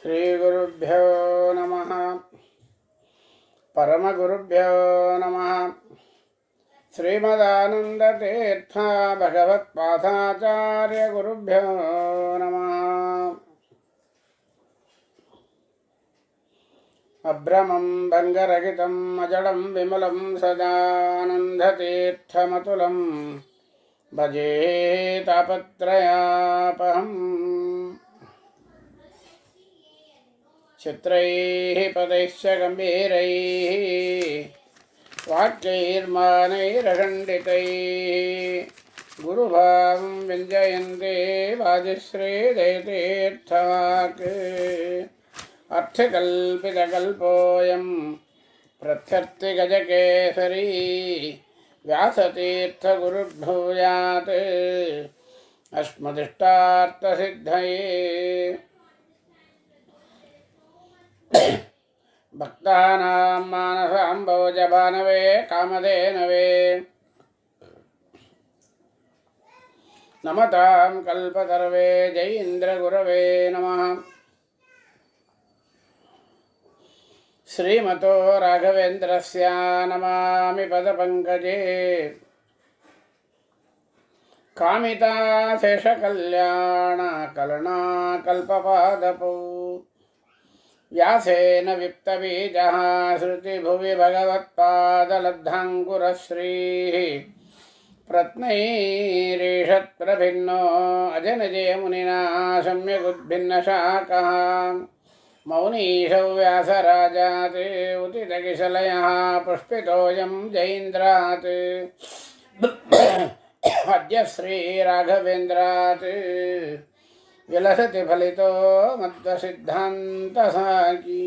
శ్రీగురుభ్యో నమ పరమగురుభ్యో నమ శ్రీమదానందతీర్థ గురుభ్యో నమ అభ్రమం భంగరహితం అజడం విమలం సదానందీర్థమతులం భజే తాపత్రయాపహం चित्रैः पदैश्च गम्भीरैः वाक्यैर्मानैरखण्डितैः गुरुभावं व्यञ्जयन्ते वाजिश्रीदयतीर्थवाक् अर्थकल्पितकल्पोऽयं प्रत्यर्थिगजकेसरी व्यासतीर्थगुरुभूयात् अस्मदिष्टार्थसिद्धये భక్తానాం మానసాం భోజబానవే కామధేనవే నమతాం కల్పతర్వే జై నమ శ్రీమతో రాఘవేంద్రస్య నమామి పదపంకజే కామితా కలనా కల్పపాదపౌ व्यासेन विप्तबीजः श्रुतिभुवि भगवत्पादलब्धाङ्कुरश्रीः प्रत्नैरीषत्प्रभिन्नो अजनजयमुनिना सम्यगुद्भिन्नशाकः मौनीशौ व्यासराजात् उदितकिशलयः पुष्पितोऽयं जैन्द्रात् अद्य श्रीराघवेन्द्रात् विलसति फलितो ಸಾಕಿ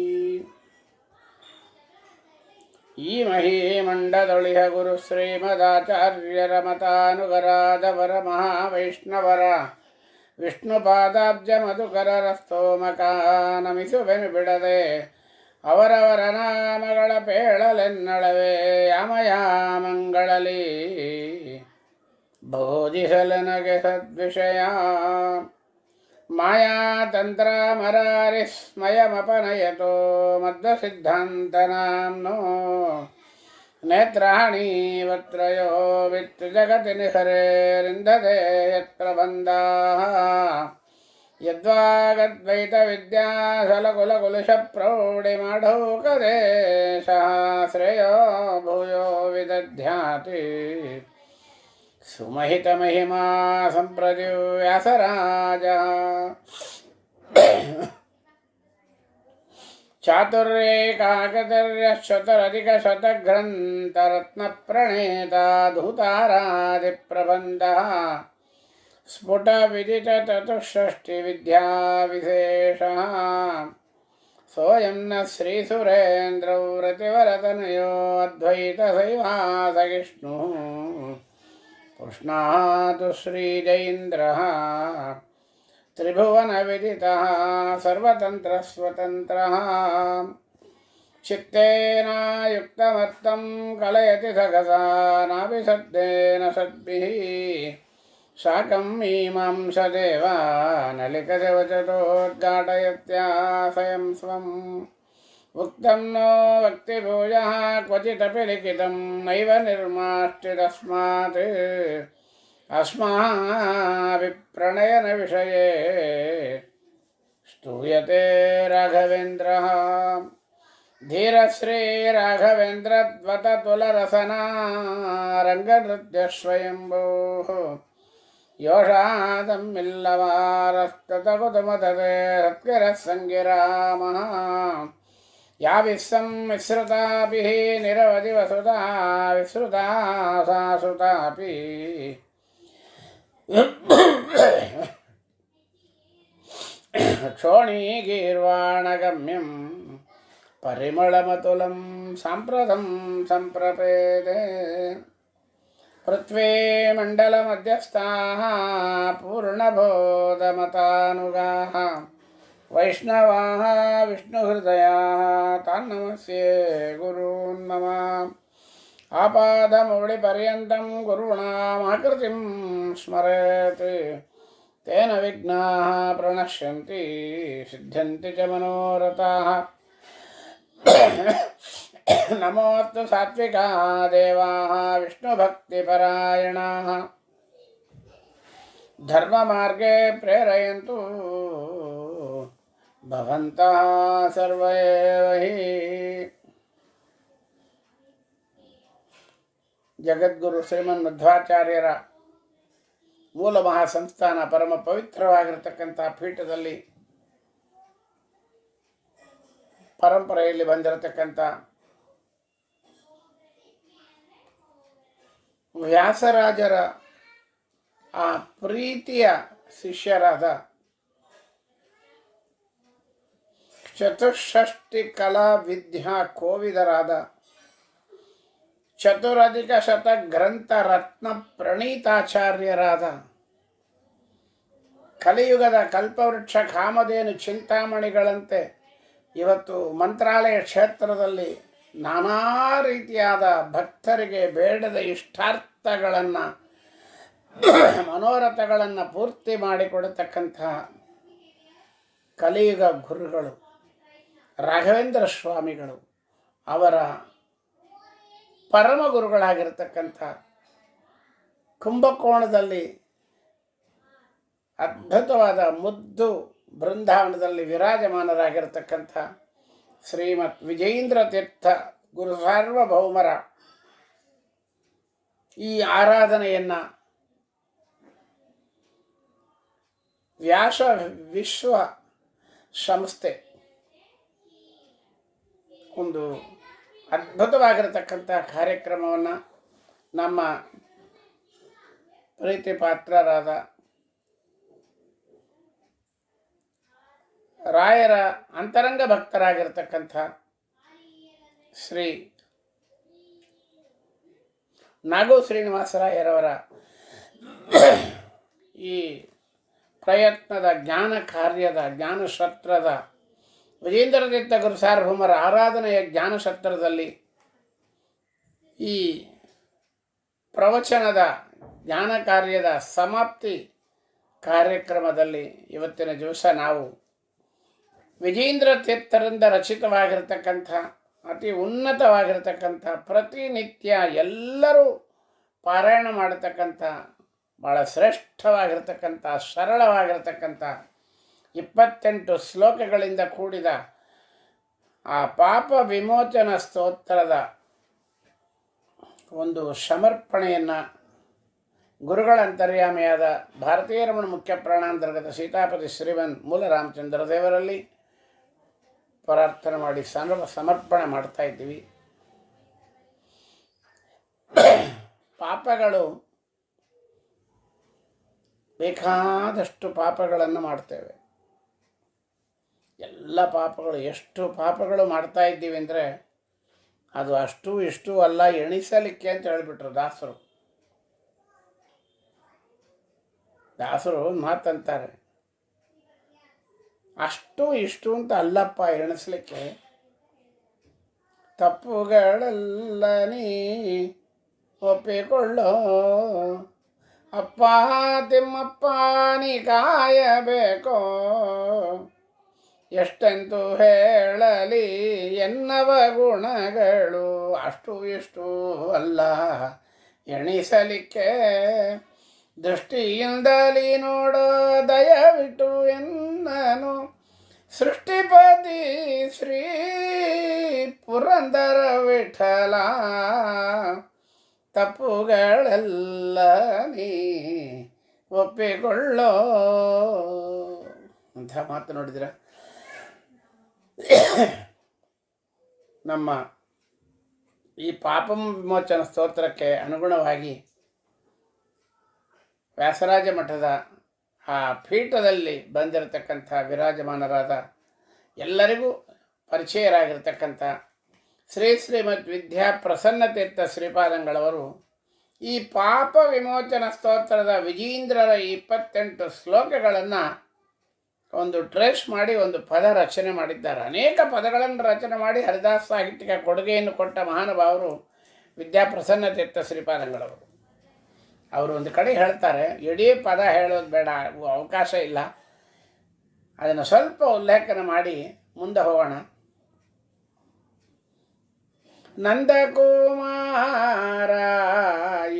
ಈ ಮಹೀಮಂಡದೊಳಿಹ ಗುರು ಶ್ರೀಮದಾಚಾರ್ಯರ ಮತಾನುಗರಾಧವರ ಮಹಾವೈಷ್ಣವರ ವಿಷ್ಣು ಪಾದಾಬ್ಜ ಮಧುಕರರ ಸ್ತೋಮಕ ನಮಿಸುವೆನು ಬಿಡದೆ ಅವರವರ ನಾಮಗಳ ಪೇಳಲೆನ್ನಳವೆ ಯಾಮಯಾಮಂಗಳಲ್ಲಿ ಬೋಧಿಸಲನಗೆ ಸದ್ವಿಷಯ माया तंत्र मायातन्त्रामरारिस्मयमपनयतो मद्वसिद्धान्तनाम्नो नेत्राणीवत्रयो वित् जगति निहरेरिन्दते यत्प्रबन्धाः यद्वागद्वैतविद्यासलकुलकुलशप्रौढिमढौकदेशः श्रेयो भूयो विदध्याति सुमहितमहिमा सम्प्रति व्यासराजा चातुर्येकाकतर्यतरधिकशतग्रन्थरत्नप्रणेता धूतारादिप्रबन्धः स्फुटविदितचतुष्षष्टिविद्याविशेषः सोऽयं न श्रीसुरेन्द्रवृतिव रतनयोद्वैतशैवासविष्णुः कृष्णः तु श्रीजैन्द्रः त्रिभुवनविदितः सर्वतन्त्रस्वतन्त्रः चित्तेनायुक्तमत्तं कलयति सकसानापि शब्देन सद्भिः साकं मीमांसदेवा नलिकजवचतोद्घाटयत्या स्वं स्वम् उक्तं नो वक्तिभूयः क्वचिदपि लिखितं नैव निर्माश्चितस्मात् अस्माभिप्रणयनविषये स्तूयते राघवेन्द्रः धीरश्रीराघवेन्द्रद्वततुलरसना रङ्गनृत्यष्वयं भोः योषादं मिल्लवारस्तदकुतमदरः सङ्गिरामः या विस्सं मिश्रताभिः निरवधि वसुता विसृता सा श्रुतापि क्षोणीगीर्वाणगम्यं परिमळमतुलं सम्प्रथं सम्प्रपेदे पृथ्वीमण्डलमध्यस्थाः पूर्णबोधमतानुगाः वैष्णवाः विष्णुहृदयाः तान् नमस्ये गुरून् मम आपादमुडिपर्यन्तं गुरूणामाकृतिं स्मरेत् तेन विघ्नाः प्रणश्यन्ति सिद्ध्यन्ति च मनोरथाः नमोऽस्तु सात्विकाः देवाः विष्णुभक्तिपरायणाः धर्ममार्गे प्रेरयन्तु भवन्तः ಸರ್ವೇವಹಿ ಜಗದ್ಗುರು ಶ್ರೀಮನ್ ಜಗದ್ಗುರು ಮೂಲ ಮಹಾಸಂಸ್ಥಾನ ಪರಮ ಪವಿತ್ರವಾಗಿರತಕ್ಕಂಥ ಪೀಠದಲ್ಲಿ ಪರಂಪರೆಯಲ್ಲಿ ಬಂದಿರತಕ್ಕಂಥ ವ್ಯಾಸರಾಜರ ಆ ಪ್ರೀತಿಯ ಶಿಷ್ಯರಾದ ಚತುಷ್ಷಷ್ಟಿ ಕಲಾ ವಿದ್ಯಾ ಕೋವಿದರಾದ ಚತುರಧಿಕ ಶತ ಗ್ರಂಥ ರತ್ನ ಪ್ರಣೀತಾಚಾರ್ಯರಾದ ಕಲಿಯುಗದ ಕಲ್ಪವೃಕ್ಷ ಕಾಮಧೇನು ಚಿಂತಾಮಣಿಗಳಂತೆ ಇವತ್ತು ಮಂತ್ರಾಲಯ ಕ್ಷೇತ್ರದಲ್ಲಿ ನಾನಾ ರೀತಿಯಾದ ಭಕ್ತರಿಗೆ ಬೇಡದ ಇಷ್ಟಾರ್ಥಗಳನ್ನು ಮನೋರಥಗಳನ್ನು ಪೂರ್ತಿ ಮಾಡಿಕೊಡತಕ್ಕಂತಹ ಕಲಿಯುಗ ಗುರುಗಳು ರಾಘವೇಂದ್ರ ಸ್ವಾಮಿಗಳು ಅವರ ಪರಮ ಗುರುಗಳಾಗಿರ್ತಕ್ಕಂಥ ಕುಂಭಕೋಣದಲ್ಲಿ ಅದ್ಭುತವಾದ ಮುದ್ದು ಬೃಂದಾವನದಲ್ಲಿ ವಿರಾಜಮಾನರಾಗಿರ್ತಕ್ಕಂಥ ಶ್ರೀಮತ್ ವಿಜಯೇಂದ್ರ ತೀರ್ಥ ಗುರು ಸಾರ್ವಭೌಮರ ಈ ಆರಾಧನೆಯನ್ನು ವ್ಯಾಸ ವಿಶ್ವ ಸಂಸ್ಥೆ ಒಂದು ಅದ್ಭುತವಾಗಿರತಕ್ಕಂಥ ಕಾರ್ಯಕ್ರಮವನ್ನು ನಮ್ಮ ಪ್ರೀತಿ ಪಾತ್ರರಾದ ರಾಯರ ಅಂತರಂಗ ಭಕ್ತರಾಗಿರ್ತಕ್ಕಂಥ ಶ್ರೀ ನಾಗೋ ಶ್ರೀನಿವಾಸರಾಯರವರ ಈ ಪ್ರಯತ್ನದ ಜ್ಞಾನ ಕಾರ್ಯದ ಜ್ಞಾನ ಸತ್ರದ ವಿಜೇಂದ್ರತೀರ್ಥ ಗುರು ಸಾರ್ವಭೌಮರ ಆರಾಧನೆಯ ಜ್ಞಾನಶಸ್ತ್ರದಲ್ಲಿ ಈ ಪ್ರವಚನದ ಜ್ಞಾನ ಕಾರ್ಯದ ಸಮಾಪ್ತಿ ಕಾರ್ಯಕ್ರಮದಲ್ಲಿ ಇವತ್ತಿನ ದಿವಸ ನಾವು ವಿಜೇಂದ್ರ ತೀರ್ಥರಿಂದ ರಚಿತವಾಗಿರತಕ್ಕಂಥ ಅತಿ ಉನ್ನತವಾಗಿರತಕ್ಕಂಥ ಪ್ರತಿನಿತ್ಯ ಎಲ್ಲರೂ ಪಾರಾಯಣ ಮಾಡತಕ್ಕಂಥ ಭಾಳ ಶ್ರೇಷ್ಠವಾಗಿರ್ತಕ್ಕಂಥ ಸರಳವಾಗಿರತಕ್ಕಂಥ ಇಪ್ಪತ್ತೆಂಟು ಶ್ಲೋಕಗಳಿಂದ ಕೂಡಿದ ಆ ಪಾಪ ವಿಮೋಚನ ಸ್ತೋತ್ರದ ಒಂದು ಸಮರ್ಪಣೆಯನ್ನು ಗುರುಗಳ ಅಂತರ್ಯಾಮಿಯಾದ ಭಾರತೀಯ ರಮಣ ಮುಖ್ಯ ಪ್ರಾಣಾಂತರ್ಗತ ಸೀತಾಪತಿ ಶ್ರೀಮನ್ ಮೂಲ ರಾಮಚಂದ್ರ ದೇವರಲ್ಲಿ ಪ್ರಾರ್ಥನೆ ಮಾಡಿ ಸಮ ಸಮರ್ಪಣೆ ಮಾಡ್ತಾ ಇದ್ದೀವಿ ಪಾಪಗಳು ಬೇಕಾದಷ್ಟು ಪಾಪಗಳನ್ನು ಮಾಡ್ತೇವೆ ಎಲ್ಲ ಪಾಪಗಳು ಎಷ್ಟು ಪಾಪಗಳು ಮಾಡ್ತಾ ಇದ್ದೀವಿ ಅಂದರೆ ಅದು ಅಷ್ಟು ಇಷ್ಟು ಅಲ್ಲ ಎಣಿಸಲಿಕ್ಕೆ ಅಂತ ಹೇಳಿಬಿಟ್ರು ದಾಸರು ದಾಸರು ಮಾತಂತಾರೆ ಅಷ್ಟು ಇಷ್ಟು ಅಂತ ಅಲ್ಲಪ್ಪ ಎಣಿಸ್ಲಿಕ್ಕೆ ತಪ್ಪುಗಳೆಲ್ಲ ನೀ ಒಪ್ಪಿಕೊಳ್ಳೋ ಅಪ್ಪ ತಿಮ್ಮಪ್ಪ ನೀ ಕಾಯಬೇಕೋ ಎಷ್ಟೆಂದು ಹೇಳಲಿ ಎನ್ನವ ಗುಣಗಳು ಅಷ್ಟು ಇಷ್ಟು ಅಲ್ಲ ಎಣಿಸಲಿಕ್ಕೆ ದೃಷ್ಟಿಯಿಂದಲಿ ನೋಡೋ ದಯವಿಟ್ಟು ಎನ್ನನು ಸೃಷ್ಟಿಪತಿ ಶ್ರೀ ಪುರಂದರ ವಿಠಲ ತಪ್ಪುಗಳೆಲ್ಲ ನೀ ಒಪ್ಪಿಕೊಳ್ಳೋ ಅಂತ ಮಾತು ನೋಡಿದಿರ ನಮ್ಮ ಈ ಪಾಪ ವಿಮೋಚನ ಸ್ತೋತ್ರಕ್ಕೆ ಅನುಗುಣವಾಗಿ ವ್ಯಾಸರಾಜ ಮಠದ ಆ ಪೀಠದಲ್ಲಿ ಬಂದಿರತಕ್ಕಂಥ ವಿರಾಜಮಾನರಾದ ಎಲ್ಲರಿಗೂ ಪರಿಚಯರಾಗಿರ್ತಕ್ಕಂಥ ಶ್ರೀ ಶ್ರೀಮದ್ ವಿದ್ಯಾ ಪ್ರಸನ್ನತೀರ್ಥ ಶ್ರೀಪಾದಂಗಳವರು ಈ ಪಾಪ ವಿಮೋಚನ ಸ್ತೋತ್ರದ ವಿಜೀಂದ್ರರ ಇಪ್ಪತ್ತೆಂಟು ಶ್ಲೋಕಗಳನ್ನು ಒಂದು ಟ್ರೇಸ್ ಮಾಡಿ ಒಂದು ಪದ ರಚನೆ ಮಾಡಿದ್ದಾರೆ ಅನೇಕ ಪದಗಳನ್ನು ರಚನೆ ಮಾಡಿ ಹರಿದಾಸ ಸಾಹಿತ್ಯಕ್ಕೆ ಕೊಡುಗೆಯನ್ನು ಕೊಟ್ಟ ಮಹಾನುಭಾವರು ವಿದ್ಯಾಪ್ರಸನ್ನ ತೀರ್ಥ ಶ್ರೀಪಾದಂಗಳವರು ಅವರು ಒಂದು ಕಡೆ ಹೇಳ್ತಾರೆ ಇಡೀ ಪದ ಹೇಳೋದು ಬೇಡ ಅವಕಾಶ ಇಲ್ಲ ಅದನ್ನು ಸ್ವಲ್ಪ ಉಲ್ಲೇಖನ ಮಾಡಿ ಮುಂದೆ ಹೋಗೋಣ ನಂದಕುಮಾರ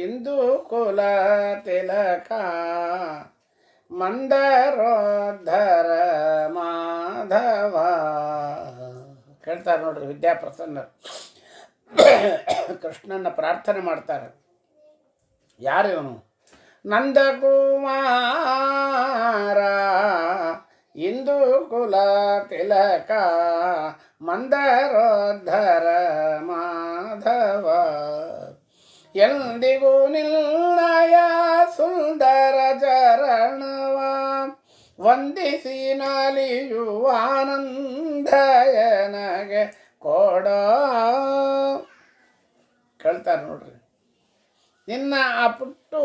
ಇಂದು ಕುಲ ತಿಲಕ ಮಂದರೋಧರ ಮಾಧವ ಕೇಳ್ತಾರೆ ನೋಡ್ರಿ ವಿದ್ಯಾಪ್ರಸನ್ನ ಕೃಷ್ಣನ ಪ್ರಾರ್ಥನೆ ಮಾಡ್ತಾರೆ ಯಾರು ಇವನು ನಂದಕುಮಾರ ಇಂದು ಕುಲ ತಿಲಕ ಮಂದರೋದ್ಧರ ಮಾಧವ ಎಂದಿಗೂ ನಿಲ್ನಯ ಸುಂದರ ಚರಣವ ವಂದಿಸಿ ನಲಿಯುವ ಆನಂದಯನಗೆ ಕೊಡ ಕೇಳ್ತಾರೆ ನೋಡ್ರಿ ನಿನ್ನ ಆ ಪುಟ್ಟು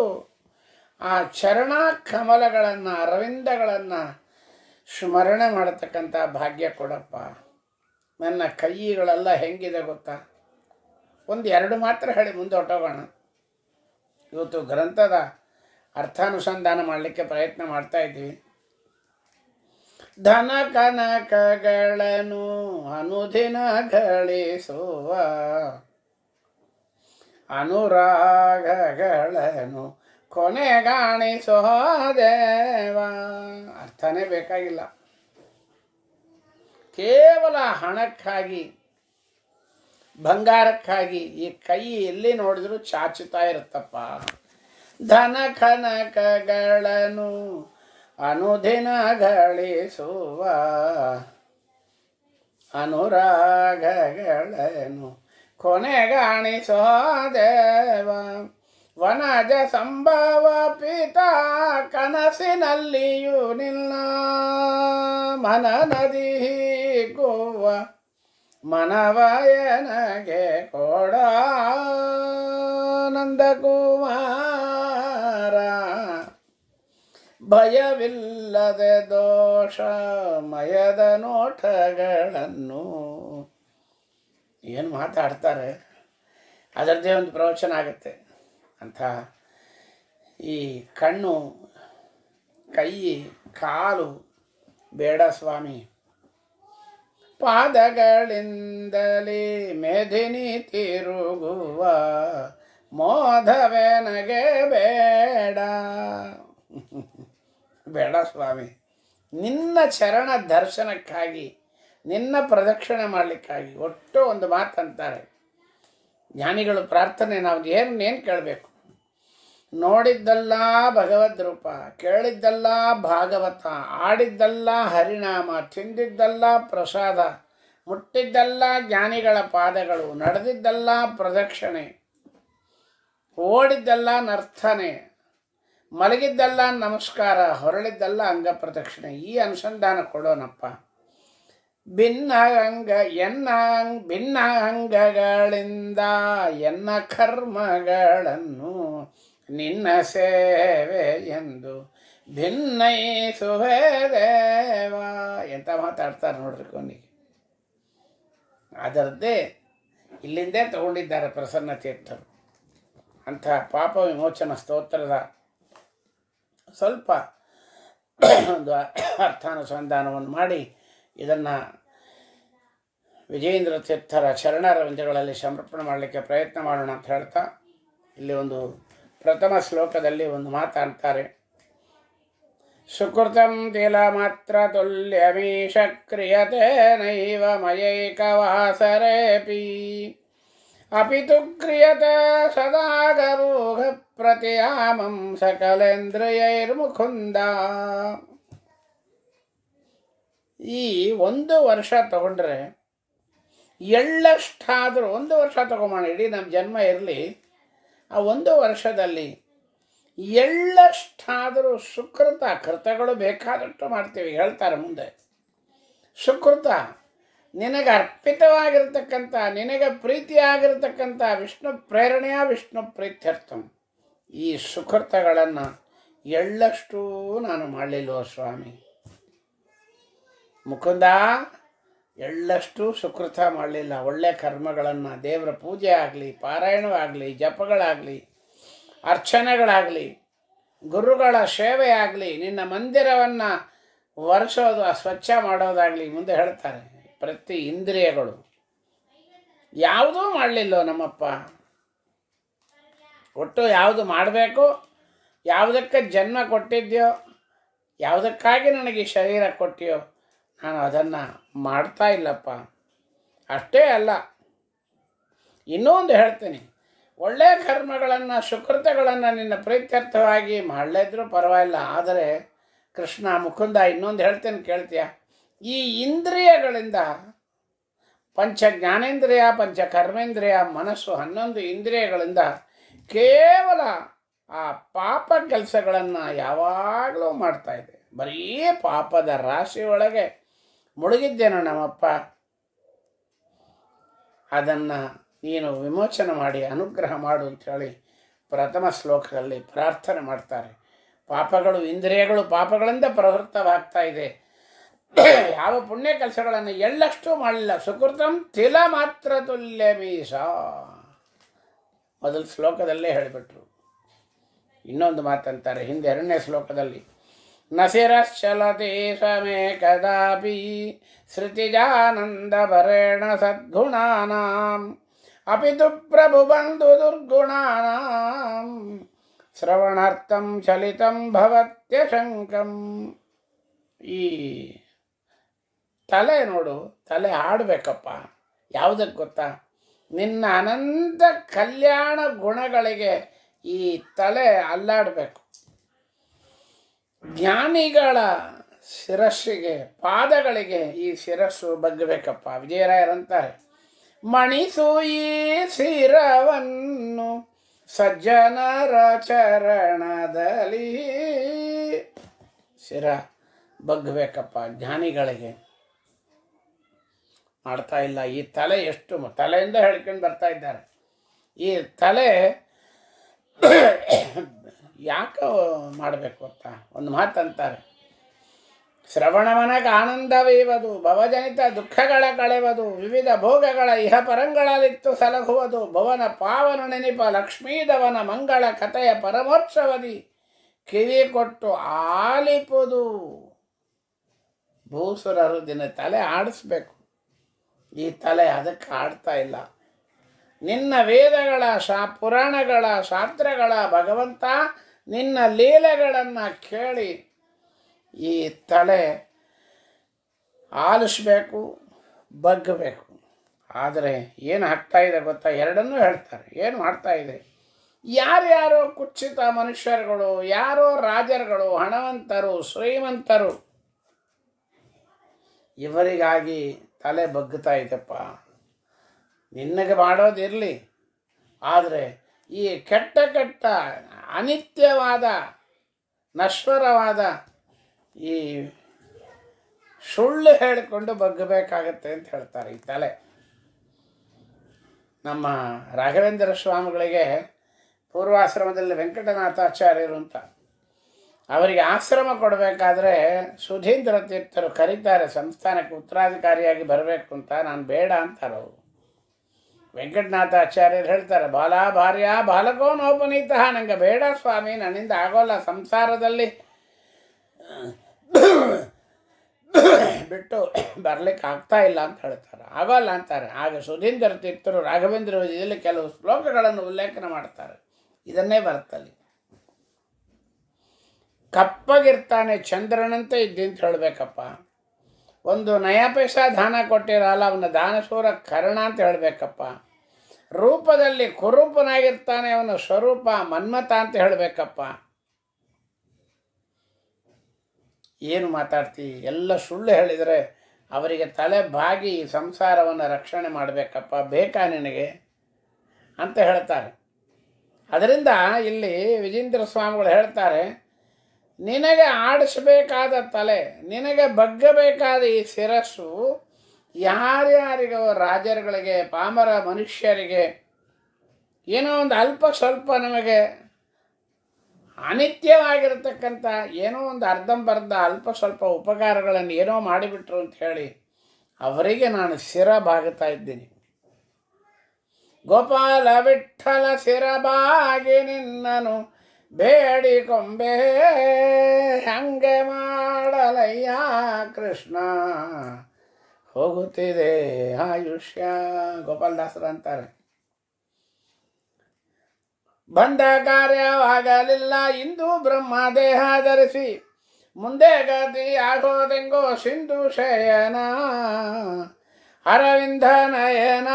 ಆ ಚರಣ ಕಮಲಗಳನ್ನು ಅರವಿಂದಗಳನ್ನು ಸ್ಮರಣೆ ಮಾಡತಕ್ಕಂಥ ಭಾಗ್ಯ ಕೊಡಪ್ಪ ನನ್ನ ಕೈಗಳೆಲ್ಲ ಹೆಂಗಿದೆ ಗೊತ್ತಾ ಒಂದು ಎರಡು ಮಾತ್ರ ಹೇಳಿ ಮುಂದೆ ಹೊಟ್ಟೋಗೋಣ ಇವತ್ತು ಗ್ರಂಥದ ಅರ್ಥಾನುಸಂಧಾನ ಮಾಡಲಿಕ್ಕೆ ಪ್ರಯತ್ನ ಮಾಡ್ತಾ ಇದ್ದೀವಿ ಧನ ಕನಕಗಳನ್ನು ಅನುದಿನ ಗಳಿಸುವ ಅನುರಾಗಗಳನ್ನು ಕೊನೆಗಾಣಿಸೋ ದೇವ ಅರ್ಥನೇ ಬೇಕಾಗಿಲ್ಲ ಕೇವಲ ಹಣಕ್ಕಾಗಿ ಬಂಗಾರಕ್ಕಾಗಿ ಈ ಕೈ ಎಲ್ಲಿ ನೋಡಿದ್ರು ಚಾಚುತ್ತಾ ಇರುತ್ತಪ್ಪ ಧನ ಕನಕಗಳನು ಅನುದಿನ ಗಳಿಸುವ ಅನುರಾಗಗಳನ್ನು ಕೊನೆಗಾಣಿಸೋ ದೇವ ವನಜ ಸಂಭವ ಪಿತ ಕನಸಿನಲ್ಲಿಯೂ ನಿಲ್ಲ ಮನ ನದಿ ಗೋವಾ ಮನವಯನಗೆ ಕೊಡ ನಂದಕುಮಾರ ಭಯವಿಲ್ಲದೆ ದೋಷ ಮಯದ ನೋಟಗಳನ್ನು ಏನು ಮಾತಾಡ್ತಾರೆ ಅದರದ್ದೇ ಒಂದು ಪ್ರವಚನ ಆಗುತ್ತೆ ಅಂಥ ಈ ಕಣ್ಣು ಕೈ ಕಾಲು ಬೇಡ ಸ್ವಾಮಿ ಪಾದಗಳಿಂದಲೇ ಮೆದಿನಿ ತಿರುಗುವ ಮೋಧವೇ ನನಗೆ ಬೇಡ ಬೇಡ ಸ್ವಾಮಿ ನಿನ್ನ ಚರಣ ದರ್ಶನಕ್ಕಾಗಿ ನಿನ್ನ ಪ್ರದಕ್ಷಿಣೆ ಮಾಡಲಿಕ್ಕಾಗಿ ಒಟ್ಟು ಒಂದು ಮಾತಂತಾರೆ ಜ್ಞಾನಿಗಳು ಪ್ರಾರ್ಥನೆ ನಾವು ಏನು ಏನು ಕೇಳಬೇಕು ನೋಡಿದ್ದಲ್ಲ ಭಗವದ್ರೂಪ ಕೇಳಿದ್ದಲ್ಲ ಭಾಗವತ ಆಡಿದ್ದಲ್ಲ ಹರಿನಾಮ ತಿಂದಿದ್ದಲ್ಲ ಪ್ರಸಾದ ಮುಟ್ಟಿದ್ದಲ್ಲ ಜ್ಞಾನಿಗಳ ಪಾದಗಳು ನಡೆದಿದ್ದಲ್ಲ ಪ್ರದಕ್ಷಿಣೆ ಓಡಿದ್ದಲ್ಲ ನರ್ತನೆ ಮಲಗಿದ್ದಲ್ಲ ನಮಸ್ಕಾರ ಹೊರಳಿದ್ದಲ್ಲ ಅಂಗ ಪ್ರದಕ್ಷಿಣೆ ಈ ಅನುಸಂಧಾನ ಕೊಡೋಣಪ್ಪ ಭಿನ್ನ ಅಂಗ ಎನ್ನ ಭಿನ್ನ ಅಂಗಗಳಿಂದ ಎನ್ನ ಕರ್ಮಗಳನ್ನು ನಿನ್ನ ಸೇವೆ ಎಂದು ಭಿನ್ನೈ ದೇವ ಎಂತ ಮಾತಾಡ್ತಾರೆ ನೋಡ್ರಿ ಕೊನೆಗೆ ಅದರದ್ದೇ ಇಲ್ಲಿಂದೇ ತಗೊಂಡಿದ್ದಾರೆ ಪ್ರಸನ್ನ ತೀರ್ಥರು ಅಂಥ ಪಾಪ ವಿಮೋಚನ ಸ್ತೋತ್ರದ ಸ್ವಲ್ಪ ಒಂದು ಅರ್ಥಾನುಸಂಧಾನವನ್ನು ಮಾಡಿ ಇದನ್ನು ವಿಜಯೇಂದ್ರ ತೀರ್ಥರ ಶರಣರ ವಂದ್ಯಗಳಲ್ಲಿ ಸಮರ್ಪಣೆ ಮಾಡಲಿಕ್ಕೆ ಪ್ರಯತ್ನ ಮಾಡೋಣ ಅಂತ ಹೇಳ್ತಾ ಇಲ್ಲಿ ಒಂದು ಪ್ರಥಮ ಶ್ಲೋಕದಲ್ಲಿ ಒಂದು ಮಾತಾಡ್ತಾರೆ ಸುಕೃತಂ ತಿಲ ಮಾತ್ರ ತುಲ್ಯಮೀಶ ಕ್ರಿಯತೆ ನೈವ ಮಯೈಕವಾಸರೇಪಿ ಅಪಿತು ಕ್ರಿಯತೆ ಸದಾ ಗರೂಘ ಪ್ರತಿಯಾಮಂ ಸಕಲೇಂದ್ರಿಯೈರ್ಮುಖುಂದ ಈ ಒಂದು ವರ್ಷ ತಗೊಂಡ್ರೆ ಎಳ್ಳಷ್ಟಾದರೂ ಒಂದು ವರ್ಷ ತಗೊಂಬೋಣ ಇಡೀ ನಮ್ಮ ಜನ್ಮ ಇರಲಿ ಆ ಒಂದು ವರ್ಷದಲ್ಲಿ ಎಳ್ಳಷ್ಟಾದರೂ ಸುಕೃತ ಕೃತಗಳು ಬೇಕಾದಷ್ಟು ಮಾಡ್ತೀವಿ ಹೇಳ್ತಾರೆ ಮುಂದೆ ಸುಕೃತ ನಿನಗೆ ಅರ್ಪಿತವಾಗಿರ್ತಕ್ಕಂಥ ನಿನಗೆ ಪ್ರೀತಿಯಾಗಿರ್ತಕ್ಕಂಥ ವಿಷ್ಣು ಪ್ರೇರಣೆಯ ವಿಷ್ಣು ಪ್ರೀತ್ಯರ್ಥಂ ಈ ಸುಕೃತಗಳನ್ನು ಎಳ್ಳಷ್ಟೂ ನಾನು ಮಾಡಲಿಲ್ವ ಸ್ವಾಮಿ ಮುಕುಂದ ಎಳ್ಳಷ್ಟು ಸುಕೃತ ಮಾಡಲಿಲ್ಲ ಒಳ್ಳೆಯ ಕರ್ಮಗಳನ್ನು ದೇವರ ಪೂಜೆ ಆಗಲಿ ಪಾರಾಯಣವಾಗಲಿ ಜಪಗಳಾಗಲಿ ಅರ್ಚನೆಗಳಾಗಲಿ ಗುರುಗಳ ಸೇವೆ ಆಗಲಿ ನಿನ್ನ ಮಂದಿರವನ್ನು ಒರೆಸೋದು ಸ್ವಚ್ಛ ಮಾಡೋದಾಗಲಿ ಮುಂದೆ ಹೇಳ್ತಾರೆ ಪ್ರತಿ ಇಂದ್ರಿಯಗಳು ಯಾವುದೂ ಮಾಡಲಿಲ್ಲೋ ನಮ್ಮಪ್ಪ ಒಟ್ಟು ಯಾವುದು ಮಾಡಬೇಕು ಯಾವುದಕ್ಕೆ ಜನ್ಮ ಕೊಟ್ಟಿದ್ಯೋ ಯಾವುದಕ್ಕಾಗಿ ನನಗೆ ಶರೀರ ಕೊಟ್ಟಿಯೋ ನಾನು ಅದನ್ನು ಮಾಡ್ತಾ ಇಲ್ಲಪ್ಪ ಅಷ್ಟೇ ಅಲ್ಲ ಇನ್ನೊಂದು ಹೇಳ್ತೀನಿ ಒಳ್ಳೆಯ ಕರ್ಮಗಳನ್ನು ಸುಕೃತಗಳನ್ನು ನಿನ್ನ ಪ್ರೀತ್ಯರ್ಥವಾಗಿ ಮಾಡಲೇದ್ರೂ ಪರವಾಗಿಲ್ಲ ಆದರೆ ಕೃಷ್ಣ ಮುಕುಂದ ಇನ್ನೊಂದು ಹೇಳ್ತೇನೆ ಕೇಳ್ತೀಯ ಈ ಇಂದ್ರಿಯಗಳಿಂದ ಪಂಚ ಜ್ಞಾನೇಂದ್ರಿಯ ಪಂಚ ಕರ್ಮೇಂದ್ರಿಯ ಮನಸ್ಸು ಹನ್ನೊಂದು ಇಂದ್ರಿಯಗಳಿಂದ ಕೇವಲ ಆ ಪಾಪ ಕೆಲಸಗಳನ್ನು ಯಾವಾಗಲೂ ಮಾಡ್ತಾಯಿದೆ ಬರೀ ಪಾಪದ ರಾಶಿಯೊಳಗೆ ಒಳಗೆ ಮುಳುಗಿದ್ದೇನು ನಮ್ಮಪ್ಪ ಅದನ್ನು ನೀನು ವಿಮೋಚನೆ ಮಾಡಿ ಅನುಗ್ರಹ ಮಾಡು ಅಂಥೇಳಿ ಪ್ರಥಮ ಶ್ಲೋಕದಲ್ಲಿ ಪ್ರಾರ್ಥನೆ ಮಾಡ್ತಾರೆ ಪಾಪಗಳು ಇಂದ್ರಿಯಗಳು ಪಾಪಗಳಿಂದ ಪ್ರವೃತ್ತವಾಗ್ತಾ ಇದೆ ಯಾವ ಪುಣ್ಯ ಕೆಲಸಗಳನ್ನು ಎಳ್ಳಷ್ಟು ಮಾಡಲಿಲ್ಲ ಸುಕೃತಂ ತಿಲ ಮಾತ್ರ ತುಲ್ಯ ಮೀಸ ಮೊದಲ ಶ್ಲೋಕದಲ್ಲೇ ಹೇಳಿಬಿಟ್ರು ಇನ್ನೊಂದು ಮಾತಂತಾರೆ ಹಿಂದೆ ಎರಡನೇ ಶ್ಲೋಕದಲ್ಲಿ ನಸಿರಶ್ಚಲತಿ ಸಮೇ ಕದಾಪಿ ಸೃತಿಜಾನಂದರೆಣ ಸದ್ಗುಣಾಂ ಅಪಿ ಪ್ರಭು ಬಂಧು ದುರ್ಗುಣಾಂ ಶ್ರವಣಾರ್ಥ ಚಲಿತ ಶಂಕ ಈ ತಲೆ ನೋಡು ತಲೆ ಆಡಬೇಕಪ್ಪ ಯಾವುದಕ್ಕೆ ಗೊತ್ತಾ ನಿನ್ನ ಅನಂತ ಕಲ್ಯಾಣ ಗುಣಗಳಿಗೆ ಈ ತಲೆ ಅಲ್ಲಾಡಬೇಕು ಜ್ಞಾನಿಗಳ ಶಿರಸ್ಸಿಗೆ ಪಾದಗಳಿಗೆ ಈ ಶಿರಸ್ಸು ಬಗ್ಗಬೇಕಪ್ಪ ವಿಜಯರಾಯರಂತಾರೆ ಮಣಿಸೂಯಿ ಶಿರವನ್ನು ಸಜ್ಜನರ ಚರಣದಲ್ಲಿ ಶಿರ ಬಗ್ಗಬೇಕಪ್ಪ ಜ್ಞಾನಿಗಳಿಗೆ ಮಾಡ್ತಾ ಇಲ್ಲ ಈ ತಲೆ ಎಷ್ಟು ತಲೆಯಿಂದ ಹೇಳ್ಕೊಂಡು ಬರ್ತಾ ಇದ್ದಾರೆ ಈ ತಲೆ ಯಾಕೆ ಮಾಡಬೇಕು ಅಂತ ಒಂದು ಮಾತಂತಾರೆ ಶ್ರವಣವನಗ ಆನಂದವೇಯುವುದು ಭವಜನಿತ ದುಃಖಗಳ ಕಳೆವದು ವಿವಿಧ ಭೋಗಗಳ ಇಹ ಪರಂಗಳಲ್ಲಿತ್ತು ಸಲಹುವುದು ಭವನ ಪಾವನ ನೆನಪ ಲಕ್ಷ್ಮೀದವನ ಮಂಗಳ ಕಥೆಯ ಪರಮೋತ್ಸವದಿ ಕಿವಿ ಕೊಟ್ಟು ಆಲಿಪುದು ಭೂಸುರರು ದಿನ ತಲೆ ಆಡಿಸ್ಬೇಕು ಈ ತಲೆ ಅದಕ್ಕೆ ಆಡ್ತಾ ಇಲ್ಲ ನಿನ್ನ ವೇದಗಳ ಶಾ ಪುರಾಣಗಳ ಶಾಸ್ತ್ರಗಳ ಭಗವಂತ ನಿನ್ನ ಲೀಲೆಗಳನ್ನು ಕೇಳಿ ಈ ತಲೆ ಆಲಿಸ್ಬೇಕು ಬಗ್ಗಬೇಕು ಆದರೆ ಏನು ಹಾಕ್ತಾ ಇದೆ ಗೊತ್ತಾ ಎರಡನ್ನೂ ಹೇಳ್ತಾರೆ ಏನು ಮಾಡ್ತಾ ಇದೆ ಯಾರ್ಯಾರೋ ಕುಚ್ಚಿತ ಮನುಷ್ಯರುಗಳು ಯಾರೋ ರಾಜರುಗಳು ಹಣವಂತರು ಶ್ರೀಮಂತರು ಇವರಿಗಾಗಿ ತಲೆ ಬಗ್ಗುತ್ತಾ ಇದೆಪ್ಪ ನಿನಗೆ ಮಾಡೋದಿರಲಿ ಆದರೆ ಈ ಕೆಟ್ಟ ಕೆಟ್ಟ ಅನಿತ್ಯವಾದ ನಶ್ವರವಾದ ಈ ಸುಳ್ಳು ಹೇಳಿಕೊಂಡು ಬಗ್ಗಬೇಕಾಗತ್ತೆ ಅಂತ ಹೇಳ್ತಾರೆ ಈ ತಲೆ ನಮ್ಮ ರಾಘವೇಂದ್ರ ಸ್ವಾಮಿಗಳಿಗೆ ಪೂರ್ವಾಶ್ರಮದಲ್ಲಿ ವೆಂಕಟನಾಥಾಚಾರ್ಯರು ಅಂತ ಅವರಿಗೆ ಆಶ್ರಮ ಕೊಡಬೇಕಾದ್ರೆ ಸುಧೀಂದ್ರ ತೀರ್ಥರು ಕರೀತಾರೆ ಸಂಸ್ಥಾನಕ್ಕೆ ಉತ್ತರಾಧಿಕಾರಿಯಾಗಿ ಬರಬೇಕು ಅಂತ ನಾನು ಬೇಡ ಅಂತಾರೆ ಅವರು ವೆಂಕಟನಾಥಾಚಾರ್ಯರು ಹೇಳ್ತಾರೆ ಬಾಲ ಭಾರ್ಯ ಬಾಲಕೋನೋಪನೀತ ನನಗೆ ಬೇಡ ಸ್ವಾಮಿ ನನ್ನಿಂದ ಆಗೋಲ್ಲ ಸಂಸಾರದಲ್ಲಿ ಬಿಟ್ಟು ಬರಲಿಕ್ಕೆ ಆಗ್ತಾ ಇಲ್ಲ ಅಂತ ಹೇಳ್ತಾರೆ ಆಗೋಲ್ಲ ಅಂತಾರೆ ಆಗ ಸುಧೀಂದ್ರ ತೀರ್ಥರು ರಾಘವೇಂದ್ರ ಇದರಲ್ಲಿ ಕೆಲವು ಶ್ಲೋಕಗಳನ್ನು ಉಲ್ಲೇಖನ ಮಾಡ್ತಾರೆ ಇದನ್ನೇ ಬರ್ತಲ್ಲಿ ಕಪ್ಪಗಿರ್ತಾನೆ ಚಂದ್ರನಂತೆ ಇದ್ದಿಂತ ಹೇಳಬೇಕಪ್ಪ ಒಂದು ನಯಾಪೈಸ ದಾನ ಕೊಟ್ಟಿರಲ್ಲ ಅವನ ದಾನಶೂರ ಕರ್ಣ ಅಂತ ಹೇಳಬೇಕಪ್ಪ ರೂಪದಲ್ಲಿ ಕುರೂಪನಾಗಿರ್ತಾನೆ ಅವನ ಸ್ವರೂಪ ಮನ್ಮತ ಅಂತ ಹೇಳಬೇಕಪ್ಪ ಏನು ಮಾತಾಡ್ತಿ ಎಲ್ಲ ಸುಳ್ಳು ಹೇಳಿದರೆ ಅವರಿಗೆ ತಲೆ ಬಾಗಿ ಈ ಸಂಸಾರವನ್ನು ರಕ್ಷಣೆ ಮಾಡಬೇಕಪ್ಪ ಬೇಕಾ ನಿನಗೆ ಅಂತ ಹೇಳ್ತಾರೆ ಅದರಿಂದ ಇಲ್ಲಿ ವಿಜೇಂದ್ರ ಸ್ವಾಮಿಗಳು ಹೇಳ್ತಾರೆ ನಿನಗೆ ಆಡಿಸಬೇಕಾದ ತಲೆ ನಿನಗೆ ಬಗ್ಗಬೇಕಾದ ಈ ಶಿರಸ್ಸು ಯಾರ್ಯಾರಿಗೋ ರಾಜರುಗಳಿಗೆ ಪಾಮರ ಮನುಷ್ಯರಿಗೆ ಏನೋ ಒಂದು ಅಲ್ಪ ಸ್ವಲ್ಪ ನಮಗೆ ಅನಿತ್ಯವಾಗಿರತಕ್ಕಂಥ ಏನೋ ಒಂದು ಅರ್ಧಂಬರ್ಧ ಅಲ್ಪ ಸ್ವಲ್ಪ ಉಪಕಾರಗಳನ್ನು ಏನೋ ಮಾಡಿಬಿಟ್ರು ಅಂತ ಹೇಳಿ ಅವರಿಗೆ ನಾನು ಶಿರ ಬಾಗುತ್ತಾ ಇದ್ದೀನಿ ಗೋಪಾಲ ವಿಠಲ ಶಿರ ಬಾಗಿ ನಿನ್ನನು ಕೊಂಬೆ ಹಂಗೆ ಮಾಡಲಯ್ಯ ಕೃಷ್ಣ ಹೋಗುತ್ತಿದೆ ಆಯುಷ್ಯ ಗೋಪಾಲದಾಸರು ಅಂತಾರೆ ಬಂದ ಕಾರ್ಯವಾಗಲಿಲ್ಲ ಇಂದು ಬ್ರಹ್ಮ ದೇಹ ಧರಿಸಿ ಮುಂದೆ ಗತಿ ಆಗೋದೆಂಗೋ ಸಿಂಧು ಶಯನ ಅರವಿಂದ ನಯನ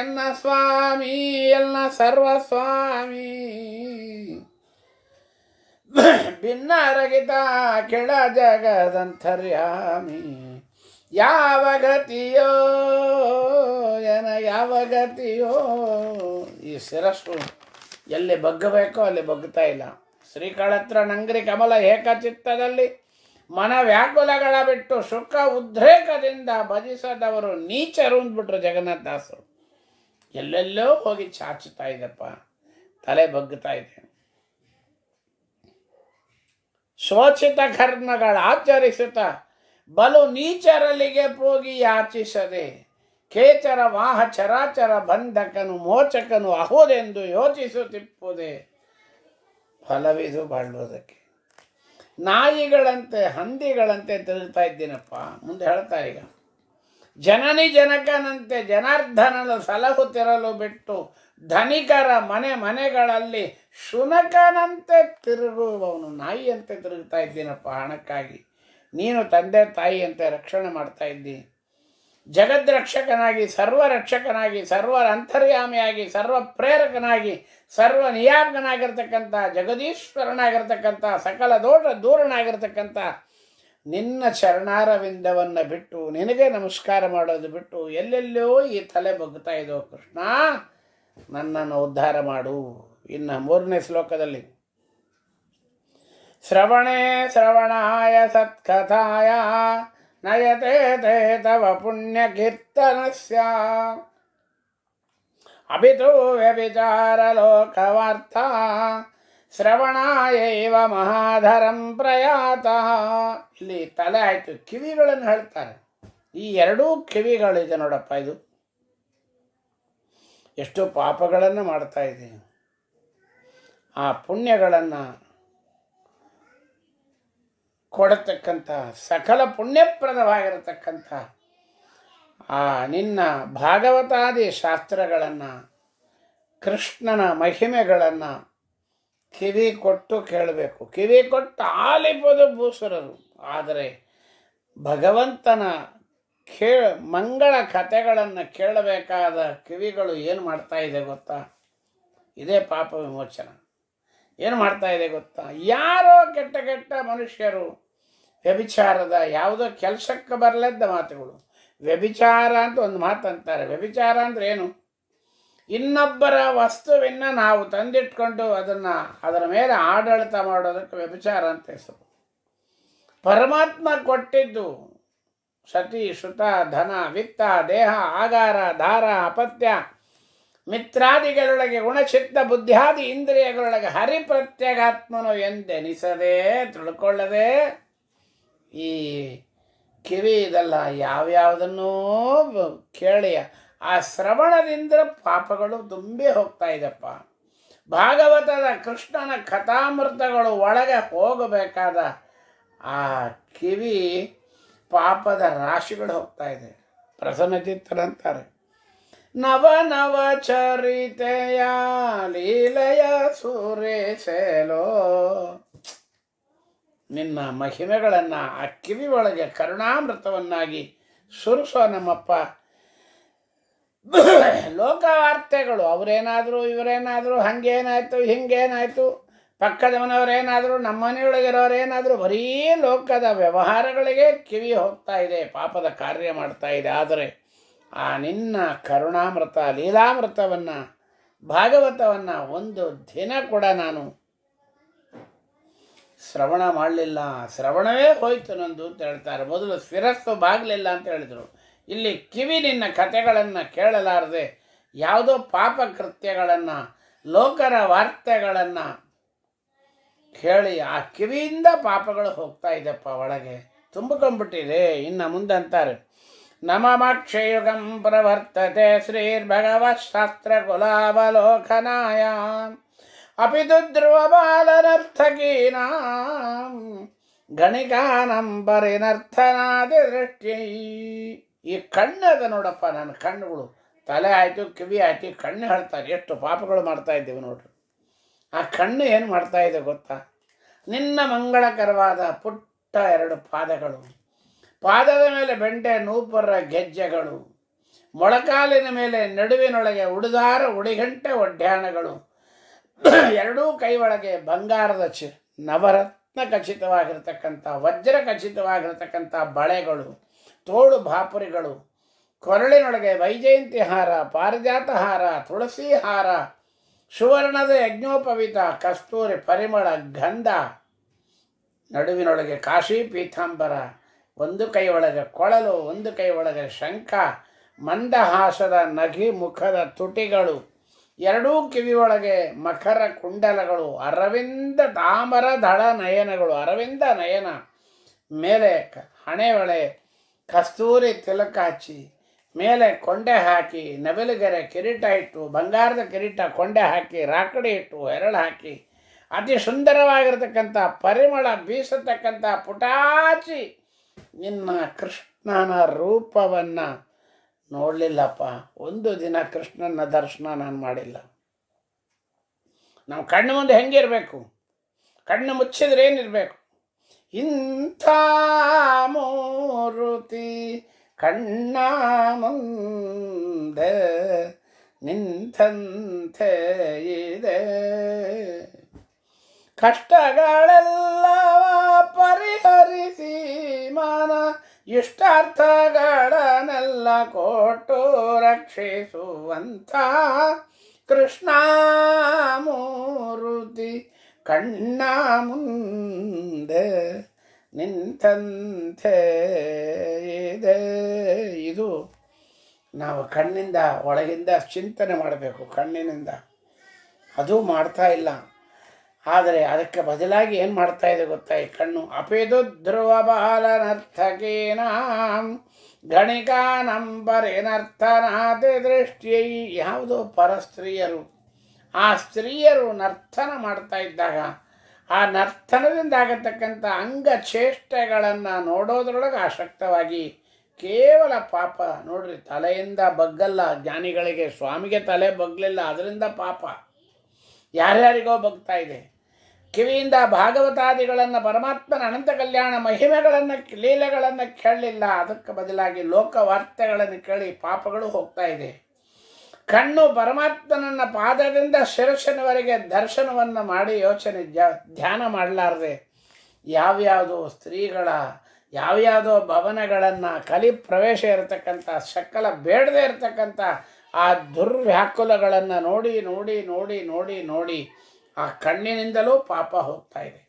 ಎನ್ನ ಸ್ವಾಮಿ ಎನ್ನ ಸರ್ವಸ್ವಾಮಿ ರಗಿತ ಕೆಳ ಜಗದಂತರ್ಯಾಮಿ ಯಾವ ಗತಿಯೋ ಏನ ಯಾವ ಗತಿಯೋ ಈ ಶಿರಸ್ಸು ಎಲ್ಲಿ ಬಗ್ಗಬೇಕೋ ಅಲ್ಲಿ ಬಗ್ತಾ ಇಲ್ಲ ಶ್ರೀಕಾಳತ್ರ ನಂಗ್ರಿ ಕಮಲ ಏಕಚಿತ್ತದಲ್ಲಿ ಮನ ವ್ಯಾಕುಲಗಳ ಬಿಟ್ಟು ಸುಖ ಉದ್ರೇಕದಿಂದ ಭಜಿಸದವರು ನೀಚರು ಅಂದ್ಬಿಟ್ರು ಜಗನ್ನಾಥ ದಾಸರು ಎಲ್ಲೆಲ್ಲೋ ಹೋಗಿ ಚಾಚುತ್ತಾ ಇದೆಪ್ಪ ತಲೆ ಬಗ್ಗುತ್ತಾ ಇದೆ ಶೋಚಿತ ಕರ್ಮಗಳ ಆಚರಿಸುತ್ತ ಬಲು ನೀಚರಲ್ಲಿಗೆ ಹೋಗಿ ಯಾಚಿಸದೆ ಕೇಚರ ವಾಹ ಚರಾಚರ ಬಂಧಕನು ಮೋಚಕನು ಅಹುದೆಂದು ಯೋಚಿಸುತ್ತಿಪ್ಪುದೆ ಫಲವಿದು ಬಾಳುವುದಕ್ಕೆ ನಾಯಿಗಳಂತೆ ಹಂದಿಗಳಂತೆ ತಿರುಗ್ತಾ ಇದ್ದೀನಪ್ಪ ಮುಂದೆ ಹೇಳ್ತಾ ಈಗ ಜನನಿ ಜನಕನಂತೆ ಜನಾರ್ದನನು ತೆರಲು ಬಿಟ್ಟು ಧನಿಕರ ಮನೆ ಮನೆಗಳಲ್ಲಿ ಶುನಕನಂತೆ ತಿರುಗುವವನು ನಾಯಿಯಂತೆ ತಿರುಗ್ತಾ ಇದ್ದೀನಪ್ಪ ಹಣಕ್ಕಾಗಿ ನೀನು ತಂದೆ ತಾಯಿಯಂತೆ ರಕ್ಷಣೆ ಮಾಡ್ತಾ ಇದ್ದಿ ಜಗದ್ರಕ್ಷಕನಾಗಿ ಸರ್ವರಕ್ಷಕನಾಗಿ ರಕ್ಷಕನಾಗಿ ಸರ್ವ ಅಂತರ್ಯಾಮಿಯಾಗಿ ಸರ್ವ ಪ್ರೇರಕನಾಗಿ ಸರ್ವ ನಿಯಾಮಕನಾಗಿರ್ತಕ್ಕಂಥ ಜಗದೀಶ್ವರನಾಗಿರ್ತಕ್ಕಂಥ ಸಕಲ ದೋಷ ದೂರನಾಗಿರ್ತಕ್ಕಂಥ ನಿನ್ನ ಚರಣಾರವಿಂದವನ್ನು ಬಿಟ್ಟು ನಿನಗೆ ನಮಸ್ಕಾರ ಮಾಡೋದು ಬಿಟ್ಟು ಎಲ್ಲೆಲ್ಲೋ ಈ ತಲೆ ಬಗ್ತಾ ಇದೋ ಕೃಷ್ಣ ನನ್ನನ್ನು ಉದ್ಧಾರ ಮಾಡು ಇನ್ನು ಮೂರನೇ ಶ್ಲೋಕದಲ್ಲಿ ಶ್ರವಣೇ ಶ್ರವಣಾಯ ಸತ್ಕಥಾಯ ನಯತೆ ಪುಣ್ಯ ಕೀರ್ತನ ಸ್ಯಾ ಅಪಿತು ಶ್ರವಣ ಏವ ಮಹಾಧರಂ ಪ್ರಯಾತ ಇಲ್ಲಿ ತಲೆ ಆಯಿತು ಕಿವಿಗಳನ್ನು ಹೇಳ್ತಾರೆ ಈ ಎರಡೂ ಕಿವಿಗಳಿದೆ ನೋಡಪ್ಪ ಇದು ಎಷ್ಟು ಪಾಪಗಳನ್ನು ಮಾಡ್ತಾ ಇದೆ ಆ ಪುಣ್ಯಗಳನ್ನು ಕೊಡತಕ್ಕಂಥ ಸಕಲ ಪುಣ್ಯಪ್ರದವಾಗಿರತಕ್ಕಂಥ ಆ ನಿನ್ನ ಭಾಗವತಾದಿ ಶಾಸ್ತ್ರಗಳನ್ನು ಕೃಷ್ಣನ ಮಹಿಮೆಗಳನ್ನು ಕಿವಿ ಕೊಟ್ಟು ಕೇಳಬೇಕು ಕಿವಿ ಕೊಟ್ಟು ಆಲಿಪದು ಭೂಸುರರು ಆದರೆ ಭಗವಂತನ ಕೇ ಮಂಗಳ ಕಥೆಗಳನ್ನು ಕೇಳಬೇಕಾದ ಕಿವಿಗಳು ಏನು ಮಾಡ್ತಾ ಇದೆ ಗೊತ್ತಾ ಇದೇ ಪಾಪ ವಿಮೋಚನ ಏನು ಮಾಡ್ತಾ ಇದೆ ಗೊತ್ತಾ ಯಾರೋ ಕೆಟ್ಟ ಕೆಟ್ಟ ಮನುಷ್ಯರು ವ್ಯಭಿಚಾರದ ಯಾವುದೋ ಕೆಲಸಕ್ಕೆ ಬರಲಿದ್ದ ಮಾತುಗಳು ವ್ಯಭಿಚಾರ ಅಂತ ಒಂದು ಮಾತು ಅಂತಾರೆ ವ್ಯಭಿಚಾರ ಅಂದ್ರೆ ಏನು ಇನ್ನೊಬ್ಬರ ವಸ್ತುವಿನ ನಾವು ತಂದಿಟ್ಕೊಂಡು ಅದನ್ನು ಅದರ ಮೇಲೆ ಆಡಳಿತ ಮಾಡೋದಕ್ಕೆ ವ್ಯಭಿಚಾರ ಅಂತ ಹೆಸರು ಪರಮಾತ್ಮ ಕೊಟ್ಟಿದ್ದು ಸತಿ ಶ್ರುತ ಧನ ವಿತ್ತ ದೇಹ ಆಗಾರ ಧಾರ ಅಪತ್ಯ ಮಿತ್ರಾದಿಗಳೊಳಗೆ ಗುಣಚಿತ್ತ ಬುದ್ಧಿಯಾದಿ ಇಂದ್ರಿಯಗಳೊಳಗೆ ಹರಿಪ್ರತ್ಯಗಾತ್ಮನು ಎಂದೆನಿಸದೆ ತಿಳ್ಕೊಳ್ಳದೆ ಈ ಕಿವಿ ಇದಲ್ಲ ಯಾವ್ಯಾವುದನ್ನೋ ಕೇಳಿಯ ಆ ಶ್ರವಣದಿಂದ ಪಾಪಗಳು ತುಂಬಿ ಹೋಗ್ತಾ ಇದೆಪ್ಪ ಭಾಗವತದ ಕೃಷ್ಣನ ಕಥಾಮೃತಗಳು ಒಳಗೆ ಹೋಗಬೇಕಾದ ಆ ಕಿವಿ ಪಾಪದ ರಾಶಿಗಳು ಹೋಗ್ತಾ ಇದೆ ಪ್ರಸನ್ನಚಿತ್ತರಂತಾರೆ ನವ ನವ ಚರಿತೆಯ ಲೀಲೆಯ ಸುರೇಸೇಲೋ ನಿನ್ನ ಮಹಿಮೆಗಳನ್ನು ಆ ಕಿವಿ ಒಳಗೆ ಕರುಣಾಮೃತವನ್ನಾಗಿ ಸುರಿಸೋ ನಮ್ಮಪ್ಪ ಲೋಕವಾರ್ತೆಗಳು ಅವರೇನಾದರೂ ಇವರೇನಾದರೂ ಹಂಗೇನಾಯಿತು ಹಿಂಗೇನಾಯಿತು ಮನೆಯವರೇನಾದರೂ ನಮ್ಮ ಮನೆಯೊಳಗಿರೋರೇನಾದರೂ ಬರೀ ಲೋಕದ ವ್ಯವಹಾರಗಳಿಗೆ ಕಿವಿ ಹೋಗ್ತಾ ಇದೆ ಪಾಪದ ಕಾರ್ಯ ಮಾಡ್ತಾ ಇದೆ ಆದರೆ ಆ ನಿನ್ನ ಕರುಣಾಮೃತ ಲೀಲಾಮೃತವನ್ನು ಭಾಗವತವನ್ನು ಒಂದು ದಿನ ಕೂಡ ನಾನು ಶ್ರವಣ ಮಾಡಲಿಲ್ಲ ಶ್ರವಣವೇ ಹೋಯ್ತು ನಂದು ಅಂತ ಹೇಳ್ತಾರೆ ಮೊದಲು ಶಿರಸ್ಸು ಬಾಗಲಿಲ್ಲ ಅಂತ ಹೇಳಿದರು ಇಲ್ಲಿ ಕಿವಿ ನಿನ್ನ ಕಥೆಗಳನ್ನು ಕೇಳಲಾರದೆ ಯಾವುದೋ ಪಾಪ ಕೃತ್ಯಗಳನ್ನು ಲೋಕರ ವಾರ್ತೆಗಳನ್ನು ಕೇಳಿ ಆ ಕಿವಿಯಿಂದ ಪಾಪಗಳು ಹೋಗ್ತಾ ಇದೆಪ್ಪ ಒಳಗೆ ತುಂಬಿಕೊಂಡ್ಬಿಟ್ಟಿದೆ ಇನ್ನು ಮುಂದೆ ಅಂತಾರೆ ನಮಮಕ್ಷಯುಗಂ ಪ್ರವರ್ತತೆ ಶ್ರೀರ್ಭಗವತ್ ಶಾಸ್ತ್ರ ಕುಲಾವಲೋಕನಾಯ ಅಪಿದುಧ್ರುವ ಬಾಲನರ್ಥಕೀನ ಗಣಿಗಾನಂ ನರ್ಥನಾದ ದೃಷ್ಟಿ ಈ ಕಣ್ಣದ ನೋಡಪ್ಪ ನನ್ನ ಕಣ್ಣುಗಳು ತಲೆ ಆಯಿತು ಕಿವಿ ಆಯಿತು ಕಣ್ಣು ಹೇಳ್ತಾರೆ ಎಷ್ಟು ಪಾಪಗಳು ಮಾಡ್ತಾ ಇದ್ದೀವಿ ನೋಡ್ರಿ ಆ ಕಣ್ಣು ಏನು ಮಾಡ್ತಾ ಇದೆ ಗೊತ್ತಾ ನಿನ್ನ ಮಂಗಳಕರವಾದ ಪುಟ್ಟ ಎರಡು ಪಾದಗಳು ಪಾದದ ಮೇಲೆ ಬೆಂಡೆ ನೂಪರ ಗೆಜ್ಜೆಗಳು ಮೊಳಕಾಲಿನ ಮೇಲೆ ನಡುವಿನೊಳಗೆ ಉಡಿದಾರ ಉಡಿಗಂಟೆ ಒಡ್ಯಾಣಗಳು ಎರಡೂ ಕೈ ಒಳಗೆ ಬಂಗಾರದ ಚ ನವರತ್ನ ಖಚಿತವಾಗಿರ್ತಕ್ಕಂಥ ವಜ್ರ ಖಚಿತವಾಗಿರ್ತಕ್ಕಂಥ ಬಳೆಗಳು ತೋಳು ಭಾಪುರಿಗಳು ಕೊರಳಿನೊಳಗೆ ವೈಜಯಂತಿ ಹಾರ ಪಾರಿಜಾತ ಹಾರ ತುಳಸಿ ಹಾರ ಸುವರ್ಣದ ಯಜ್ಞೋಪವಿತ ಕಸ್ತೂರಿ ಪರಿಮಳ ಗಂಧ ನಡುವಿನೊಳಗೆ ಕಾಶಿ ಪೀಥಾಂಬರ ಒಂದು ಕೈ ಒಳಗೆ ಕೊಳಲು ಒಂದು ಕೈ ಒಳಗೆ ಶಂಖ ಮಂದಹಾಸದ ನಗಿ ಮುಖದ ತುಟಿಗಳು ಎರಡೂ ಕಿವಿಯೊಳಗೆ ಮಕರ ಕುಂಡಲಗಳು ಅರವಿಂದ ತಾಮರ ದಳ ನಯನಗಳು ಅರವಿಂದ ನಯನ ಮೇಲೆ ಹಣೆ ಒಳೆ ಕಸ್ತೂರಿ ತಿಲಕ ಹಚ್ಚಿ ಮೇಲೆ ಕೊಂಡೆ ಹಾಕಿ ನವಿಲುಗೆರೆ ಕಿರೀಟ ಇಟ್ಟು ಬಂಗಾರದ ಕಿರೀಟ ಕೊಂಡೆ ಹಾಕಿ ರಾಕಡಿ ಇಟ್ಟು ಎರಳು ಹಾಕಿ ಅತಿ ಸುಂದರವಾಗಿರತಕ್ಕಂಥ ಪರಿಮಳ ಬೀಸತಕ್ಕಂಥ ಪುಟಾಚಿ ನಿನ್ನ ಕೃಷ್ಣನ ರೂಪವನ್ನು ನೋಡಲಿಲ್ಲಪ್ಪ ಒಂದು ದಿನ ಕೃಷ್ಣನ ದರ್ಶನ ನಾನು ಮಾಡಿಲ್ಲ ನಾವು ಕಣ್ಣು ಮುಂದೆ ಹೆಂಗಿರಬೇಕು ಕಣ್ಣು ಮುಚ್ಚಿದ್ರೆ ಏನಿರಬೇಕು ಇಂಥ ಮೂರುತಿ ಕಣ್ಣ ಮುಂದೆ ನಿಂತಂತೆ ಇದೆ ಕಷ್ಟಗಳೆಲ್ಲ ಪರಿಹರಿಸಿ ಮಾನ ಇಷ್ಟಾರ್ಥಗಳನ್ನೆಲ್ಲ ಕೊಟ್ಟು ರಕ್ಷಿಸುವಂಥ ಮೂರುತಿ ಕಣ್ಣ ಮುಂದೆ ನಿಂತಂತೆ ಇದೆ ಇದು ನಾವು ಕಣ್ಣಿಂದ ಒಳಗಿಂದ ಚಿಂತನೆ ಮಾಡಬೇಕು ಕಣ್ಣಿನಿಂದ ಅದು ಮಾಡ್ತಾ ಇಲ್ಲ ಆದರೆ ಅದಕ್ಕೆ ಬದಲಾಗಿ ಏನು ಮಾಡ್ತಾ ಇದೆ ಗೊತ್ತಾ ಕಣ್ಣು ಅಪೇದು ಧ್ರುವ ಬಾಲನರ್ಥಕೇನ ಗಣಿಕಾ ದೃಷ್ಟಿಯೈ ಯಾವುದೋ ಪರಸ್ತ್ರೀಯರು ಆ ಸ್ತ್ರೀಯರು ನರ್ತನ ಮಾಡ್ತಾ ಇದ್ದಾಗ ಆ ನರ್ತನದಿಂದ ಆಗತಕ್ಕಂಥ ಅಂಗ ಚೇಷ್ಟೆಗಳನ್ನು ನೋಡೋದ್ರೊಳಗೆ ಆಸಕ್ತವಾಗಿ ಕೇವಲ ಪಾಪ ನೋಡ್ರಿ ತಲೆಯಿಂದ ಬಗ್ಗಲ್ಲ ಜ್ಞಾನಿಗಳಿಗೆ ಸ್ವಾಮಿಗೆ ತಲೆ ಬಗ್ಲಿಲ್ಲ ಅದರಿಂದ ಪಾಪ ಯಾರ್ಯಾರಿಗೋ ಬಗ್ತಾ ಇದೆ ಕಿವಿಯಿಂದ ಭಾಗವತಾದಿಗಳನ್ನು ಪರಮಾತ್ಮನ ಅನಂತ ಕಲ್ಯಾಣ ಮಹಿಮೆಗಳನ್ನು ಲೀಲೆಗಳನ್ನು ಕೇಳಲಿಲ್ಲ ಅದಕ್ಕೆ ಬದಲಾಗಿ ಲೋಕ ವಾರ್ತೆಗಳನ್ನು ಕೇಳಿ ಪಾಪಗಳು ಹೋಗ್ತಾ ಇದೆ ಕಣ್ಣು ಪರಮಾತ್ಮನನ್ನ ಪಾದದಿಂದ ಶಿರಸನವರೆಗೆ ದರ್ಶನವನ್ನು ಮಾಡಿ ಯೋಚನೆ ಧ್ಯಾನ ಮಾಡಲಾರದೆ ಯಾವ್ಯಾವುದೋ ಸ್ತ್ರೀಗಳ ಯಾವ್ಯಾವುದೋ ಭವನಗಳನ್ನು ಕಲಿ ಪ್ರವೇಶ ಇರತಕ್ಕಂಥ ಸಕಲ ಬೇಡದೇ ಇರತಕ್ಕಂಥ ಆ ದುರ್ವ್ಯಾಕುಲಗಳನ್ನು ನೋಡಿ ನೋಡಿ ನೋಡಿ ನೋಡಿ ನೋಡಿ ಆ ಕಣ್ಣಿನಿಂದಲೂ ಪಾಪ ಹೋಗ್ತಾ ಇದೆ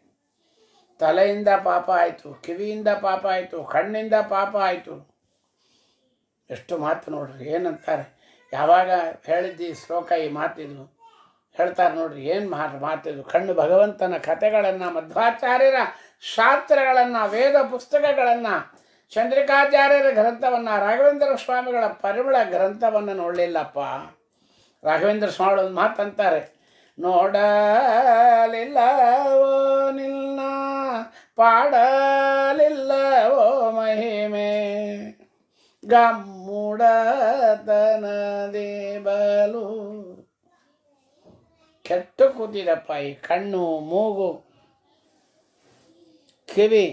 ತಲೆಯಿಂದ ಪಾಪ ಆಯಿತು ಕಿವಿಯಿಂದ ಪಾಪ ಆಯಿತು ಕಣ್ಣಿಂದ ಪಾಪ ಆಯಿತು ಎಷ್ಟು ಮಾತು ನೋಡ್ರಿ ಏನಂತಾರೆ ಯಾವಾಗ ಹೇಳಿದ್ದಿ ಶ್ಲೋಕ ಈ ಮಾತಿದು ಹೇಳ್ತಾರೆ ನೋಡ್ರಿ ಏನು ಮಾತು ಮಾತಿದ್ರು ಕಣ್ಣು ಭಗವಂತನ ಕಥೆಗಳನ್ನು ಮಧ್ವಾಚಾರ್ಯರ ಶಾಸ್ತ್ರಗಳನ್ನು ವೇದ ಪುಸ್ತಕಗಳನ್ನು ಚಂದ್ರಿಕಾಚಾರ್ಯರ ಗ್ರಂಥವನ್ನು ರಾಘವೇಂದ್ರ ಸ್ವಾಮಿಗಳ ಪರಿಮಳ ಗ್ರಂಥವನ್ನು ನೋಡಲಿಲ್ಲಪ್ಪ ರಾಘವೇಂದ್ರ ಸ್ವಾಮಿಗಳು ಮಾತಂತಾರೆ ನೋಡಲಿಲ್ಲವೋ ನಿಲ್ಲ ಪಾಡಲಿಲ್ಲವೋ ಮಹಿಮೆ ಗಮ್ಮುಡತನದೇ ಬಲು ಕೆಟ್ಟು ಕೂತಿದಪ್ಪ ಈ ಕಣ್ಣು ಮೂಗು ಕಿವಿ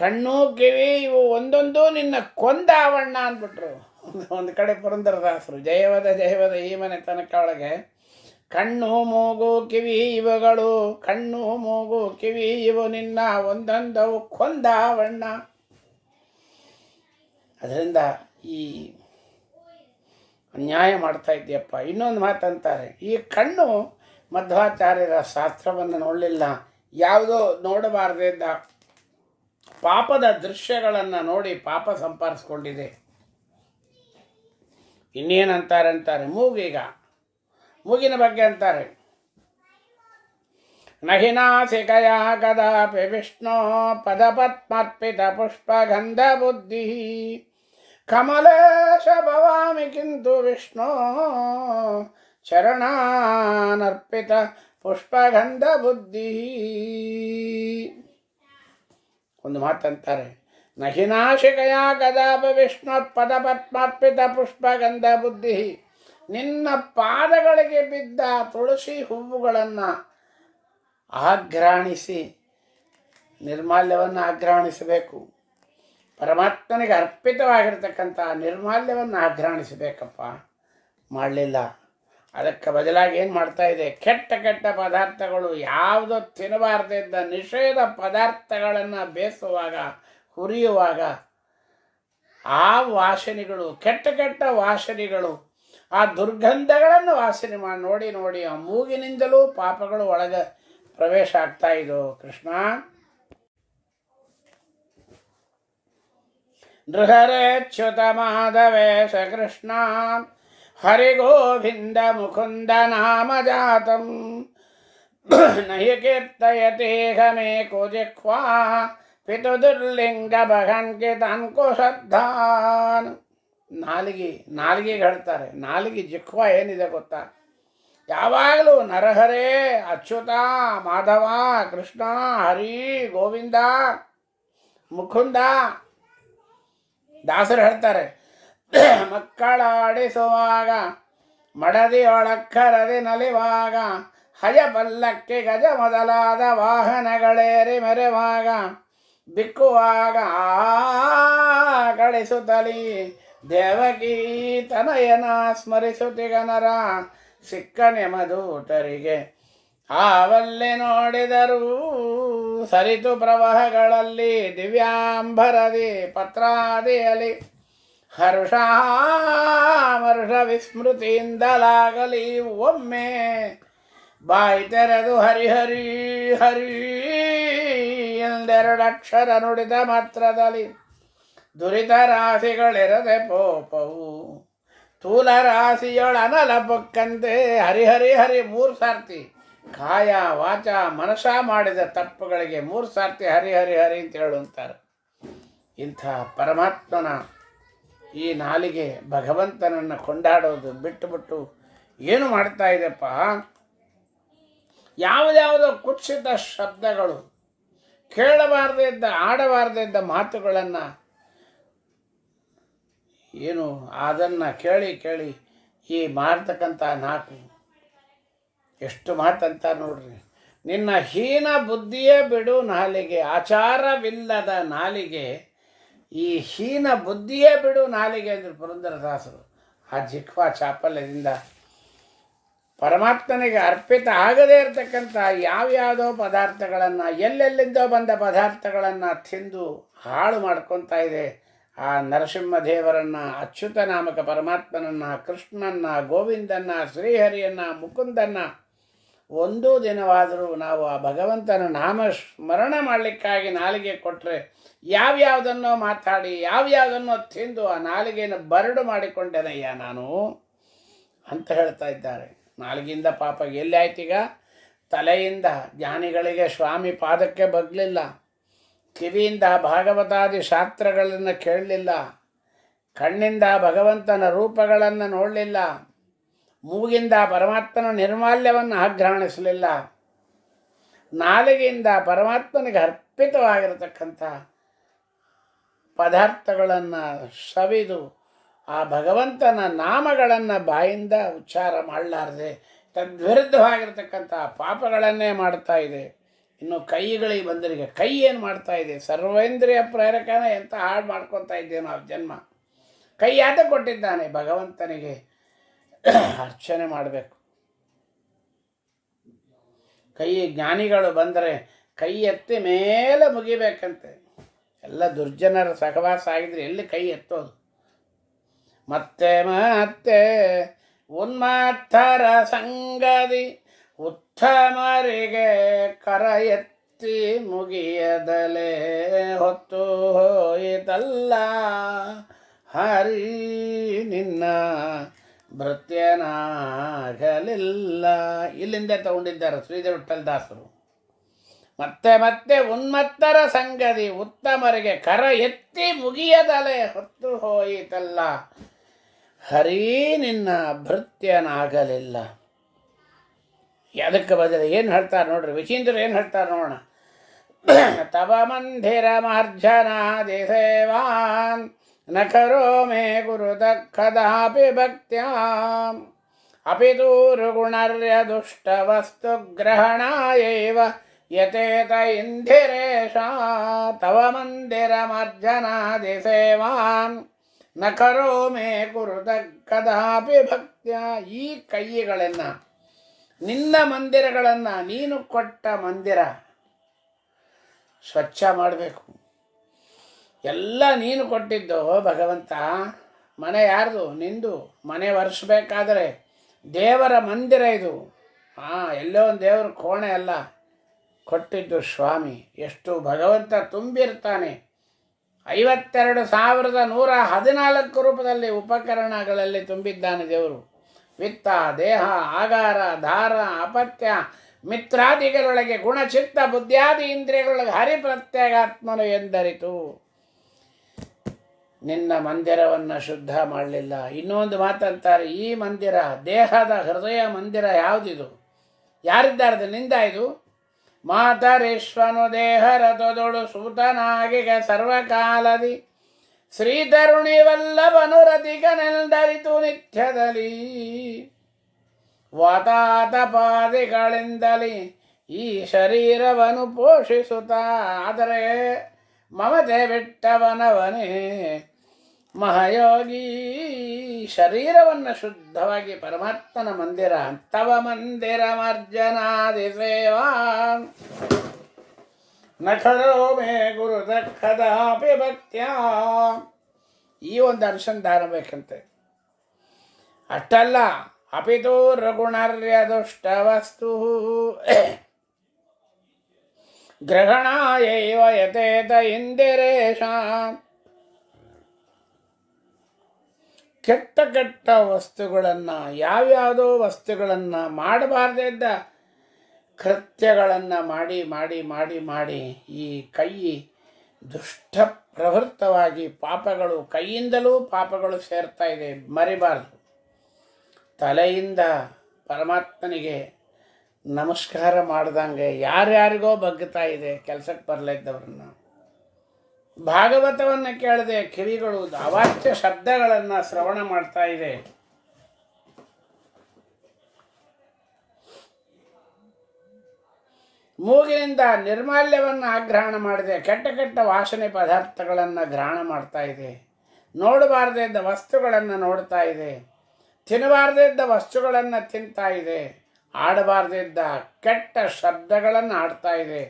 ಕಣ್ಣು ಕಿವಿ ಇವು ಒಂದೊಂದು ನಿನ್ನ ಕೊಂದಾವಣ್ಣ ಅಂದ್ಬಿಟ್ರು ಒಂದು ಕಡೆ ಪುರಂದರದಾಸರು ಜಯವದ ಜಯವದ ಈ ಮನೆ ತನಕ ಒಳಗೆ ಕಣ್ಣು ಮೂಗು ಕಿವಿ ಇವುಗಳು ಕಣ್ಣು ಮೂಗು ಕಿವಿ ಇವು ನಿನ್ನ ಒಂದೊಂದವು ಕೊಂದಾವಣ್ಣ ಅದರಿಂದ ಈ ಅನ್ಯಾಯ ಮಾಡ್ತಾ ಇದ್ದೀಯಪ್ಪ ಇನ್ನೊಂದು ಮಾತಂತಾರೆ ಈ ಕಣ್ಣು ಮಧ್ವಾಚಾರ್ಯರ ಶಾಸ್ತ್ರವನ್ನು ನೋಡಲಿಲ್ಲ ಯಾವುದೋ ನೋಡಬಾರ್ದಿದ್ದ ಪಾಪದ ದೃಶ್ಯಗಳನ್ನು ನೋಡಿ ಪಾಪ ಸಂಪಾದಿಸ್ಕೊಂಡಿದೆ ಇನ್ನೇನಂತಾರೆ ಅಂತಾರೆ ಮೂಗೀಗ मुगन बे अतर नहिना सिखया कदापि विष्णो पदपद्मर्पित पुष्पगन्धबुद्धि कमलेश भवामी किन्तु विष्णो चरणानर्पित पुष्पगन्धबुद्धि ಒಂದು ಮಾತಂತಾರೆ ನಹಿನಾಶಿಕಯ ಕದಾಪ ವಿಷ್ಣು ಪದ ಪದ್ಮಾರ್ಪಿತ ಪುಷ್ಪ ನಿನ್ನ ಪಾದಗಳಿಗೆ ಬಿದ್ದ ತುಳಸಿ ಹೂವುಗಳನ್ನು ಆಘ್ರಾಣಿಸಿ ನಿರ್ಮಾಲ್ಯವನ್ನು ಆಘ್ರಾಣಿಸಬೇಕು ಪರಮಾತ್ಮನಿಗೆ ಅರ್ಪಿತವಾಗಿರ್ತಕ್ಕಂಥ ನಿರ್ಮಾಲ್ಯವನ್ನು ಆಘ್ರಾಣಿಸಬೇಕಪ್ಪ ಮಾಡಲಿಲ್ಲ ಅದಕ್ಕೆ ಬದಲಾಗಿ ಏನು ಮಾಡ್ತಾ ಇದೆ ಕೆಟ್ಟ ಕೆಟ್ಟ ಪದಾರ್ಥಗಳು ಯಾವುದೋ ತಿನ್ನಬಾರದಿದ್ದ ನಿಷೇಧ ಪದಾರ್ಥಗಳನ್ನು ಬೇಯಿಸುವಾಗ ಹುರಿಯುವಾಗ ಆ ವಾಸನೆಗಳು ಕೆಟ್ಟ ಕೆಟ್ಟ ವಾಸನೆಗಳು ಆ ದುರ್ಗಂಧಗಳನ್ನು ವಾಸನೆ ಮಾಡಿ ನೋಡಿ ನೋಡಿ ಆ ಮೂಗಿನಿಂದಲೂ ಪಾಪಗಳು ಒಳಗೆ ಪ್ರವೇಶ ಆಗ್ತಾ ಇದು ಕೃಷ್ಣ ನೃಹರೇಚ್ಯುತ ಮಾಧವೇಶ ಕೃಷ್ಣ ಹರಿಗೋವಿಂದ ಮುಕುಂದ ನಾಮ ಜಾತಂ ನಹಿ ಕೀರ್ತಯತೀಹ ಮೇ ಪಿತು ದುರ್ಲಿಂಗ ಭಗನ್ಕಿತಾನ್ ನಾಲಿಗೆ ನಾಲಿಗೆಗೆ ಹೇಳ್ತಾರೆ ನಾಲಿಗೆ ಜಿಖ್ವ ಏನಿದೆ ಗೊತ್ತಾ ಯಾವಾಗಲೂ ನರಹರೇ ಅಚ್ಯುತ ಮಾಧವ ಕೃಷ್ಣ ಹರಿ ಗೋವಿಂದ ಮುಕುಂದ ದಾಸರು ಹೇಳ್ತಾರೆ ಮಕ್ಕಳಾಡಿಸುವಾಗ ಮಡದಿ ಮಡದಿಯೊಳಕ್ಕರದಿ ನಲಿವಾಗ ಹಯ ಬಲ್ಲಕ್ಕೆ ಗಜ ಮೊದಲಾದ ವಾಹನಗಳೇರಿ ಮೆರೆವಾಗ ಬಿಕ್ಕುವಾಗ ಆ ಕಳಿಸುತ್ತಲೀ ದೇವಕೀ ತನಯನ ಸ್ಮರಿಸುತ್ತಿಗನರ ಸಿಕ್ಕ ನೆಮದೂಟರಿಗೆ ಆವಲ್ಲಿ ನೋಡಿದರೂ ಸರಿತು ಪ್ರವಾಹಗಳಲ್ಲಿ ದಿವ್ಯಾಂಬರದಿ ಪತ್ರಾದಿಯಲಿ ಹರ್ಷ ಮರ್ಷ ವಿಸ್ಮೃತಿಯಿಂದಲಾಗಲಿ ಒಮ್ಮೆ ಬಾಯಿ ತೆರೆದು ಹರಿಹರಿ ಹರಿ ಎಂದೆರಡಕ್ಷರ ನುಡಿದ ಮಾತ್ರದಲ್ಲಿ ದುರಿತ ರಾಶಿಗಳಿರದೆ ಪೋಪವು ತೂಲ ರಾಶಿಯೊಳನಲ ಬಕ್ಕಂತೆ ಹರಿಹರಿ ಹರಿ ಮೂರು ಸಾರ್ತಿ ಕಾಯ ವಾಚ ಮನಸ ಮಾಡಿದ ತಪ್ಪುಗಳಿಗೆ ಮೂರು ಸಾರ್ತಿ ಹರಿ ಹರಿ ಹರಿ ಅಂತ ಹೇಳುವಂತಾರೆ ಇಂಥ ಪರಮಾತ್ಮನ ಈ ನಾಲಿಗೆ ಭಗವಂತನನ್ನು ಕೊಂಡಾಡೋದು ಬಿಟ್ಟು ಬಿಟ್ಟು ಏನು ಮಾಡ್ತಾ ಇದೆಪ್ಪ ಯಾವುದ್ಯಾವುದೋ ಕುತ್ಸಿದ ಶಬ್ದಗಳು ಕೇಳಬಾರ್ದಿದ್ದ ಆಡಬಾರದಿದ್ದ ಮಾತುಗಳನ್ನು ಏನು ಅದನ್ನು ಕೇಳಿ ಕೇಳಿ ಈ ಮಾಡ್ತಕ್ಕಂಥ ನಾಟು ಎಷ್ಟು ಮಾತಂತ ನೋಡ್ರಿ ನಿನ್ನ ಹೀನ ಬುದ್ಧಿಯೇ ಬಿಡು ನಾಲಿಗೆ ಆಚಾರವಿಲ್ಲದ ನಾಲಿಗೆ ಈ ಹೀನ ಬುದ್ಧಿಯೇ ಬಿಡು ನಾಲಿಗೆ ಅಂದರು ಪುರಂದರದಾಸರು ಆ ಜಿಕ್ವಾ ಚಾಪಲ್ಯದಿಂದ ಪರಮಾತ್ಮನಿಗೆ ಅರ್ಪಿತ ಆಗದೇ ಇರತಕ್ಕಂಥ ಯಾವ್ಯಾವುದೋ ಪದಾರ್ಥಗಳನ್ನು ಎಲ್ಲೆಲ್ಲಿಂದೋ ಬಂದ ಪದಾರ್ಥಗಳನ್ನು ತಿಂದು ಹಾಳು ಮಾಡ್ಕೊತಾ ಇದೆ ಆ ನರಸಿಂಹದೇವರನ್ನು ಅಚ್ಯುತ ನಾಮಕ ಪರಮಾತ್ಮನನ್ನು ಕೃಷ್ಣನ್ನ ಗೋವಿಂದನ್ನ ಶ್ರೀಹರಿಯನ್ನ ಮುಕುಂದನ್ನ ಒಂದು ದಿನವಾದರೂ ನಾವು ಆ ಭಗವಂತನ ನಾಮ ಸ್ಮರಣ ಮಾಡಲಿಕ್ಕಾಗಿ ನಾಲಿಗೆ ಕೊಟ್ಟರೆ ಯಾವ್ಯಾವುದನ್ನೋ ಮಾತಾಡಿ ಯಾವ್ಯಾವುದನ್ನೋ ತಿಂದು ಆ ನಾಲಿಗೆಯನ್ನು ಬರಡು ಮಾಡಿಕೊಂಡೆನಯ್ಯ ನಾನು ಅಂತ ಹೇಳ್ತಾ ಇದ್ದಾರೆ ನಾಲಿಗೆಯಿಂದ ಪಾಪ ಎಲ್ಲಿ ಆಯ್ತೀಗ ತಲೆಯಿಂದ ಜ್ಞಾನಿಗಳಿಗೆ ಸ್ವಾಮಿ ಪಾದಕ್ಕೆ ಬಗ್ಲಿಲ್ಲ ಕಿವಿಯಿಂದ ಭಾಗವತಾದಿ ಶಾಸ್ತ್ರಗಳನ್ನು ಕೇಳಲಿಲ್ಲ ಕಣ್ಣಿಂದ ಭಗವಂತನ ರೂಪಗಳನ್ನು ನೋಡಲಿಲ್ಲ ಮೂಗಿಂದ ಪರಮಾತ್ಮನ ನಿರ್ಮಾಲ್ಯವನ್ನು ಆಗ್ರಹಣಿಸಲಿಲ್ಲ ನಾಲಿಗೆಯಿಂದ ಪರಮಾತ್ಮನಿಗೆ ಅರ್ಪಿತವಾಗಿರತಕ್ಕಂಥ ಪದಾರ್ಥಗಳನ್ನು ಸವಿದು ಆ ಭಗವಂತನ ನಾಮಗಳನ್ನು ಬಾಯಿಂದ ಉಚ್ಚಾರ ಮಾಡಲಾರದೆ ತದ್ವಿರುದ್ಧವಾಗಿರತಕ್ಕಂಥ ಪಾಪಗಳನ್ನೇ ಮಾಡ್ತಾ ಇದೆ ಇನ್ನು ಕೈಗಳಿಗೆ ಬಂದರಿಗೆ ಕೈ ಏನು ಮಾಡ್ತಾ ಇದೆ ಸರ್ವೇಂದ್ರಿಯ ಪ್ರೇರಕನ ಎಂತ ಹಾಳು ಮಾಡ್ಕೊತಾ ಇದ್ದೇನೋ ಆ ಜನ್ಮ ಕೈ ಯಾತ ಕೊಟ್ಟಿದ್ದಾನೆ ಭಗವಂತನಿಗೆ ಅರ್ಚನೆ ಮಾಡಬೇಕು ಕೈ ಜ್ಞಾನಿಗಳು ಬಂದರೆ ಕೈ ಎತ್ತಿ ಮೇಲೆ ಮುಗಿಬೇಕಂತೆ ಎಲ್ಲ ದುರ್ಜನರ ಸಹವಾಸ ಆಗಿದ್ರೆ ಎಲ್ಲಿ ಕೈ ಎತ್ತೋದು ಮತ್ತೆ ಮತ್ತೆ ಉನ್ಮಾತ್ತರ ಸಂಗದಿ ಉತ್ತಮರಿಗೆ ಕರ ಎತ್ತಿ ಮುಗಿಯದಲೆ ಹೊತ್ತು ಹೋಯಿತಲ್ಲ ಹರಿ ನಿನ್ನ ಭೃತ್ಯನಾಗಲಿಲ್ಲ ಇಲ್ಲಿಂದ ತಗೊಂಡಿದ್ದಾರೆ ದಾಸರು ಮತ್ತೆ ಮತ್ತೆ ಉನ್ಮತ್ತರ ಸಂಗತಿ ಉತ್ತಮರಿಗೆ ಕರ ಎತ್ತಿ ಮುಗಿಯದಲೆ ಹೊತ್ತು ಹೋಯಿತಲ್ಲ ಹರಿ ನಿನ್ನ ಭೃತ್ಯನಾಗಲಿಲ್ಲ ಅದಕ್ಕೆ ಬಂದಿದೆ ಏನು ಹೇಳ್ತಾರೆ ನೋಡ್ರಿ ವಿಚಿಂದ್ರ ಏನು ಹೇಳ್ತಾರೆ ನೋಡೋಣ ತವ ಮಂದಿರ ಮಾರ್ಜನ ದೇಸೇವಾನ್ ನಖರೋ ಮೇ ಗುರು ಕದಾಪಿ ಭಕ್ತಿಯ ಅಪಿ ವಸ್ತು ಗ್ರಹಣ ಯತೇತ ಇಂದಿರೇಶ ತವ ಮಂದಿರ ಮಾರ್ಜನ ದಿಸೇವಾನ್ ನಖರೋ ಮೇ ಗುರು ಕದಾಪಿ ಭಕ್ತಿಯ ಈ ಕೈಗಳನ್ನು ನಿನ್ನ ಮಂದಿರಗಳನ್ನು ನೀನು ಕೊಟ್ಟ ಮಂದಿರ ಸ್ವಚ್ಛ ಮಾಡಬೇಕು ಎಲ್ಲ ನೀನು ಕೊಟ್ಟಿದ್ದು ಭಗವಂತ ಮನೆ ಯಾರ್ದು ನಿಂದು ಮನೆ ಒರೆಸ್ಬೇಕಾದ್ರೆ ದೇವರ ಮಂದಿರ ಇದು ಹಾಂ ಎಲ್ಲೋ ಒಂದು ದೇವರ ಕೋಣೆ ಅಲ್ಲ ಕೊಟ್ಟಿದ್ದು ಸ್ವಾಮಿ ಎಷ್ಟು ಭಗವಂತ ತುಂಬಿರ್ತಾನೆ ಐವತ್ತೆರಡು ಸಾವಿರದ ನೂರ ಹದಿನಾಲ್ಕು ರೂಪದಲ್ಲಿ ಉಪಕರಣಗಳಲ್ಲಿ ತುಂಬಿದ್ದಾನೆ ದೇವರು ವಿತ್ತ ದೇಹ ಆಗಾರ ಧಾರ ಅಪತ್ಯ ಮಿತ್ರಾದಿಗಳೊಳಗೆ ಗುಣಚಿತ್ತ ಬುದ್ಧಿಯಾದಿ ಇಂದ್ರಿಯಗಳೊಳಗೆ ಹರಿಪ್ರತ್ಯಗಾತ್ಮನು ಎಂದರಿತು ನಿನ್ನ ಮಂದಿರವನ್ನು ಶುದ್ಧ ಮಾಡಲಿಲ್ಲ ಇನ್ನೊಂದು ಮಾತಂತಾರೆ ಈ ಮಂದಿರ ದೇಹದ ಹೃದಯ ಮಂದಿರ ಯಾವುದಿದು ಯಾರಿದ್ದಾರೆ ನಿಂದ ಇದು ಮಾತರಿಶ್ವನು ರಥದೊಳು ಸೂತನಾಗಿಗ ಸರ್ವಕಾಲದಿ ಶ್ರೀಧರುಣಿವಲ್ಲಭನುರತಿಗನೆಂದರಿತು ನಿತ್ಯದಲ್ಲಿ ವಾತಾತಪಾದಿಗಳಿಂದಲೇ ಈ ಶರೀರವನು ಪೋಷಿಸುತ್ತ ಆದರೆ ಮಮತೆ ಬಿಟ್ಟವನವನೇ ಮಹಯೋಗಿ ಶರೀರವನ್ನು ಶುದ್ಧವಾಗಿ ಪರಮಾತ್ಮನ ಮಂದಿರ ಅಂತವ ಮಂದಿರ ಮರ್ಜನಾದಿ ಸೇವಾ ನ ಮೇ ಗುರು ಕದಾಪಿ ಭಕ್ತ್ಯ ಈ ಒಂದು ಅನುಸಂಧಾನ ಬೇಕಂತೆ ಅಷ್ಟಲ್ಲ ಅಪಿತೂ ರಘುಣರ್ಯ ದುಷ್ಟ ವಸ್ತು ಗ್ರಹಣಾಯೈವ ಯಥೇತ ಇಂದಿರೇಶ ಕೆಟ್ಟ ಕೆಟ್ಟ ವಸ್ತುಗಳನ್ನು ಯಾವ್ಯಾವುದೋ ವಸ್ತುಗಳನ್ನು ಮಾಡಬಾರ್ದಿದ್ದ ಕೃತ್ಯಗಳನ್ನು ಮಾಡಿ ಮಾಡಿ ಮಾಡಿ ಮಾಡಿ ಈ ಕೈ ದುಷ್ಟ ಪ್ರವೃತ್ತವಾಗಿ ಪಾಪಗಳು ಕೈಯಿಂದಲೂ ಪಾಪಗಳು ಸೇರ್ತಾ ಇದೆ ಮರಿಬಾರದು ತಲೆಯಿಂದ ಪರಮಾತ್ಮನಿಗೆ ನಮಸ್ಕಾರ ಮಾಡ್ದಂಗೆ ಯಾರ್ಯಾರಿಗೋ ಬಗ್ತಾ ಇದೆ ಕೆಲಸಕ್ಕೆ ಬರಲಿದ್ದವ್ರನ್ನ ಭಾಗವತವನ್ನು ಕೇಳದೆ ಕಿವಿಗಳು ಅವಾಚ್ಯ ಶಬ್ದಗಳನ್ನು ಶ್ರವಣ ಮಾಡ್ತಾ ಇದೆ ಮೂಗಿನಿಂದ ನಿರ್ಮಾಲ್ಯವನ್ನು ಆಗ್ರಹಣ ಮಾಡಿದೆ ಕೆಟ್ಟ ಕೆಟ್ಟ ವಾಸನೆ ಪದಾರ್ಥಗಳನ್ನು ಗ್ರಹಣ ಮಾಡ್ತಾ ಇದೆ ನೋಡಬಾರ್ದೇ ಇದ್ದ ವಸ್ತುಗಳನ್ನು ನೋಡ್ತಾ ಇದೆ ತಿನ್ನಬಾರ್ದೇ ಇದ್ದ ವಸ್ತುಗಳನ್ನು ತಿಂತಾ ಇದೆ ಆಡಬಾರ್ದೇ ಇದ್ದ ಕೆಟ್ಟ ಶಬ್ದಗಳನ್ನು ಆಡ್ತಾ ಇದೆ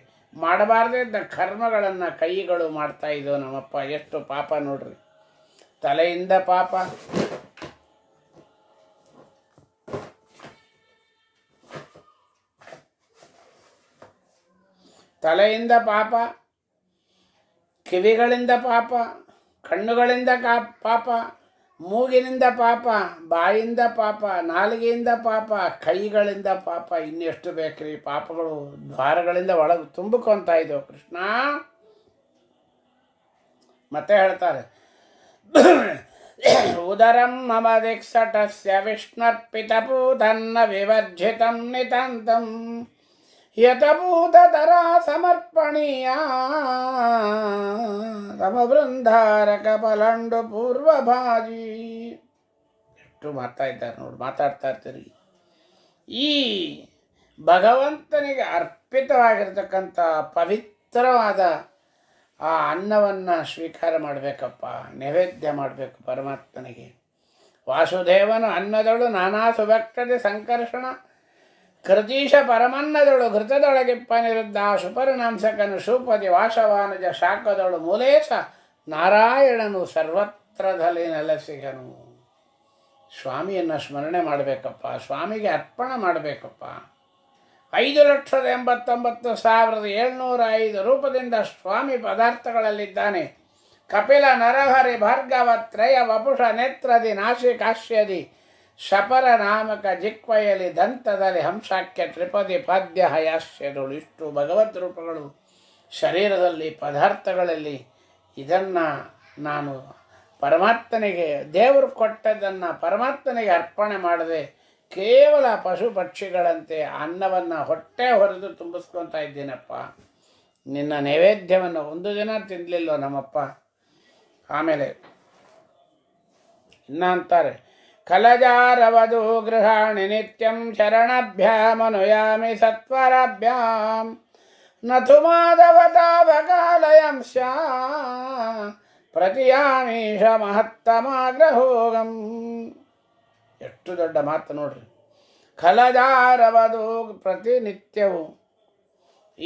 ಮಾಡಬಾರ್ದೇ ಇದ್ದ ಕರ್ಮಗಳನ್ನು ಕೈಗಳು ಮಾಡ್ತಾ ಇದ್ದವು ನಮ್ಮಪ್ಪ ಎಷ್ಟು ಪಾಪ ನೋಡ್ರಿ ತಲೆಯಿಂದ ಪಾಪ ತಲೆಯಿಂದ ಪಾಪ ಕಿವಿಗಳಿಂದ ಪಾಪ ಕಣ್ಣುಗಳಿಂದ ಕಾ ಪಾಪ ಮೂಗಿನಿಂದ ಪಾಪ ಬಾಯಿಂದ ಪಾಪ ನಾಲಿಗೆಯಿಂದ ಪಾಪ ಕೈಗಳಿಂದ ಪಾಪ ಇನ್ನೆಷ್ಟು ಬೇಕ್ರಿ ಪಾಪಗಳು ದ್ವಾರಗಳಿಂದ ಒಳಗೆ ತುಂಬಿಕೊಂತ ಇದ್ದವು ಕೃಷ್ಣ ಮತ್ತೆ ಹೇಳ್ತಾರೆ ಉದರಂ ಮಮ ದಿಕ್ಸಟಸ್ಯ ವಿಷ್ಣರ್ಪಿತ ಪೂತನ್ನ ವಿವರ್ಜಿತಂ ನಿತಂತಂ यतभूततरा ಪಲಂಡು ಪೂರ್ವ ಪೂರ್ವಭಾಜಿ ಎಷ್ಟು ಮಾಡ್ತಾ ಇದ್ದಾರೆ ನೋಡಿ ಮಾತಾಡ್ತಾ ಇರ್ತೀರಿ ಈ ಭಗವಂತನಿಗೆ ಅರ್ಪಿತವಾಗಿರ್ತಕ್ಕಂಥ ಪವಿತ್ರವಾದ ಆ ಅನ್ನವನ್ನು ಸ್ವೀಕಾರ ಮಾಡಬೇಕಪ್ಪ ನೈವೇದ್ಯ ಮಾಡಬೇಕು ಪರಮಾತ್ಮನಿಗೆ ವಾಸುದೇವನು ಅನ್ನದಳು ನಾನಾ ಸುಭಕ್ತದೆ ಸಂಕರ್ಷಣ ಕೃತೀಶ ಪರಮನ್ನದಳು ಘೃತದೊಳಗಿಪ್ಪ ನಿರುದ್ಧ ಶೂಪದಿ ಶೂಪತಿ ವಾಸವಾನಜ ಶಾಖದಳು ಮೂಲೇಶ ನಾರಾಯಣನು ಸರ್ವತ್ರದಲ್ಲಿ ನೆಲೆಸಿಗನು ಸ್ವಾಮಿಯನ್ನು ಸ್ಮರಣೆ ಮಾಡಬೇಕಪ್ಪ ಸ್ವಾಮಿಗೆ ಅರ್ಪಣೆ ಮಾಡಬೇಕಪ್ಪ ಐದು ಲಕ್ಷದ ಎಂಬತ್ತೊಂಬತ್ತು ಸಾವಿರದ ಏಳ್ನೂರ ಐದು ರೂಪದಿಂದ ಸ್ವಾಮಿ ಪದಾರ್ಥಗಳಲ್ಲಿದ್ದಾನೆ ಕಪಿಲ ನರಹರಿ ಭಾರ್ಗವ ತ್ರಯ ವಪುಷ ನೇತ್ರದಿ ನಾಶಿ ಕಾಶ್ಯದಿ ಶಪರ ನಾಮಕ ಜಿಕ್ವಯಲಿ ದಂತದಲ್ಲಿ ಹಂಸಾಖ್ಯ ತ್ರಿಪದಿ ಪಾದ್ಯ ಹಯಾಸ್ಯಗಳು ಇಷ್ಟು ಭಗವದ್ ರೂಪಗಳು ಶರೀರದಲ್ಲಿ ಪದಾರ್ಥಗಳಲ್ಲಿ ಇದನ್ನು ನಾನು ಪರಮಾತ್ಮನಿಗೆ ದೇವರು ಕೊಟ್ಟದ್ದನ್ನು ಪರಮಾತ್ಮನಿಗೆ ಅರ್ಪಣೆ ಮಾಡದೆ ಕೇವಲ ಪಶು ಪಕ್ಷಿಗಳಂತೆ ಅನ್ನವನ್ನು ಹೊಟ್ಟೆ ಹೊರದು ತುಂಬಿಸ್ಕೊತಾ ಇದ್ದೀನಪ್ಪ ನಿನ್ನ ನೈವೇದ್ಯವನ್ನು ಒಂದು ದಿನ ತಿನ್ನಲಿಲ್ಲೋ ನಮ್ಮಪ್ಪ ಆಮೇಲೆ ಇನ್ನ ಅಂತಾರೆ ಕಲಜಾರವಧು ಗೃಹಾಣಿ ನಿತ್ಯಂ ಶರಣಭ್ಯಾಮನುಯಾಮಿ ಸತ್ವರಭ್ಯಾಂ ನಥು ಮಾಧವತಾಪಕಾಲಯಂ ಸ್ಯಾ ಮಹತ್ತಮ ಮಹತ್ತಮಾಗ್ರಹೋಗಂ ಎಷ್ಟು ದೊಡ್ಡ ಮಾತು ನೋಡ್ರಿ ಕಲಜಾರವದು ಪ್ರತಿನಿತ್ಯವು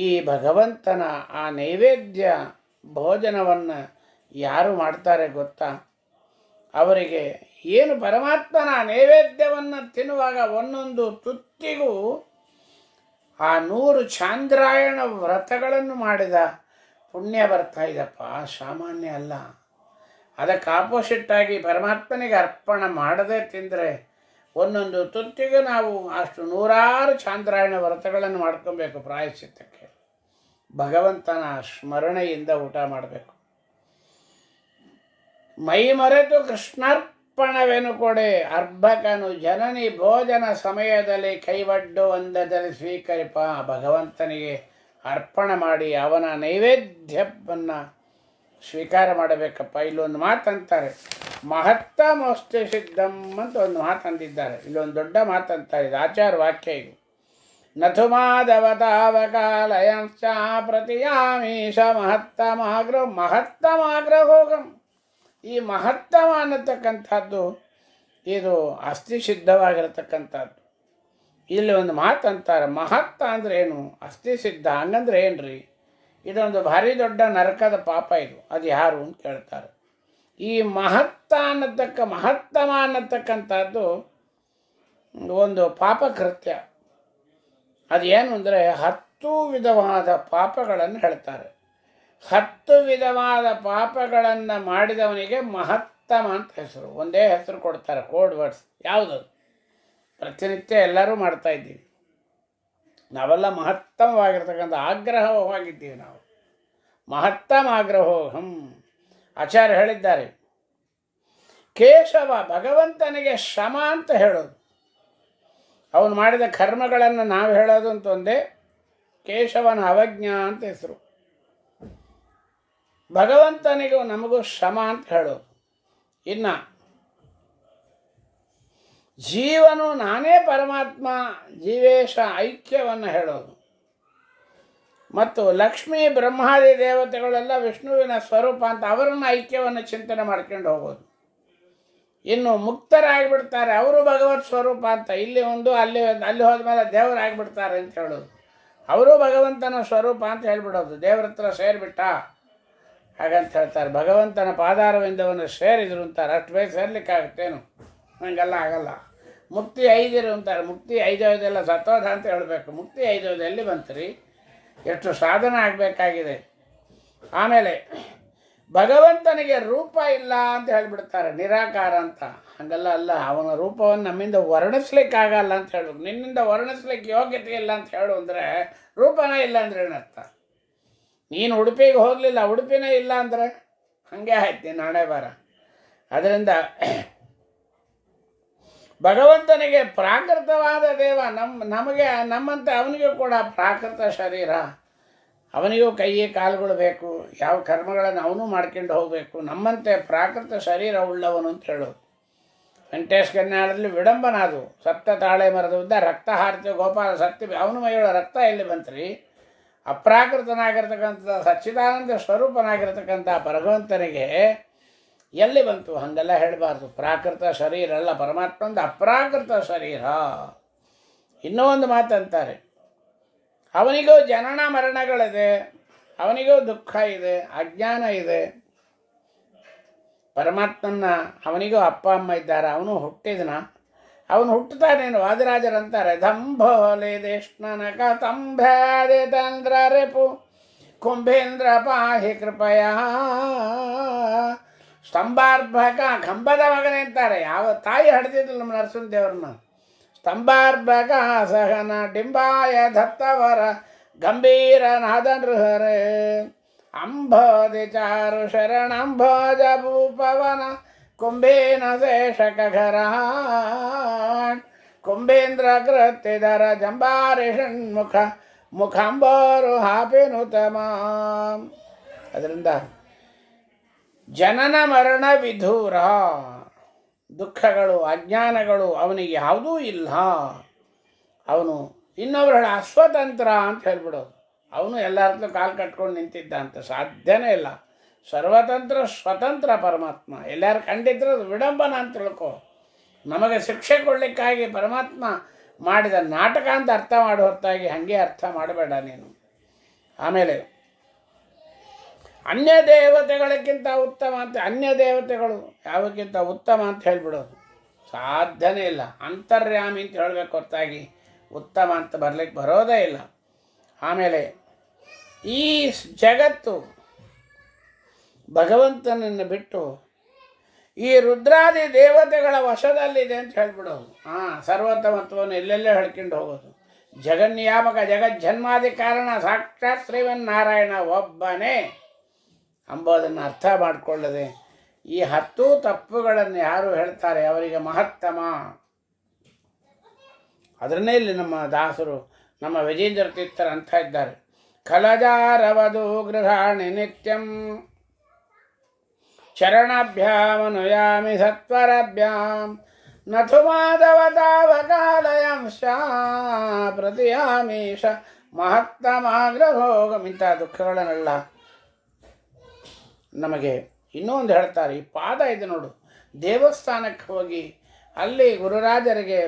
ಈ ಭಗವಂತನ ಆ ನೈವೇದ್ಯ ಭೋಜನವನ್ನು ಯಾರು ಮಾಡ್ತಾರೆ ಗೊತ್ತಾ ಅವರಿಗೆ ಏನು ಪರಮಾತ್ಮನ ನೈವೇದ್ಯವನ್ನು ತಿನ್ನುವಾಗ ಒಂದೊಂದು ತುತ್ತಿಗೂ ಆ ನೂರು ಚಾಂದ್ರಾಯಣ ವ್ರತಗಳನ್ನು ಮಾಡಿದ ಪುಣ್ಯ ಬರ್ತಾ ಇದಪ್ಪ ಸಾಮಾನ್ಯ ಅಲ್ಲ ಅದಕ್ಕೆ ಆಪೋಸಿಟ್ಟಾಗಿ ಪರಮಾತ್ಮನಿಗೆ ಅರ್ಪಣೆ ಮಾಡದೆ ತಿಂದರೆ ಒಂದೊಂದು ತುತ್ತಿಗೂ ನಾವು ಅಷ್ಟು ನೂರಾರು ಚಾಂದ್ರಾಯಣ ವ್ರತಗಳನ್ನು ಮಾಡ್ಕೊಬೇಕು ಪ್ರಾಯಶ್ಚಿತ್ತಕ್ಕೆ ಭಗವಂತನ ಸ್ಮರಣೆಯಿಂದ ಊಟ ಮಾಡಬೇಕು ಮೈ ಮರೆತು ಕೃಷ್ಣಾರ್ಪ ಅರ್ಪಣವೇನು ಕೊಡೆ ಅರ್ಭಕನು ಜನನಿ ಭೋಜನ ಸಮಯದಲ್ಲಿ ಕೈವಡ್ಡು ಒಂದದಲ್ಲಿ ಸ್ವೀಕರಿಪ ಭಗವಂತನಿಗೆ ಅರ್ಪಣ ಮಾಡಿ ಅವನ ನೈವೇದ್ಯವನ್ನು ಸ್ವೀಕಾರ ಮಾಡಬೇಕಪ್ಪ ಇಲ್ಲೊಂದು ಮಾತಂತಾರೆ ಮಹತ್ತ ಸಿದ್ಧಂ ಅಂತ ಒಂದು ಮಾತಂದಿದ್ದಾರೆ ಇಲ್ಲೊಂದು ದೊಡ್ಡ ಮಾತಂತಾರೆ ಇದು ಆಚಾರ ವಾಕ್ಯ ಇದು ನಥುಮಾದವತಾವಕಾಲಯಂಶ್ಚ ಪ್ರತಿಯಾಮೀಶ ಆಗ್ರಹ ಹೋಗಂ ಈ ಮಹತ್ತಮ ಅನ್ನತಕ್ಕಂಥದ್ದು ಇದು ಸಿದ್ಧವಾಗಿರತಕ್ಕಂಥದ್ದು ಇಲ್ಲಿ ಒಂದು ಮಾತು ಅಂತಾರೆ ಮಹತ್ತ ಅಂದ್ರೆ ಏನು ಸಿದ್ಧ ಹಂಗಂದ್ರೆ ಏನು ರೀ ಇದೊಂದು ಭಾರಿ ದೊಡ್ಡ ನರಕದ ಪಾಪ ಇದು ಅದು ಯಾರು ಅಂತ ಕೇಳ್ತಾರೆ ಈ ಮಹತ್ತ ಅನ್ನತಕ್ಕ ಮಹತ್ತಮ ಅನ್ನತಕ್ಕಂಥದ್ದು ಒಂದು ಪಾಪಕೃತ್ಯ ಅದೇನು ಅಂದರೆ ಹತ್ತು ವಿಧವಾದ ಪಾಪಗಳನ್ನು ಹೇಳ್ತಾರೆ ಹತ್ತು ವಿಧವಾದ ಪಾಪಗಳನ್ನು ಮಾಡಿದವನಿಗೆ ಮಹತ್ತಮ ಅಂತ ಹೆಸರು ಒಂದೇ ಹೆಸರು ಕೊಡ್ತಾರೆ ಕೋಡ್ ವರ್ಡ್ಸ್ ಯಾವುದು ಪ್ರತಿನಿತ್ಯ ಎಲ್ಲರೂ ಮಾಡ್ತಾ ಇದ್ದೀವಿ ನಾವೆಲ್ಲ ಮಹತ್ತಮವಾಗಿರ್ತಕ್ಕಂಥ ಆಗ್ರಹವಾಗಿದ್ದೀವಿ ನಾವು ಮಹತ್ತಮ ಆಗ್ರಹೋಹಂ ಆಚಾರ್ಯ ಹೇಳಿದ್ದಾರೆ ಕೇಶವ ಭಗವಂತನಿಗೆ ಶ್ರಮ ಅಂತ ಹೇಳೋದು ಅವನು ಮಾಡಿದ ಕರ್ಮಗಳನ್ನು ನಾವು ಹೇಳೋದು ಅಂತ ಒಂದೇ ಕೇಶವನ ಅವಜ್ಞ ಅಂತ ಹೆಸರು ಭಗವಂತನಿಗೂ ನಮಗೂ ಶ್ರಮ ಅಂತ ಹೇಳೋದು ಇನ್ನು ಜೀವನು ನಾನೇ ಪರಮಾತ್ಮ ಜೀವೇಶ ಐಕ್ಯವನ್ನು ಹೇಳೋದು ಮತ್ತು ಲಕ್ಷ್ಮೀ ಬ್ರಹ್ಮಾದಿ ದೇವತೆಗಳೆಲ್ಲ ವಿಷ್ಣುವಿನ ಸ್ವರೂಪ ಅಂತ ಅವರನ್ನು ಐಕ್ಯವನ್ನು ಚಿಂತನೆ ಮಾಡ್ಕೊಂಡು ಹೋಗೋದು ಇನ್ನು ಮುಕ್ತರಾಗಿಬಿಡ್ತಾರೆ ಅವರು ಭಗವತ್ ಸ್ವರೂಪ ಅಂತ ಇಲ್ಲಿ ಒಂದು ಅಲ್ಲಿ ಅಲ್ಲಿ ಹೋದ್ಮೇಲೆ ದೇವರಾಗಿಬಿಡ್ತಾರೆ ಅಂತ ಹೇಳೋದು ಅವರು ಭಗವಂತನ ಸ್ವರೂಪ ಅಂತ ಹೇಳ್ಬಿಡೋದು ದೇವ್ರ ಹತ್ರ ಸೇರಿಬಿಟ್ಟ ಹಾಗಂತ ಹೇಳ್ತಾರೆ ಭಗವಂತನ ಪಾದಾರವಿಂದವನ್ನು ಸೇರಿದರು ಅಂತಾರೆ ಅಷ್ಟು ಬೇಗ ಸೇರ್ಲಿಕ್ಕಾಗುತ್ತೇನು ಹಂಗೆಲ್ಲ ಆಗಲ್ಲ ಮುಕ್ತಿ ಐದಿರು ಅಂತಾರೆ ಮುಕ್ತಿ ಐದೋದೆಲ್ಲ ಸತ್ತೋದ ಅಂತ ಹೇಳಬೇಕು ಮುಕ್ತಿ ಬಂತು ಬಂತ್ರಿ ಎಷ್ಟು ಸಾಧನೆ ಆಗಬೇಕಾಗಿದೆ ಆಮೇಲೆ ಭಗವಂತನಿಗೆ ರೂಪ ಇಲ್ಲ ಅಂತ ಹೇಳಿಬಿಡ್ತಾರೆ ನಿರಾಕಾರ ಅಂತ ಹಾಗೆಲ್ಲ ಅಲ್ಲ ಅವನ ರೂಪವನ್ನು ನಮ್ಮಿಂದ ವರ್ಣಿಸ್ಲಿಕ್ಕಾಗಲ್ಲ ಅಂತ ಹೇಳಬೇಕು ನಿನ್ನಿಂದ ವರ್ಣಿಸ್ಲಿಕ್ಕೆ ಯೋಗ್ಯತೆ ಇಲ್ಲ ಅಂತ ಹೇಳು ಅಂದರೆ ರೂಪನೇ ಇಲ್ಲ ಅಂದ್ರೆ ಏನರ್ಥ ನೀನು ಉಡುಪಿಗೆ ಹೋಗಲಿಲ್ಲ ಉಡುಪಿನೇ ಇಲ್ಲ ಅಂದರೆ ಹಾಗೆ ಆಯ್ತು ನಾಳೆ ಹಣೆ ಬಾರ ಅದರಿಂದ ಭಗವಂತನಿಗೆ ಪ್ರಾಕೃತವಾದ ದೇವ ನಮ್ಮ ನಮಗೆ ನಮ್ಮಂತೆ ಅವನಿಗೂ ಕೂಡ ಪ್ರಾಕೃತ ಶರೀರ ಅವನಿಗೂ ಕೈಯೇ ಕಾಲುಗಳು ಬೇಕು ಯಾವ ಕರ್ಮಗಳನ್ನು ಅವನು ಮಾಡ್ಕೊಂಡು ಹೋಗಬೇಕು ನಮ್ಮಂತೆ ಪ್ರಾಕೃತ ಶರೀರ ಉಳ್ಳವನು ಅಂತ ಹೇಳೋದು ವೆಂಕಟೇಶ್ ಕನ್ಯಾಳದಲ್ಲಿ ವಿಡಂಬನ ಅದು ಸತ್ತ ತಾಳೆ ಮರದ ಉದ್ದ ರಕ್ತ ಹಾರಿತು ಗೋಪಾಲ ಸತ್ತಿ ಅವನು ಮೈಯೊಳ ರಕ್ತ ಎಲ್ಲಿ ಬಂತು ರೀ ಅಪ್ರಾಕೃತನಾಗಿರ್ತಕ್ಕಂಥ ಸಚ್ಚಿದಾನಂದ ಸ್ವರೂಪನಾಗಿರ್ತಕ್ಕಂಥ ಭಗವಂತನಿಗೆ ಎಲ್ಲಿ ಬಂತು ಹಂಗೆಲ್ಲ ಹೇಳಬಾರ್ದು ಪ್ರಾಕೃತ ಶರೀರ ಅಲ್ಲ ಪರಮಾತ್ಮಂದು ಅಪ್ರಾಕೃತ ಶರೀರ ಇನ್ನೂ ಒಂದು ಮಾತಂತಾರೆ ಅವನಿಗೂ ಜನನ ಮರಣಗಳಿದೆ ಅವನಿಗೂ ದುಃಖ ಇದೆ ಅಜ್ಞಾನ ಇದೆ ಪರಮಾತ್ಮನ ಅವನಿಗೂ ಅಪ್ಪ ಅಮ್ಮ ಇದ್ದಾರೆ ಅವನು ಹುಟ್ಟಿದನ ಅವನು ಹುಟ್ಟುತ್ತಾನೇನು ವಾದಿರಾಜರಂತಾರೆ ದಂಭೋಲೆ ದೇಷ್ಣನ ಕಥಂಭ್ಯಾದೆ ತಂದ್ರ ರೆಪು ಕುಂಭೇಂದ್ರ ಪಾಹಿ ಕೃಪಯ ಸ್ತಂಭಾರ್ಭಕ ಕಂಬದ ಮಗನೇ ಅಂತಾರೆ ಯಾವ ತಾಯಿ ಹಡ್ದಿದ್ಲು ನಮ್ಮ ನರಸಿಂಹದೇವ್ರನ್ನ ಸ್ತಂಭಾರ್ಭಕ ಸಹನ ಡಿಂಬಾಯ ದತ್ತವರ ಗಂಭೀರ ನೃಹರೇ ಅಂಭೋದಿ ಚಾರು ಶರಣಂಭೋಜ ಭೂಪವನ ಕುಂಭೇನ ಶೇಷಕರಹ ಕುಂಭೇಂದ್ರ ಕೃತ್ಯಧರ ಜಂಬಾರಿ ಷಣ್ಮುಖ ಮುಖಾಂಬಾರು ಹಾಪೆನುತಮ ಅದರಿಂದ ಜನನ ಮರಣ ವಿಧೂರ ದುಃಖಗಳು ಅಜ್ಞಾನಗಳು ಅವನಿಗೆ ಯಾವುದೂ ಇಲ್ಲ ಅವನು ಹೇಳ ಅಸ್ವತಂತ್ರ ಅಂತ ಹೇಳ್ಬಿಡೋದು ಅವನು ಎಲ್ಲರದ್ದು ಕಾಲು ಕಟ್ಕೊಂಡು ನಿಂತಿದ್ದ ಅಂತ ಸಾಧ್ಯನೇ ಇಲ್ಲ ಸರ್ವತಂತ್ರ ಸ್ವತಂತ್ರ ಪರಮಾತ್ಮ ಎಲ್ಲರೂ ಅದು ವಿಡಂಬನ ಅಂತ ತಿಳ್ಕೊ ನಮಗೆ ಶಿಕ್ಷೆ ಕೊಡಲಿಕ್ಕಾಗಿ ಪರಮಾತ್ಮ ಮಾಡಿದ ನಾಟಕ ಅಂತ ಅರ್ಥ ಮಾಡೋ ಹೊರತಾಗಿ ಹಾಗೆ ಅರ್ಥ ಮಾಡಬೇಡ ನೀನು ಆಮೇಲೆ ಅನ್ಯ ದೇವತೆಗಳಿಗಿಂತ ಉತ್ತಮ ಅಂತ ಅನ್ಯ ದೇವತೆಗಳು ಯಾವಕ್ಕಿಂತ ಉತ್ತಮ ಅಂತ ಹೇಳಿಬಿಡೋದು ಸಾಧ್ಯನೇ ಇಲ್ಲ ಅಂತರ್ಯಾಮಿ ಅಂತ ಹೇಳಬೇಕು ಹೊರತಾಗಿ ಉತ್ತಮ ಅಂತ ಬರಲಿಕ್ಕೆ ಬರೋದೇ ಇಲ್ಲ ಆಮೇಲೆ ಈ ಜಗತ್ತು ಭಗವಂತನನ್ನು ಬಿಟ್ಟು ಈ ರುದ್ರಾದಿ ದೇವತೆಗಳ ವಶದಲ್ಲಿದೆ ಅಂತ ಹೇಳ್ಬಿಡೋದು ಹಾಂ ಸರ್ವತಮತ್ವವನ್ನು ಎಲ್ಲೆಲ್ಲೇ ಹೇಳ್ಕೊಂಡು ಹೋಗೋದು ಜಗನ್ಯಾಮಕ ಜಗಜ್ಜನ್ಮಾದಿ ಕಾರಣ ಸಾಕ್ಷಾತ್ ನಾರಾಯಣ ಒಬ್ಬನೇ ಅಂಬೋದನ್ನು ಅರ್ಥ ಮಾಡಿಕೊಳ್ಳದೆ ಈ ಹತ್ತು ತಪ್ಪುಗಳನ್ನು ಯಾರು ಹೇಳ್ತಾರೆ ಅವರಿಗೆ ಮಹತ್ತಮ ಅದರನ್ನೇ ಇಲ್ಲಿ ನಮ್ಮ ದಾಸರು ನಮ್ಮ ವಿಜೇಂದ್ರ ತೀರ್ಥರು ಅಂತ ಇದ್ದಾರೆ ಕಲಜಾರವಧು ಗೃಹಾಣಿ ನಿತ್ಯಂ शरणभ्यामनुयामि ಸತ್ವರಭ್ಯಾಂ ನಥು ಮಾಧವತಾವಕಾಲಯ ಪ್ರತಿಯಾಮೀಶ ಇಂಥ ದುಃಖಗಳನ್ನೆಲ್ಲ ನಮಗೆ ಇನ್ನೂ ಒಂದು ಹೇಳ್ತಾರೆ ಈ ಪಾದ ಇದೆ ನೋಡು ದೇವಸ್ಥಾನಕ್ಕೆ ಹೋಗಿ ಅಲ್ಲಿ ಗುರುರಾಜರಿಗೆ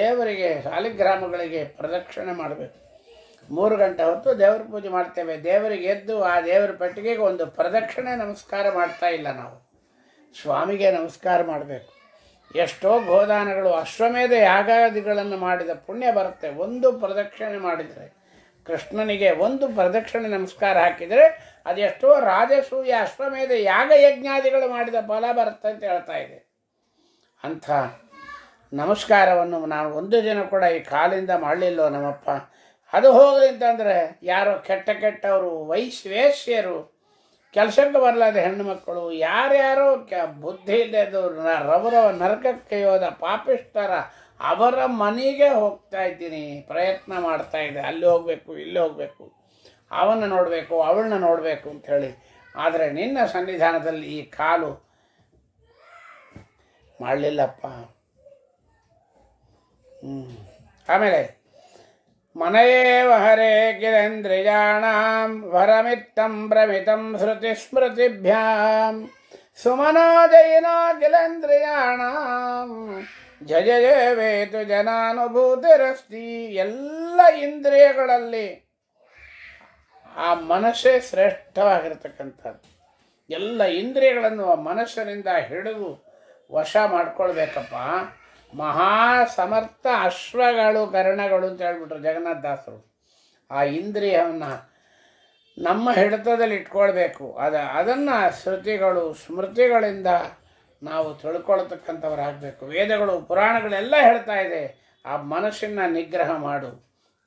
ದೇವರಿಗೆ ಶಾಲಿಗ್ರಾಮಗಳಿಗೆ ಪ್ರದಕ್ಷಿಣೆ ಮಾಡಬೇಕು ಮೂರು ಗಂಟೆ ಹೊತ್ತು ದೇವರ ಪೂಜೆ ಮಾಡ್ತೇವೆ ದೇವರಿಗೆ ಎದ್ದು ಆ ದೇವರ ಪೆಟ್ಟಿಗೆಗೆ ಒಂದು ಪ್ರದಕ್ಷಿಣೆ ನಮಸ್ಕಾರ ಮಾಡ್ತಾ ಇಲ್ಲ ನಾವು ಸ್ವಾಮಿಗೆ ನಮಸ್ಕಾರ ಮಾಡಬೇಕು ಎಷ್ಟೋ ಗೋದಾನಗಳು ಅಶ್ವಮೇಧ ಯಾಗಾದಿಗಳನ್ನು ಮಾಡಿದ ಪುಣ್ಯ ಬರುತ್ತೆ ಒಂದು ಪ್ರದಕ್ಷಿಣೆ ಮಾಡಿದರೆ ಕೃಷ್ಣನಿಗೆ ಒಂದು ಪ್ರದಕ್ಷಿಣೆ ನಮಸ್ಕಾರ ಹಾಕಿದರೆ ಅದೆಷ್ಟೋ ರಾಜಸೂಯ ಅಶ್ವಮೇಧ ಯಾಗ ಯಜ್ಞಾದಿಗಳು ಮಾಡಿದ ಫಲ ಬರುತ್ತೆ ಅಂತ ಹೇಳ್ತಾ ಇದೆ ಅಂಥ ನಮಸ್ಕಾರವನ್ನು ನಾವು ಒಂದು ದಿನ ಕೂಡ ಈ ಕಾಲಿಂದ ಮಾಡಲಿಲ್ಲೋ ನಮ್ಮಪ್ಪ ಅದು ಹೋಗಲಿ ಅಂತಂದರೆ ಯಾರೋ ಕೆಟ್ಟ ಕೆಟ್ಟವರು ವೈಶ್ವೇಶ್ಯರು ಕೆಲಸಕ್ಕೆ ಬರಲಾದ ಹೆಣ್ಣು ಮಕ್ಕಳು ಯಾರ್ಯಾರೋ ಕೆ ಬುದ್ಧಿ ಇಲ್ಲದವ್ರು ರವರವ ನರಕಕ್ಕೆ ಹೋದ ಪಾಪಿಸ್ತರ ಅವರ ಮನೆಗೆ ಹೋಗ್ತಾ ಇದ್ದೀನಿ ಪ್ರಯತ್ನ ಮಾಡ್ತಾ ಇದ್ದೆ ಅಲ್ಲಿ ಹೋಗಬೇಕು ಇಲ್ಲಿ ಹೋಗಬೇಕು ಅವನ್ನ ನೋಡಬೇಕು ಅವಳನ್ನ ನೋಡಬೇಕು ಅಂಥೇಳಿ ಆದರೆ ನಿನ್ನ ಸನ್ನಿಧಾನದಲ್ಲಿ ಈ ಕಾಲು ಮಾಡಲಿಲ್ಲಪ್ಪ ಹ್ಞೂ ಆಮೇಲೆ ಮನೆಯೇ हरे किलेन्द्रियाणां वरमित्तं प्रमितं श्रुतिस्मृतिभ्यां सुमनो जयिनो किलेन्द्रियाणां ವೇತು ಜನಾನುಭೂತಿರಸ್ತಿ ಎಲ್ಲ ಇಂದ್ರಿಯಗಳಲ್ಲಿ ಆ ಮನಸ್ಸೇ ಶ್ರೇಷ್ಠವಾಗಿರ್ತಕ್ಕಂಥದ್ದು ಎಲ್ಲ ಇಂದ್ರಿಯಗಳನ್ನು ಆ ಮನಸ್ಸಿನಿಂದ ಹಿಡಿದು ವಶ ಮಾಡ್ಕೊಳ್ಬೇಕಪ್ಪ ಮಹಾ ಸಮರ್ಥ ಅಶ್ವಗಳು ಗರಣಗಳು ಅಂತ ಹೇಳ್ಬಿಟ್ರು ಜಗನ್ನಾಥದಾಸರು ದಾಸರು ಆ ಇಂದ್ರಿಯವನ್ನು ನಮ್ಮ ಹಿಡಿತದಲ್ಲಿ ಇಟ್ಕೊಳ್ಬೇಕು ಅದ ಅದನ್ನು ಶ್ರುತಿಗಳು ಸ್ಮೃತಿಗಳಿಂದ ನಾವು ಆಗಬೇಕು ವೇದಗಳು ಪುರಾಣಗಳೆಲ್ಲ ಹೇಳ್ತಾ ಇದೆ ಆ ಮನಸ್ಸನ್ನು ನಿಗ್ರಹ ಮಾಡು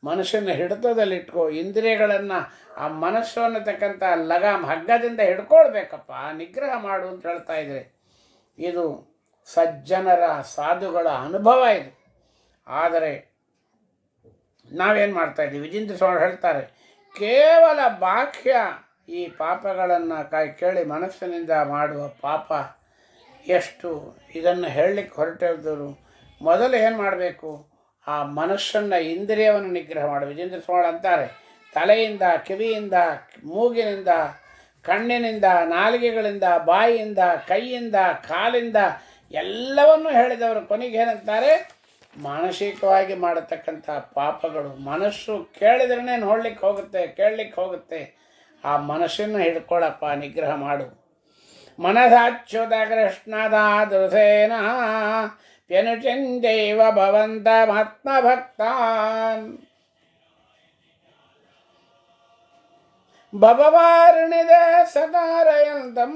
ಮನಸ್ಸಿನ ಹಿಡಿತದಲ್ಲಿಟ್ಕೋ ಇಂದ್ರಿಯಗಳನ್ನು ಆ ಮನಸ್ಸು ಅನ್ನತಕ್ಕಂಥ ಲಗಾಮ್ ಹಗ್ಗದಿಂದ ಹಿಡ್ಕೊಳ್ಬೇಕಪ್ಪ ನಿಗ್ರಹ ಮಾಡು ಅಂತ ಹೇಳ್ತಾ ಇದ್ರೆ ಇದು ಸಜ್ಜನರ ಸಾಧುಗಳ ಅನುಭವ ಇದು ಆದರೆ ನಾವೇನು ಇದ್ದೀವಿ ವಿಜೇಂದ್ರ ಸ್ವಾಮಿ ಹೇಳ್ತಾರೆ ಕೇವಲ ಬಾಹ್ಯ ಈ ಪಾಪಗಳನ್ನು ಕಾಯಿ ಕೇಳಿ ಮನಸ್ಸಿನಿಂದ ಮಾಡುವ ಪಾಪ ಎಷ್ಟು ಇದನ್ನು ಹೇಳಲಿಕ್ಕೆ ಹೊರಟಿದ್ದರು ಮೊದಲು ಏನು ಮಾಡಬೇಕು ಆ ಮನಸ್ಸನ್ನು ಇಂದ್ರಿಯವನ್ನು ನಿಗ್ರಹ ಮಾಡಿ ವಿಜೇಂದ್ರ ಸ್ವಾಮಿ ಅಂತಾರೆ ತಲೆಯಿಂದ ಕಿವಿಯಿಂದ ಮೂಗಿನಿಂದ ಕಣ್ಣಿನಿಂದ ನಾಲಿಗೆಗಳಿಂದ ಬಾಯಿಯಿಂದ ಕೈಯಿಂದ ಕಾಲಿಂದ ಎಲ್ಲವನ್ನು ಹೇಳಿದವರು ಕೊನೆಗೆ ಏನಂತಾರೆ ಮಾನಸಿಕವಾಗಿ ಮಾಡತಕ್ಕಂಥ ಪಾಪಗಳು ಮನಸ್ಸು ಕೇಳಿದ್ರೇ ನೋಡ್ಲಿಕ್ಕೆ ಹೋಗುತ್ತೆ ಕೇಳಲಿಕ್ಕೆ ಹೋಗುತ್ತೆ ಆ ಮನಸ್ಸನ್ನು ಹಿಡ್ಕೊಳಪ್ಪ ನಿಗ್ರಹ ಮಾಡು ಕೃಷ್ಣದ ದೃಸೇನ ಪೆನುಚಿಂದೇವ ಭವಂತ ಮಹಾತ್ಮಭಕ್ತಾನ್ ಭವವಾರ್ಣಿದ ಸದಾರಯಂತಂ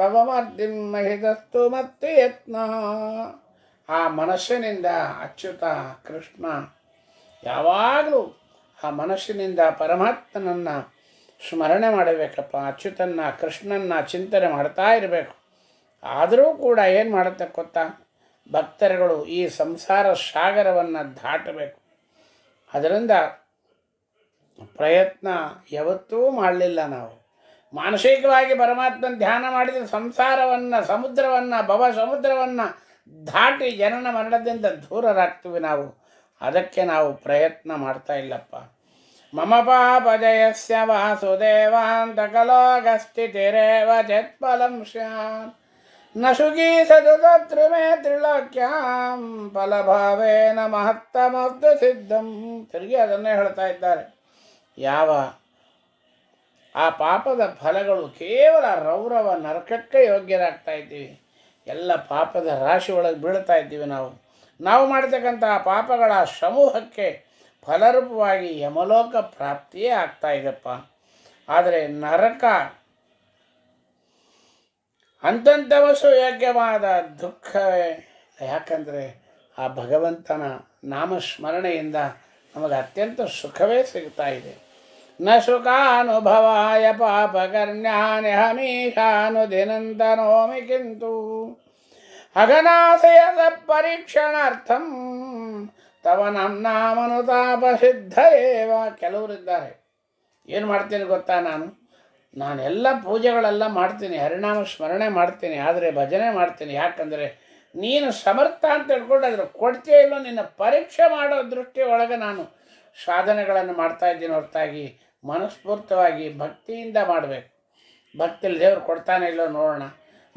ಭವಮರ್ದಿಂ ಮಹಿದಸ್ತು ಮತ್ತು ಯತ್ನ ಆ ಮನಸ್ಸಿನಿಂದ ಅಚ್ಯುತ ಕೃಷ್ಣ ಯಾವಾಗಲೂ ಆ ಮನಸ್ಸಿನಿಂದ ಪರಮಾತ್ಮನನ್ನು ಸ್ಮರಣೆ ಮಾಡಬೇಕಪ್ಪ ಅಚ್ಯುತನ್ನ ಕೃಷ್ಣನ್ನ ಚಿಂತನೆ ಮಾಡ್ತಾ ಇರಬೇಕು ಆದರೂ ಕೂಡ ಏನು ಮಾಡುತ್ತೆ ಗೊತ್ತಾ ಭಕ್ತರುಗಳು ಈ ಸಂಸಾರ ಸಾಗರವನ್ನು ದಾಟಬೇಕು ಅದರಿಂದ ಪ್ರಯತ್ನ ಯಾವತ್ತೂ ಮಾಡಲಿಲ್ಲ ನಾವು ಮಾನಸಿಕವಾಗಿ ಪರಮಾತ್ಮನ ಧ್ಯಾನ ಮಾಡಿದರೆ ಸಂಸಾರವನ್ನು ಸಮುದ್ರವನ್ನು ಭವ ಸಮುದ್ರವನ್ನು ದಾಟಿ ಜನನ ಮರಣದಿಂದ ದೂರರಾಗ್ತೀವಿ ನಾವು ಅದಕ್ಕೆ ನಾವು ಪ್ರಯತ್ನ ಮಾಡ್ತಾ ಇಲ್ಲಪ್ಪ ಮಮ ಪಾಪಜಯಸ್ಯ ವಾಸುದೇವಾಂತಕಲೋಗಸ್ಥಿತಿರೇವ ಚತ್ಫಲಂ ಸ್ಯಾನ್ ನ ಸುಗೀಸದು ತ್ರಿಮೇ ತ್ರಿಲೋಕ್ಯಾಂ ಫಲಭಾವೇನ ಮಹತ್ತಮಸ್ತು ಸಿದ್ಧಂ ತಿರುಗಿ ಅದನ್ನೇ ಹೇಳ್ತಾ ಇದ್ದಾರೆ ಯಾವ ಆ ಪಾಪದ ಫಲಗಳು ಕೇವಲ ರೌರವ ನರಕಕ್ಕೆ ಯೋಗ್ಯರಾಗ್ತಾ ಇದ್ದೀವಿ ಎಲ್ಲ ಪಾಪದ ರಾಶಿ ಒಳಗೆ ಬೀಳ್ತಾ ಇದ್ದೀವಿ ನಾವು ನಾವು ಮಾಡ್ತಕ್ಕಂಥ ಪಾಪಗಳ ಸಮೂಹಕ್ಕೆ ಫಲರೂಪವಾಗಿ ಯಮಲೋಕ ಪ್ರಾಪ್ತಿಯೇ ಆಗ್ತಾ ಇದೆಪ್ಪ ಆದರೆ ನರಕ ಅಂತಂತಮಸು ಯೋಗ್ಯವಾದ ದುಃಖವೇ ಯಾಕಂದರೆ ಆ ಭಗವಂತನ ನಾಮಸ್ಮರಣೆಯಿಂದ ನಮಗೆ ಅತ್ಯಂತ ಸುಖವೇ ಸಿಗ್ತಾ ಇದೆ न शुकानुभवाय ದಿನಂತನೋಮಿ ಕಿಂತು किन्तु ಪರೀಕ್ಷಣಾರ್ಥಂ ತವ ತಾಪ ಸಿದ್ಧ ಏವ ಕೆಲವರಿದ್ದಾರೆ ಏನು ಮಾಡ್ತೀನಿ ಗೊತ್ತಾ ನಾನು ನಾನೆಲ್ಲ ಪೂಜೆಗಳೆಲ್ಲ ಮಾಡ್ತೀನಿ ಹರಿನಾಮ ಸ್ಮರಣೆ ಮಾಡ್ತೀನಿ ಆದರೆ ಭಜನೆ ಮಾಡ್ತೀನಿ ಯಾಕಂದರೆ ನೀನು ಸಮರ್ಥ ಅಂತ ಹೇಳ್ಕೊಂಡು ಅದರ ಕೊಡ್ತೇ ಇಲ್ಲೋ ನಿನ್ನ ಪರೀಕ್ಷೆ ಮಾಡೋ ದೃಷ್ಟಿಯೊಳಗೆ ನಾನು ಸಾಧನೆಗಳನ್ನು ಮಾಡ್ತಾ ಇದ್ದೀನಿ ಹೊರತಾಗಿ ಮನಸ್ಫೂರ್ತವಾಗಿ ಭಕ್ತಿಯಿಂದ ಮಾಡಬೇಕು ಭಕ್ತಿಲಿ ದೇವ್ರು ಕೊಡ್ತಾನೆ ಇಲ್ಲೋ ನೋಡೋಣ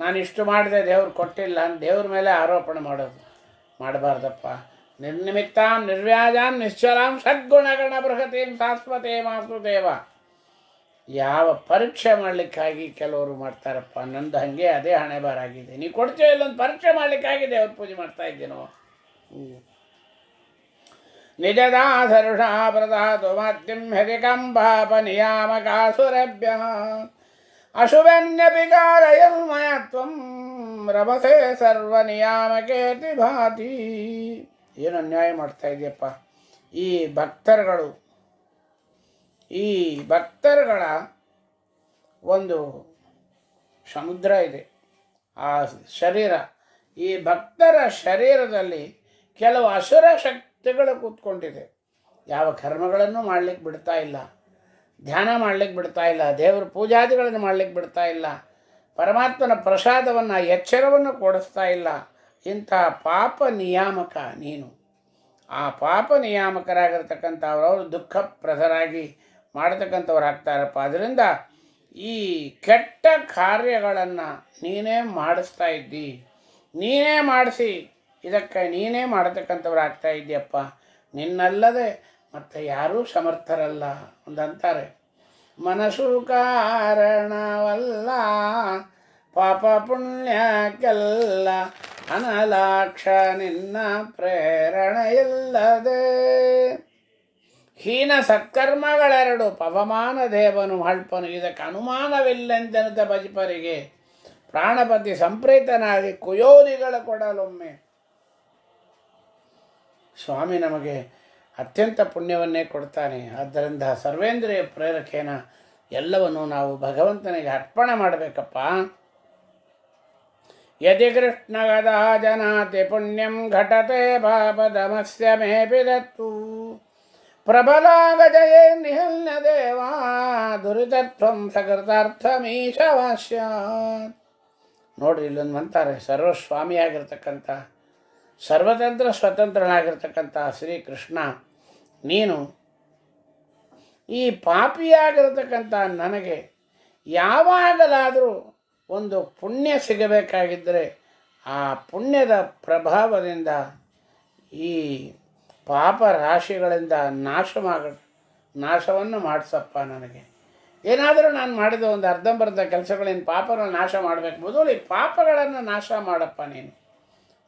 ನಾನು ಇಷ್ಟು ಮಾಡಿದೆ ದೇವ್ರು ಕೊಟ್ಟಿಲ್ಲ ಅಂತ ದೇವ್ರ ಮೇಲೆ ಆರೋಪಣೆ ಮಾಡೋದು ಮಾಡಬಾರ್ದಪ್ಪ ನಿರ್ನಿಮಿತ್ತಾಂ ನಿರ್ವ್ಯಾಜಾಂ ನಿಶ್ಚಲಾಂ ಸದ್ಗುಣಗಣ ಬೃಹತೀಂ ಶಾಶ್ವತೇ ಮಾತೃದೇವ ಯಾವ ಪರೀಕ್ಷೆ ಮಾಡಲಿಕ್ಕಾಗಿ ಕೆಲವರು ಮಾಡ್ತಾರಪ್ಪ ನಂದು ಹಾಗೆ ಅದೇ ಹಣೆ ಬಾರಾಗಿದೆ ನೀವು ಕೊಡ್ತೀವಿ ಇಲ್ಲೊಂದು ಪರೀಕ್ಷೆ ಮಾಡಲಿಕ್ಕಾಗಿ ದೇವ್ರ ಪೂಜೆ ಮಾಡ್ತಾ ಇದ್ದೀನೋ निजदाधर्षा प्रदातुमतिं हरिकम्भापनियामकासुरेभ्यः अशुभन्यपि ಮಯ मया ರಭಸೆ ಸರ್ವ ನಿಯಾಮಕೇತಿ ಭಾತಿ ಏನು ಅನ್ಯಾಯ ಮಾಡ್ತಾ ಇದೆಯಪ್ಪ ಈ ಭಕ್ತರುಗಳು ಈ ಭಕ್ತರುಗಳ ಒಂದು ಸಮುದ್ರ ಇದೆ ಆ ಶರೀರ ಈ ಭಕ್ತರ ಶರೀರದಲ್ಲಿ ಕೆಲವು ಅಸುರ ಶಕ್ತಿ ಕೃತ್ಯಗಳ ಕೂತ್ಕೊಂಡಿದೆ ಯಾವ ಕರ್ಮಗಳನ್ನು ಮಾಡಲಿಕ್ಕೆ ಬಿಡ್ತಾ ಇಲ್ಲ ಧ್ಯಾನ ಮಾಡಲಿಕ್ಕೆ ಬಿಡ್ತಾ ಇಲ್ಲ ದೇವರ ಪೂಜಾದಿಗಳನ್ನು ಮಾಡಲಿಕ್ಕೆ ಬಿಡ್ತಾ ಇಲ್ಲ ಪರಮಾತ್ಮನ ಪ್ರಸಾದವನ್ನು ಎಚ್ಚರವನ್ನು ಕೊಡಿಸ್ತಾ ಇಲ್ಲ ಇಂಥ ಪಾಪ ನಿಯಾಮಕ ನೀನು ಆ ಪಾಪ ದುಃಖ ಅವರು ಮಾಡತಕ್ಕಂಥವ್ರು ಆಗ್ತಾರಪ್ಪ ಅದರಿಂದ ಈ ಕೆಟ್ಟ ಕಾರ್ಯಗಳನ್ನು ನೀನೇ ಮಾಡಿಸ್ತಾ ಇದ್ದಿ ನೀನೇ ಮಾಡಿಸಿ ಇದಕ್ಕೆ ನೀನೇ ಆಗ್ತಾ ಇದೆಯಪ್ಪ ನಿನ್ನಲ್ಲದೆ ಮತ್ತು ಯಾರೂ ಸಮರ್ಥರಲ್ಲ ಒಂದಂತಾರೆ ಮನಸ್ಸು ಕಾರಣವಲ್ಲ ಪಾಪ ಪುಣ್ಯಕ್ಕೆಲ್ಲ ಅನಲಾಕ್ಷ ನಿನ್ನ ಪ್ರೇರಣೆಯಿಲ್ಲದೆ ಹೀನ ಸತ್ಕರ್ಮಗಳೆರಡು ಪವಮಾನ ದೇವನು ಹಳ್ಪನು ಇದಕ್ಕೆ ಅನುಮಾನವಿಲ್ಲಂತನದ ಬಜಪರಿಗೆ ಪ್ರಾಣಪತಿ ಸಂಪ್ರೀತನಾಗಿ ಕುಯೋಲಿಗಳು ಕೊಡಲೊಮ್ಮೆ ಸ್ವಾಮಿ ನಮಗೆ ಅತ್ಯಂತ ಪುಣ್ಯವನ್ನೇ ಕೊಡ್ತಾನೆ ಆದ್ದರಿಂದ ಸರ್ವೇಂದ್ರಿಯ ಪ್ರೇರಕೇನ ಎಲ್ಲವನ್ನು ನಾವು ಭಗವಂತನಿಗೆ ಅರ್ಪಣೆ ಮಾಡಬೇಕಪ್ಪ ಯದಿ ಕೃಷ್ಣಗದ ಜನಾತಿ ಪುಣ್ಯಂ ಘಟತೆ ಪಾಪದಮಸ್ಯ ಮೇ ಪಿದತ್ತು ಪ್ರಬಲಾಗಜಯೇ ನಿಹಲ್ಯ ದೇವಾ ದುರಿತತ್ವಂ ಸಕೃತಾರ್ಥಮೀಶವಾಸ್ಯ ನೋಡ್ರಿ ಇಲ್ಲೊಂದು ಅಂತಾರೆ ಸರ್ವಸ್ವಾಮಿಯಾಗಿರ್ತಕ್ಕಂಥ ಸರ್ವತಂತ್ರ ಸ್ವತಂತ್ರನಾಗಿರ್ತಕ್ಕಂಥ ಶ್ರೀಕೃಷ್ಣ ನೀನು ಈ ಪಾಪಿಯಾಗಿರತಕ್ಕಂಥ ನನಗೆ ಯಾವಾಗಲಾದರೂ ಒಂದು ಪುಣ್ಯ ಸಿಗಬೇಕಾಗಿದ್ದರೆ ಆ ಪುಣ್ಯದ ಪ್ರಭಾವದಿಂದ ಈ ಪಾಪ ರಾಶಿಗಳಿಂದ ನಾಶವಾಗ ನಾಶವನ್ನು ಮಾಡಿಸಪ್ಪ ನನಗೆ ಏನಾದರೂ ನಾನು ಮಾಡಿದ ಒಂದು ಅರ್ಧಂಬರ್ಧ ಕೆಲಸಗಳೇನು ಪಾಪನ ನಾಶ ಮಾಡಬೇಕು ಮೊದಲು ಈ ಪಾಪಗಳನ್ನು ನಾಶ ಮಾಡಪ್ಪ ನೀನು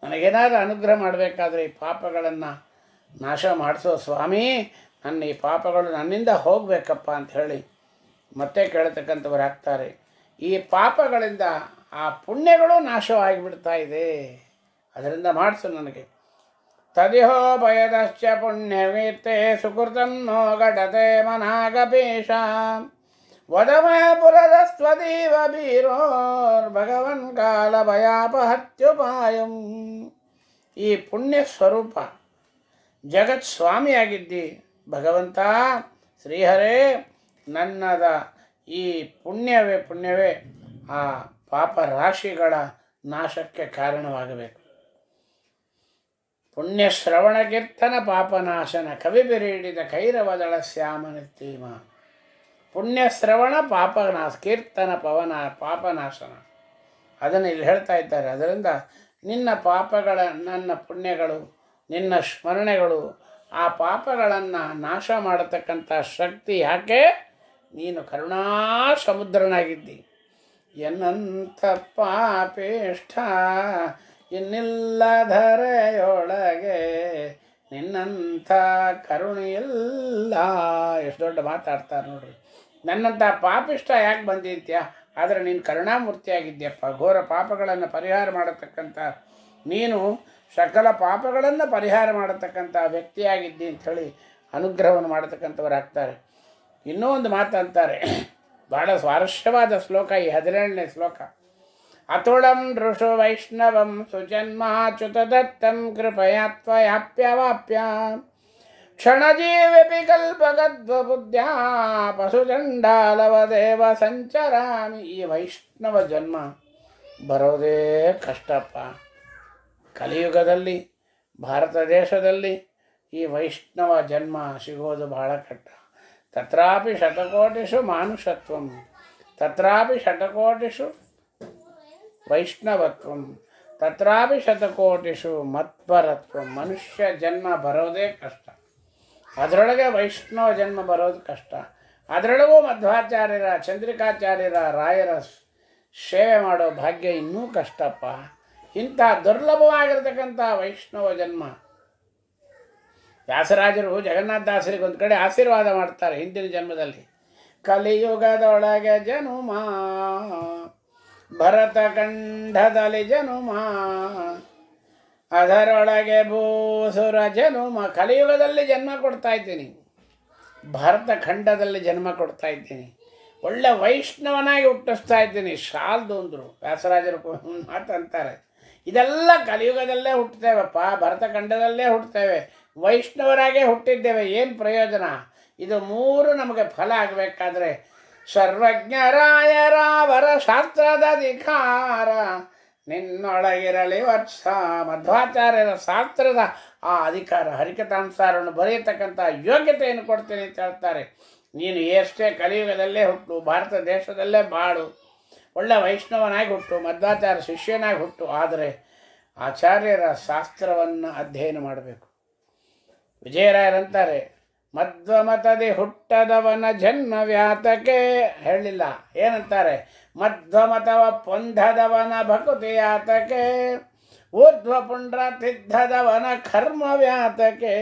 ನನಗೇನಾದರೂ ಅನುಗ್ರಹ ಮಾಡಬೇಕಾದ್ರೆ ಈ ಪಾಪಗಳನ್ನು ನಾಶ ಮಾಡಿಸೋ ಸ್ವಾಮಿ ನನ್ನ ಈ ಪಾಪಗಳು ನನ್ನಿಂದ ಹೋಗಬೇಕಪ್ಪ ಅಂತ ಹೇಳಿ ಮತ್ತೆ ಕೇಳತಕ್ಕಂಥವ್ರು ಆಗ್ತಾರೆ ಈ ಪಾಪಗಳಿಂದ ಆ ಪುಣ್ಯಗಳು ನಾಶವಾಗಿಬಿಡ್ತಾ ಇದೆ ಅದರಿಂದ ಮಾಡಿಸು ನನಗೆ ತದಿಹೋ ಭಯದಶ್ಚ ಪುಣ್ಯವೀರ್ತೆ ಸುಕೃತ ನೋ ಗಡತೆ ವಡಮಯಪುರದ ಸ್ವದೇವ ಬೀರೋರ್ ಭಗವನ್ ಕಾಲ ಭಯಾಪಹತ್ಯುಪಾಯಂ ಈ ಪುಣ್ಯ ಸ್ವರೂಪ ಜಗತ್ ಸ್ವಾಮಿಯಾಗಿದ್ದಿ ಭಗವಂತ ಶ್ರೀಹರೇ ನನ್ನದ ಈ ಪುಣ್ಯವೇ ಪುಣ್ಯವೇ ಆ ಪಾಪ ರಾಶಿಗಳ ನಾಶಕ್ಕೆ ಕಾರಣವಾಗಬೇಕು ಪುಣ್ಯ ಶ್ರವಣ ಕೀರ್ತನ ಪಾಪನಾಶನ ಕವಿ ಬೆರೆ ಕೈರವದಳ ಶ್ಯಾಮನ ತೀಮ ಪುಣ್ಯಶ್ರವಣ ಪಾಪನಾಶ ಕೀರ್ತನ ಪವನ ಪಾಪನಾಶನ ಅದನ್ನು ಇಲ್ಲಿ ಹೇಳ್ತಾ ಇದ್ದಾರೆ ಅದರಿಂದ ನಿನ್ನ ಪಾಪಗಳ ನನ್ನ ಪುಣ್ಯಗಳು ನಿನ್ನ ಸ್ಮರಣೆಗಳು ಆ ಪಾಪಗಳನ್ನು ನಾಶ ಮಾಡತಕ್ಕಂಥ ಶಕ್ತಿ ಯಾಕೆ ನೀನು ಕರುಣಾ ಸಮುದ್ರನಾಗಿದ್ದಿ ಎನ್ನಂಥ ಪಾಪೇಷ್ಠ ಇನ್ನಿಲ್ಲ ನಿನ್ನಂಥ ಕರುಣೆಯಿಲ್ಲ ಎಷ್ಟು ದೊಡ್ಡ ಮಾತಾಡ್ತಾರೆ ನೋಡ್ರಿ ನನ್ನಂಥ ಪಾಪಿಷ್ಟ ಯಾಕೆ ಅಂತ ಆದರೆ ನೀನು ಕರುಣಾಮೂರ್ತಿಯಾಗಿದ್ದೀಯಪ್ಪ ಘೋರ ಪಾಪಗಳನ್ನು ಪರಿಹಾರ ಮಾಡತಕ್ಕಂಥ ನೀನು ಸಕಲ ಪಾಪಗಳನ್ನು ಪರಿಹಾರ ಮಾಡತಕ್ಕಂಥ ವ್ಯಕ್ತಿಯಾಗಿದ್ದಿ ಅಂಥೇಳಿ ಅನುಗ್ರಹವನ್ನು ಮಾಡತಕ್ಕಂಥವರಾಗ್ತಾರೆ ಇನ್ನೂ ಒಂದು ಮಾತಂತಾರೆ ಬಹಳ ಸ್ವಾರಸ್ಯವಾದ ಶ್ಲೋಕ ಈ ಹದಿನೇಳನೇ ಶ್ಲೋಕ ಅತುಳಂ ಋಷು ವೈಷ್ಣವಂ ಸುಜನ್ಮಾಚ್ಯುತ ದತ್ತಂ ಕೃಪಯಾ क्षणजीव्यपि ಪಶುಚಂಡಾಲವ ದೇವ ಸಂಚರಾಮಿ ಈ ವೈಷ್ಣವ ಜನ್ಮ ಬರೋದೇ ಕಷ್ಟಪ್ಪ ಕಲಿಯುಗದಲ್ಲಿ ಭಾರತ ದೇಶದಲ್ಲಿ ಈ ವೈಷ್ಣವ ಜನ್ಮ ಸಿಗೋದು ಬಹಳ ಕಷ್ಟ ತತ್ರಾಪಿ ಶತಕೋಟಿಷು ಮಾನುಷತ್ವಂ ತತ್ರಾಪಿ ಶತಕೋಟಿಷು ವೈಷ್ಣವತ್ವಂ ತತ್ರಾಪಿ ಶತಕೋಟಿಷು ಮತ್ವರತ್ವ ಮನುಷ್ಯ ಜನ್ಮ ಬರೋದೇ ಕಷ್ಟ ಅದರೊಳಗೆ ವೈಷ್ಣವ ಜನ್ಮ ಬರೋದು ಕಷ್ಟ ಅದರೊಳಗೂ ಮಧ್ವಾಚಾರ್ಯರ ಚಂದ್ರಿಕಾಚಾರ್ಯರ ರಾಯರ ಸೇವೆ ಮಾಡೋ ಭಾಗ್ಯ ಇನ್ನೂ ಕಷ್ಟಪ್ಪ ಇಂಥ ದುರ್ಲಭವಾಗಿರ್ತಕ್ಕಂಥ ವೈಷ್ಣವ ಜನ್ಮ ವ್ಯಾಸರಾಜರು ಜಗನ್ನಾಥದಾಸರಿಗೊಂದು ಕಡೆ ಆಶೀರ್ವಾದ ಮಾಡ್ತಾರೆ ಹಿಂದಿನ ಜನ್ಮದಲ್ಲಿ ಕಲಿಯುಗದೊಳಗೆ ಜನುಮ ಭರತ ಕಂಠದಲ್ಲಿ ಜನುಮ ಅದರೊಳಗೆ ಭೂಸುರಜನು ಮ ಕಲಿಯುಗದಲ್ಲಿ ಜನ್ಮ ಕೊಡ್ತಾ ಇದ್ದೀನಿ ಭಾರತ ಖಂಡದಲ್ಲಿ ಜನ್ಮ ಕೊಡ್ತಾ ಇದ್ದೀನಿ ಒಳ್ಳೆ ವೈಷ್ಣವನಾಗಿ ಹುಟ್ಟಿಸ್ತಾ ಇದ್ದೀನಿ ಶಾಲ್ದು ಅಂದರು ವ್ಯಾಸರಾಜರು ಮಾತಂತಾರೆ ಇದೆಲ್ಲ ಕಲಿಯುಗದಲ್ಲೇ ಹುಟ್ಟುತ್ತೇವಪ್ಪ ಭರತ ಖಂಡದಲ್ಲೇ ಹುಟ್ಟುತ್ತೇವೆ ವೈಷ್ಣವರಾಗೇ ಹುಟ್ಟಿದ್ದೇವೆ ಏನು ಪ್ರಯೋಜನ ಇದು ಮೂರು ನಮಗೆ ಫಲ ಆಗಬೇಕಾದ್ರೆ ಸರ್ವಜ್ಞರಾಯರ ವರ ಶಾಸ್ತ್ರದ ಅಧಿಕಾರ ನಿನ್ನೊಳಗಿರಲಿ ವರ್ಷ ಮಧ್ವಾಚಾರ್ಯರ ಶಾಸ್ತ್ರದ ಆ ಅಧಿಕಾರ ಹರಿಕಥಾಂಸಾರವನ್ನು ಬರೆಯತಕ್ಕಂಥ ಯೋಗ್ಯತೆಯನ್ನು ಕೊಡ್ತೇನೆ ಅಂತ ಹೇಳ್ತಾರೆ ನೀನು ಎಷ್ಟೇ ಕಲಿಯುಗದಲ್ಲೇ ಹುಟ್ಟು ಭಾರತ ದೇಶದಲ್ಲೇ ಬಾಳು ಒಳ್ಳೆ ವೈಷ್ಣವನಾಗಿ ಹುಟ್ಟು ಮಧ್ವಾಚಾರ್ಯ ಶಿಷ್ಯನಾಗಿ ಹುಟ್ಟು ಆದರೆ ಆಚಾರ್ಯರ ಶಾಸ್ತ್ರವನ್ನು ಅಧ್ಯಯನ ಮಾಡಬೇಕು ವಿಜಯರಾಯರಂತಾರೆ ಮಧ್ವಮತದಿ ಹುಟ್ಟದವನ ಜನ್ಮ ವ್ಯಾತಕೆ ಹೇಳಲಿಲ್ಲ ಏನಂತಾರೆ ಮಧ್ವಮತವ ಪೊಂಧದವನ ಪುಂಡ್ರ ತಿದ್ದದವನ ಕರ್ಮ ವ್ಯಾತಕೆ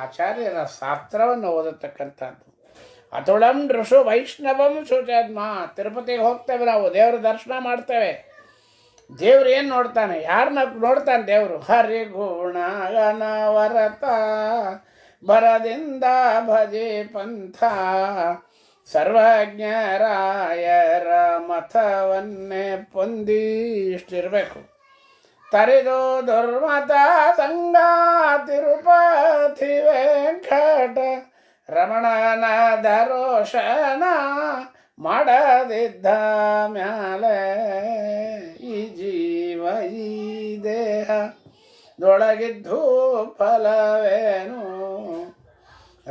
ಆಚಾರ್ಯರ ಶಾಸ್ತ್ರವನ್ನು ಓದತಕ್ಕಂಥದ್ದು ಅತುಳಂ ಋಷು ವೈಷ್ಣವಂ ಸುಚದ್ಮ ತಿರುಪತಿಗೆ ಹೋಗ್ತೇವೆ ನಾವು ದೇವರ ದರ್ಶನ ಮಾಡ್ತೇವೆ ದೇವ್ರು ಏನು ನೋಡ್ತಾನೆ ಯಾರನ್ನ ನೋಡ್ತಾನೆ ದೇವರು ಹರಿ ಗುಣ ವರತ ಭರದಿಂದ ಭಜೆ ಪಂಥ ಸರ್ವಜ್ಞರಾಯರ ಮತವನ್ನೇ ಪೊಂದಿಷ್ಟಿರಬೇಕು ತರಿದು ದುರ್ಮತ ಸಂಗ ತಿರುಪತಿ ವೆಂಕಟ ರಮಣನ ದರೋಷನ ಮಾಡದಿದ್ದ ಮ್ಯಾಲೆ ಈ ಜೀವ ಈ ದೇಹ ದೊಳಗಿದ್ದು ಫಲವೇನು